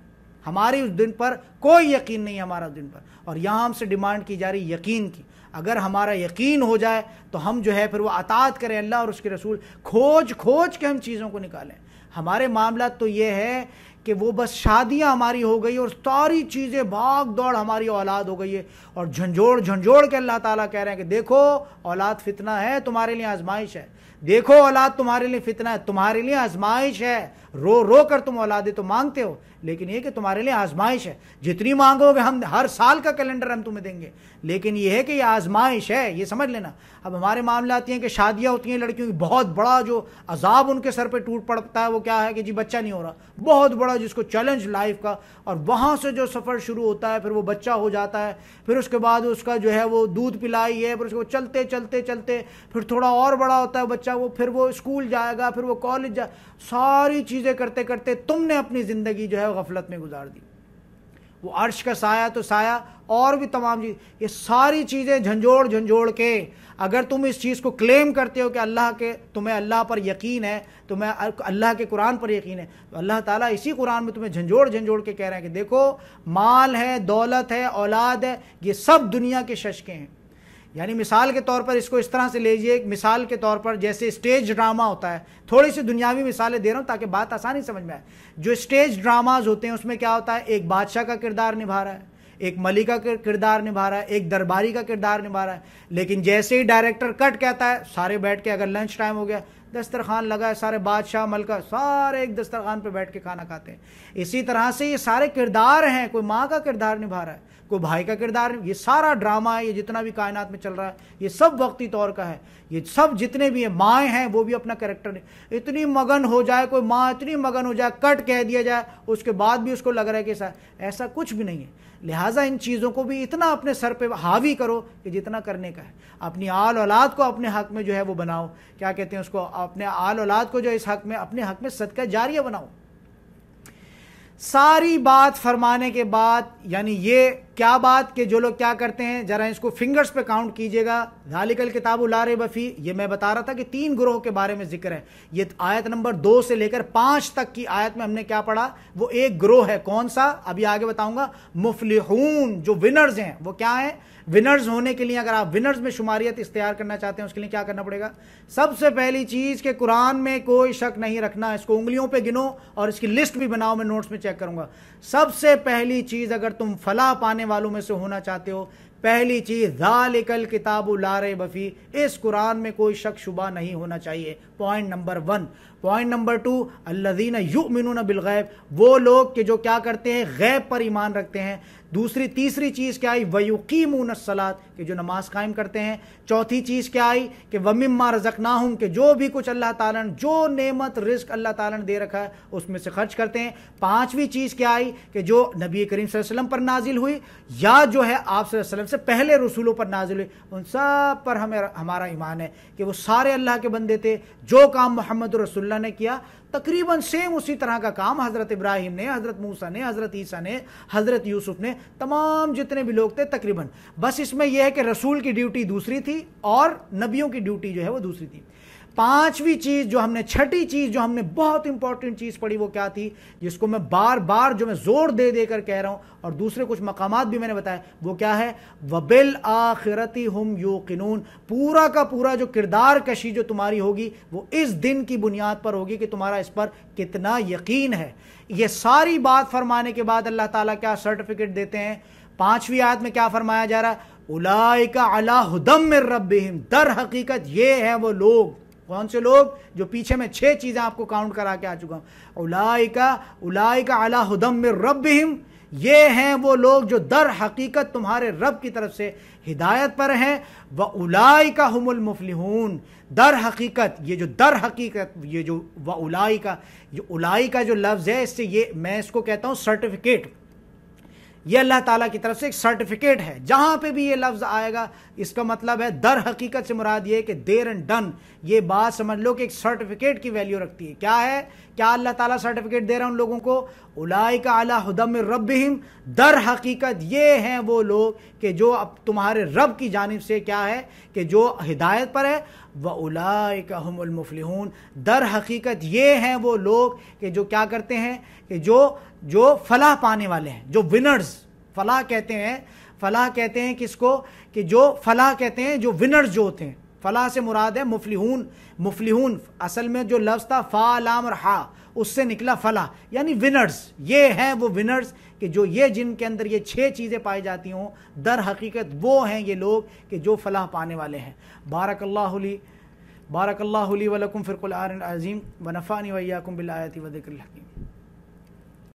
हमारी उस दिन पर कोई यकीन नहीं हमारा दिन पर और यहां हमसे डिमांड की जा रही यकीन की अगर हमारा यकीन हो जाए तो हम जो है फिर वो अतात करें अल्लाह और उसके रसूल खोज खोज के हम चीज़ों को निकालें हमारे मामला तो ये है कि वो बस शादियां हमारी हो गई और सारी चीज़ें भाग दौड़ हमारी औलाद हो गई है और झंझोड़ झंझोड़ के अल्लाह ताला कह रहे हैं कि देखो औलाद फितना है तुम्हारे लिए आजमाइश है देखो औलाद तुम्हारे लिए फितना है तुम्हारे लिए आजमाइश है रो रो कर तुम औलादे तो मांगते हो लेकिन ये कि तुम्हारे लिए आजमाइश है जितनी मांगोगे हम हर साल का कैलेंडर हम तुम्हें देंगे लेकिन ये है कि ये आजमाइश है ये समझ लेना अब हमारे मामले आती हैं कि शादियाँ होती हैं लड़कियों की बहुत बड़ा जो अजाब उनके सर पर टूट पड़ता है वो क्या है कि जी बच्चा नहीं हो रहा बहुत बड़ा जिसको चैलेंज लाइफ का और वहाँ से जो सफ़र शुरू होता है फिर वो बच्चा हो जाता है फिर उसके बाद उसका जो है वो दूध पिलाई है फिर उसको चलते चलते चलते फिर थोड़ा और बड़ा होता है बच्चा वो फिर वो स्कूल जाएगा फिर वो कॉलेज जाए सारी चीज़ें करते करते तुमने अपनी ज़िंदगी जो है गफलत में गुजार दी वो अर्श का साया तो साया और भी तमाम चीज़ ये सारी चीज़ें झंझोड़ झंझोड़ के अगर तुम इस चीज़ को क्लेम करते हो कि अल्लाह के तुम्हें अल्लाह पर यकीन है तुम्हें अल्लाह के कुरान पर यकीन है तो अल्लाह ताला इसी कुरान में तुम्हें झंझोड़ झंझोड़ के कह रहे हैं कि देखो माल है दौलत है औलाद है ये सब दुनिया के शशके हैं यानी मिसाल के तौर पर इसको इस तरह से लीजिए मिसाल के तौर पर जैसे स्टेज ड्रामा होता है थोड़ी सी दुनियावी मिसालें दे रहा हूँ ताकि बात आसानी समझ में आए जो स्टेज ड्रामाज होते हैं उसमें क्या होता है एक बादशाह का किरदार निभा रहा है एक मलिका का किरदार निभा रहा है एक दरबारी का किरदार निभा रहा है लेकिन जैसे ही डायरेक्टर कट कहता है सारे बैठ के अगर लंच टाइम हो गया दस्तरखान लगा है सारे बादशाह मलका सारे एक दस्तरखान पर बैठ के खाना खाते हैं इसी तरह से ये सारे किरदार हैं कोई माँ का किरदार निभा रहा है कोई भाई का किरदार ये सारा ड्रामा है ये जितना भी कायनात में चल रहा है ये सब वक्ती तौर का है ये सब जितने भी है माए हैं वो भी अपना कैरेक्टर इतनी मगन हो जाए कोई माँ इतनी मगन हो जाए कट कह दिया जाए उसके बाद भी उसको लग रहा है कि ऐसा ऐसा कुछ भी नहीं है लिहाजा इन चीज़ों को भी इतना अपने सर पे हावी करो कि जितना करने का है अपनी आल औलाद को अपने हक में जो है वो बनाओ क्या कहते हैं उसको अपने आल औलाद को जो इस हक में अपने हक में सदका जारिया बनाओ सारी बात फरमाने के बाद यानी ये क्या बात कि जो लोग क्या करते हैं जरा इसको फिंगर्स पे काउंट कीजिएगा धालिकल किताब रे बफ़ी ये मैं बता रहा था कि तीन ग्रोह के बारे में जिक्र है ये आयत नंबर दो से लेकर पांच तक की आयत में हमने क्या पढ़ा वो एक ग्रोह है कौन सा अभी आगे बताऊंगा मुफलिहून जो विनर्स हैं वो क्या है विनर्स होने के लिए अगर आप विनर्स में शुमारियत इख्तियार करना चाहते हैं उसके लिए क्या करना पड़ेगा सबसे पहली चीज़ के कुरान में कोई शक नहीं रखना इसको उंगलियों पे गिनो और इसकी लिस्ट भी बनाओ मैं नोट्स में चेक करूंगा सबसे पहली चीज़ अगर तुम फला पाने मानने वालों में से होना चाहते हो पहली चीज दालिकल किताब लारे बफी इस कुरान में कोई शक शुबा नहीं होना चाहिए point number one point number two अल्लाजीन यू मिनून बिलगैब वो लोग के जो क्या करते हैं गैब पर ईमान रखते हैं दूसरी तीसरी चीज़ क्या आई वयुकी मूनसलात कि जो नमाज कायम करते हैं चौथी चीज़ क्या आई कि वमिम्मा रजक ना हूँ कि जो भी कुछ अल्लाह ताला ने जो नेमत रिस्क अल्लाह ताला ने दे रखा है उसमें से खर्च करते हैं पाँचवीं चीज़ क्या आई कि जो नबी करीम वसल्लम पर नाजिल हुई या जो है आप वसल्लम से पहले रसूलों पर नाजिल हुई उन सब पर हमें हमारा ईमान है कि वो सारे अल्लाह के बंदे थे जो काम मोहम्मद रसुल्ला ने किया तकरीबन सेम उसी तरह का काम हज़रत इब्राहिम ने हज़रत मूसा ने हज़रत ईसा ने हज़रत यूसुफ ने तमाम जितने भी लोग थे तकरीबन बस इसमें यह है कि रसूल की ड्यूटी दूसरी थी और नबियों की ड्यूटी जो है वो दूसरी थी पांचवी चीज जो हमने छठी चीज जो हमने बहुत इंपॉर्टेंट चीज पढ़ी वो क्या थी जिसको मैं बार बार जो मैं जोर दे देकर कह रहा हूं और दूसरे कुछ मकाम भी मैंने बताया वो क्या है वबिल आखिरती हम यू पूरा का पूरा जो किरदार कशी जो तुम्हारी होगी वो इस दिन की बुनियाद पर होगी कि तुम्हारा इस पर कितना यकीन है ये सारी बात फरमाने के बाद अल्लाह ताला क्या सर्टिफिकेट देते हैं पांचवी आयत में क्या फरमाया जा रहा है का अला हदम रब दर हकीकत ये है वो लोग कौन से लोग जो पीछे में छह चीज़ें आपको काउंट करा के आ चुका हूं उलाइका उलाइका अला हदम में रब ये हैं वो लोग जो दर हकीकत तुम्हारे रब की तरफ से हिदायत पर हैं व उलाई का हमल मुफलिहून दर हकीकत ये जो दर हकीकत ये जो व उलाई का ये उलाई का जो लफ्ज़ है इससे ये मैं इसको कहता हूँ सर्टिफिकेट ये अल्लाह ताला की तरफ से एक सर्टिफिकेट है जहाँ पे भी ये लफ्ज़ आएगा इसका मतलब है दर हकीकत से मुराद ये कि देर एंड डन ये बात समझ लो कि एक सर्टिफिकेट की वैल्यू रखती है क्या है क्या अल्लाह ताला सर्टिफिकेट दे रहा है उन लोगों को उलाई का अला हदम रब दर हकीकत ये हैं वो लोग कि जो अब तुम्हारे रब की जानब से क्या है कि जो हिदायत पर है व उलाई का हमलमफलहून दर हकीकत ये हैं वो लोग कि जो क्या करते हैं कि जो जो फलाह पाने वाले हैं जो विनर्स फलाह कहते हैं फलाह कहते हैं किसको कि जो फलाह कहते हैं जो विनर्स जो होते हैं फलाह से मुराद है मुफलिहून मुफलिहून असल में जो लफ्ज़ था फ़ा लाम और हा उससे निकला फलाह यानी विनर्स ये हैं वो विनर्स कि जो ये जिनके अंदर ये छः चीज़ें पाई जाती हों दर हकीकत वो हैं ये लोग कि जो फलाह पाने वाले हैं बारकल्ला बारकल्लाली वलकुम फ़िरकुल आज़ीम वनफ़ानी वैयाकुम बिलायती वदिकल हकीम